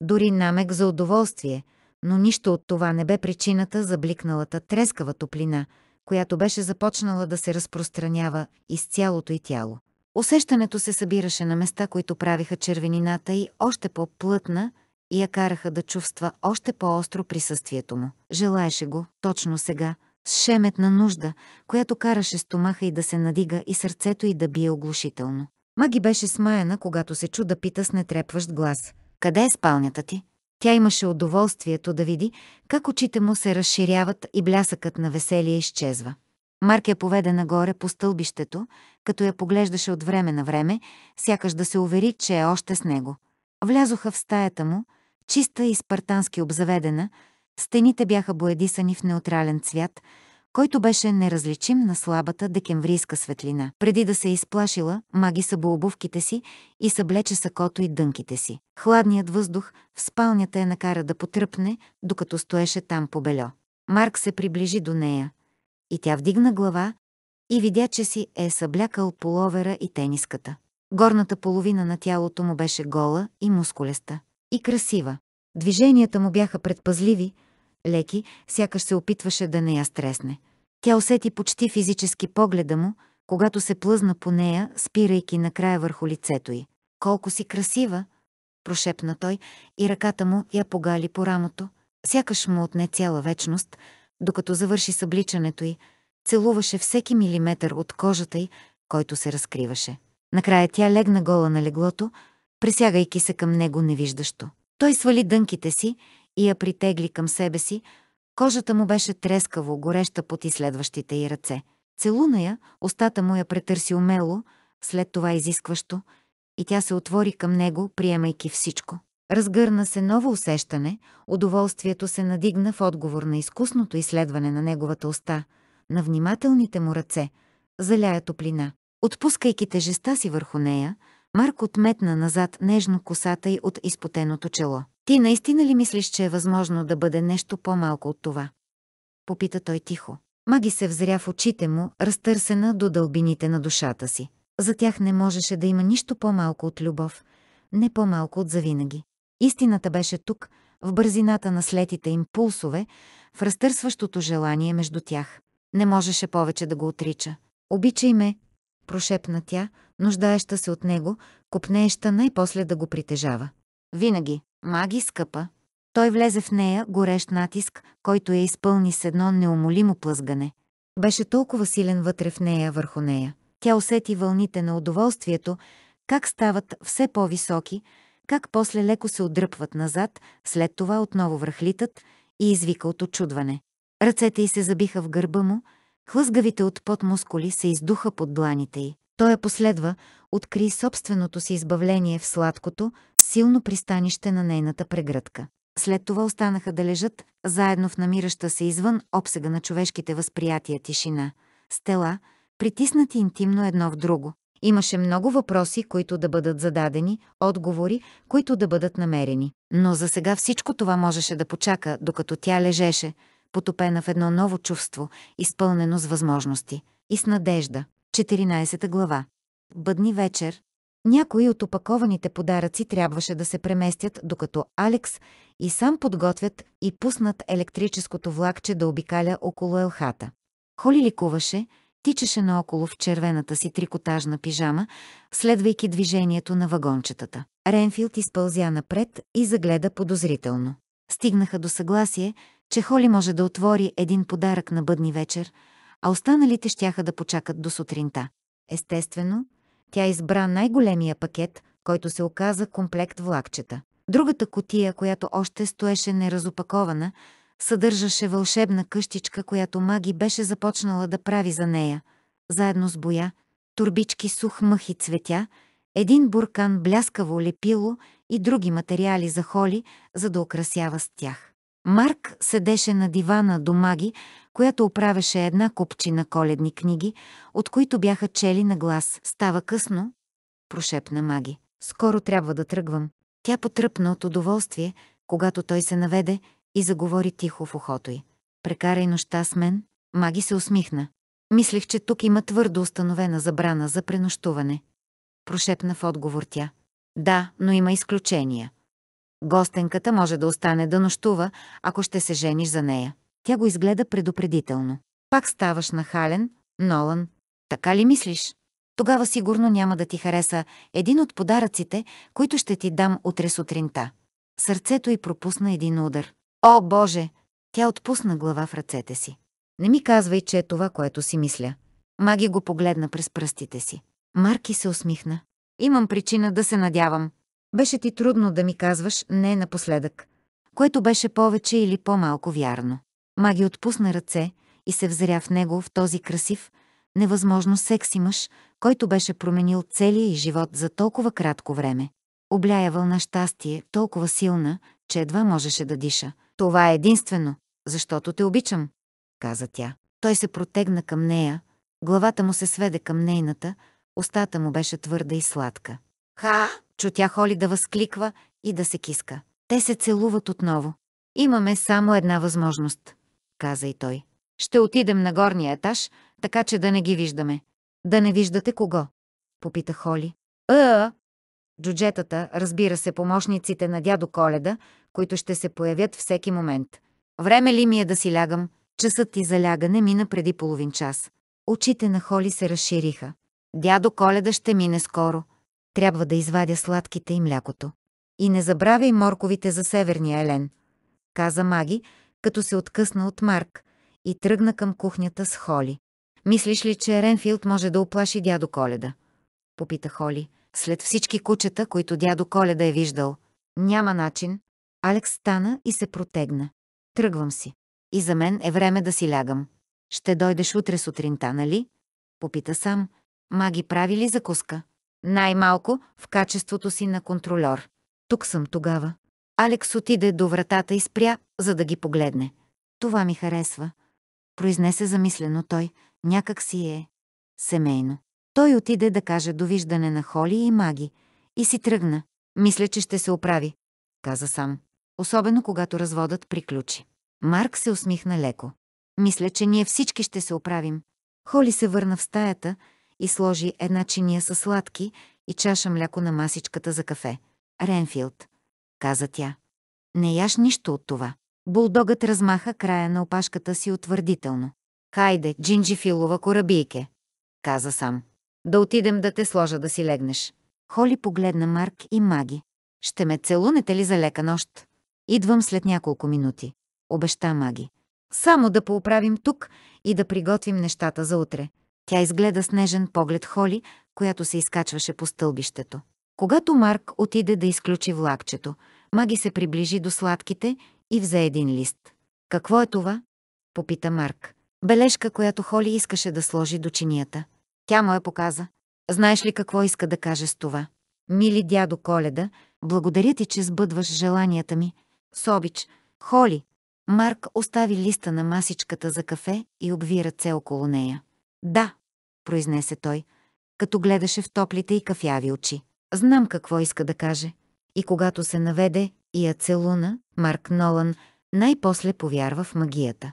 Дори намек за удоволствие, но нищо от това не бе причината за бликналата трескава топлина, която беше започнала да се разпространява из цялото й тяло. Усещането се събираше на места, които правиха червенината и още по-плътна, и я караха да чувства още по-остро присъствието му. Желаеше го, точно сега, с шеметна нужда, която караше стомаха и да се надига и сърцето й да бие оглушително. Маги беше смаяна, когато се чу да пита с нетрепващ глас. «Къде е спалнята ти?» Тя имаше удоволствието да види как очите му се разширяват и блясъкът на веселие изчезва. Марк я поведе нагоре по стълбището, като я поглеждаше от време на време, сякаш да се увери, че е още с него. Влязоха в стаята му, чиста и спартански обзаведена, стените бяха боядисани в неутрален цвят, който беше неразличим на слабата декемврийска светлина. Преди да се изплашила, маги са обувките си и съблече сакото и дънките си. Хладният въздух в спалнята я накара да потръпне, докато стоеше там по бельо. Марк се приближи до нея и тя вдигна глава и видя, че си е съблякал половера и тениската. Горната половина на тялото му беше гола и мускулеста и красива. Движенията му бяха предпазливи, леки, сякаш се опитваше да не я стресне. Тя усети почти физически погледа му, когато се плъзна по нея, спирайки накрая върху лицето й. «Колко си красива!» – прошепна той и ръката му я погали по рамото. Сякаш му отне цяла вечност, докато завърши събличането й, целуваше всеки милиметър от кожата й, който се разкриваше. Накрая тя легна гола на леглото, пресягайки се към него невиждащо. Той свали дънките си и я притегли към себе си. Кожата му беше трескаво гореща под изследващите й ръце. Целуна я, устата му я претърси умело, след това изискващо, и тя се отвори към него, приемайки всичко. Разгърна се ново усещане, удоволствието се надигна в отговор на изкусното изследване на неговата уста, на внимателните му ръце, заляя топлина. Отпускайки тежеста си върху нея, Марк отметна назад нежно косата й от изпотеното чело. Ти наистина ли мислиш, че е възможно да бъде нещо по-малко от това? Попита той тихо. Маги се взря в очите му, разтърсена до дълбините на душата си. За тях не можеше да има нищо по-малко от любов, не по-малко от завинаги. Истината беше тук, в бързината на слетите им пулсове, в разтърсващото желание между тях. Не можеше повече да го отрича. Обичай ме, прошепна тя, нуждаеща се от него, купнееща най-после да го притежава. Винаги, маги скъпа. Той влезе в нея горещ натиск, който я изпълни с едно неумолимо плъзгане. Беше толкова силен вътре в нея, върху нея. Тя усети вълните на удоволствието, как стават все по-високи, как после леко се отдръпват назад, след това отново връхлитат и извика от очудване. Ръцете й се забиха в гърба му, хлъзгавите от пот мускули се издуха под дланите й. Той я последва, откри собственото си избавление в сладкото, силно пристанище на нейната прегръдка. След това останаха да лежат, заедно в намираща се извън обсега на човешките възприятия тишина, стела, притиснати интимно едно в друго. Имаше много въпроси, които да бъдат зададени, отговори, които да бъдат намерени. Но за сега всичко това можеше да почака, докато тя лежеше, потопена в едно ново чувство, изпълнено с възможности и с надежда. 14 глава. Бъдни вечер. Някои от опакованите подаръци трябваше да се преместят, докато Алекс и сам подготвят и пуснат електрическото влакче да обикаля около елхата. Холи ликуваше, тичаше наоколо в червената си трикотажна пижама, следвайки движението на вагончетата. Ренфилд изпълзя напред и загледа подозрително. Стигнаха до съгласие, че Холи може да отвори един подарък на бъдни вечер – а останалите щяха да почакат до сутринта. Естествено, тя избра най-големия пакет, който се оказа комплект влакчета. Другата котия, която още стоеше неразопакована, съдържаше вълшебна къщичка, която Маги беше започнала да прави за нея, заедно с боя, турбички сух мъх и цветя, един буркан бляскаво лепило и други материали за холи, за да украсява с тях. Марк седеше на дивана до маги, която оправеше една купчина коледни книги, от които бяха чели на глас. «Става късно», прошепна маги. «Скоро трябва да тръгвам». Тя потръпна от удоволствие, когато той се наведе и заговори тихо в ухото й. «Прекарай нощта с мен», маги се усмихна. «Мислех, че тук има твърдо установена забрана за пренощуване». Прошепна в отговор тя. «Да, но има изключения». Гостенката може да остане да нощува, ако ще се жениш за нея. Тя го изгледа предупредително. Пак ставаш нахален, Нолан. Така ли мислиш? Тогава сигурно няма да ти хареса един от подаръците, които ще ти дам утре сутринта. Сърцето й пропусна един удар. О, Боже! Тя отпусна глава в ръцете си. Не ми казвай, че е това, което си мисля. Маги го погледна през пръстите си. Марки се усмихна. Имам причина да се надявам. Беше ти трудно да ми казваш «не» напоследък, което беше повече или по-малко вярно. Маги отпусна ръце и се взря в него в този красив, невъзможно секси мъж, който беше променил целия и живот за толкова кратко време. Обляя вълна щастие, толкова силна, че едва можеше да диша. Това е единствено, защото те обичам, каза тя. Той се протегна към нея, главата му се сведе към нейната, устата му беше твърда и сладка. Ха, Чутя Холи да възкликва и да се киска. Те се целуват отново. Имаме само една възможност, каза и той. Ще отидем на горния етаж, така че да не ги виждаме. Да не виждате кого? Попита Холи. А, Джуджетата, разбира се, помощниците на дядо Коледа, които ще се появят всеки момент. Време ли ми е да си лягам? Часът ти за лягане мина преди половин час. Очите на Холи се разшириха. Дядо Коледа ще мине скоро. Трябва да извадя сладките и млякото. И не забравяй морковите за Северния Елен, каза Маги, като се откъсна от Марк и тръгна към кухнята с Холи. Мислиш ли, че Ренфилд може да оплаши дядо Коледа? Попита Холи. След всички кучета, които дядо Коледа е виждал. Няма начин. Алекс стана и се протегна. Тръгвам си. И за мен е време да си лягам. Ще дойдеш утре сутринта, нали? Попита сам. Маги прави ли закуска? Най-малко в качеството си на контролер. Тук съм тогава. Алекс отиде до вратата и спря, за да ги погледне. Това ми харесва. Произнесе замислено той. Някак си е семейно. Той отиде да каже довиждане на Холи и Маги и си тръгна. Мисля, че ще се оправи, каза сам. Особено когато разводът приключи. Марк се усмихна леко. Мисля, че ние всички ще се оправим. Холи се върна в стаята и сложи една чиния със сладки и чаша мляко на масичката за кафе. Ренфилд, каза тя. Не яш нищо от това. Булдогът размаха края на опашката си утвърдително. Хайде, джинджифилова корабийке, каза сам. Да отидем да те сложа да си легнеш. Холи погледна Марк и Маги. Ще ме целунете ли за лека нощ? Идвам след няколко минути. Обеща Маги. Само да поуправим тук и да приготвим нещата за утре. Тя изгледа снежен поглед Холи, която се изкачваше по стълбището. Когато Марк отиде да изключи влакчето, Маги се приближи до сладките и взе един лист. «Какво е това?» – попита Марк. Бележка, която Холи искаше да сложи до чинията. Тя му я показа. Знаеш ли какво иска да каже с това? Мили дядо Коледа, благодаря ти, че сбъдваш желанията ми. Собич, Холи. Марк остави листа на масичката за кафе и обвира це около нея. Да, произнесе той, като гледаше в топлите и кафяви очи. Знам какво иска да каже. И когато се наведе и я целуна, Марк Нолан най-после повярва в магията.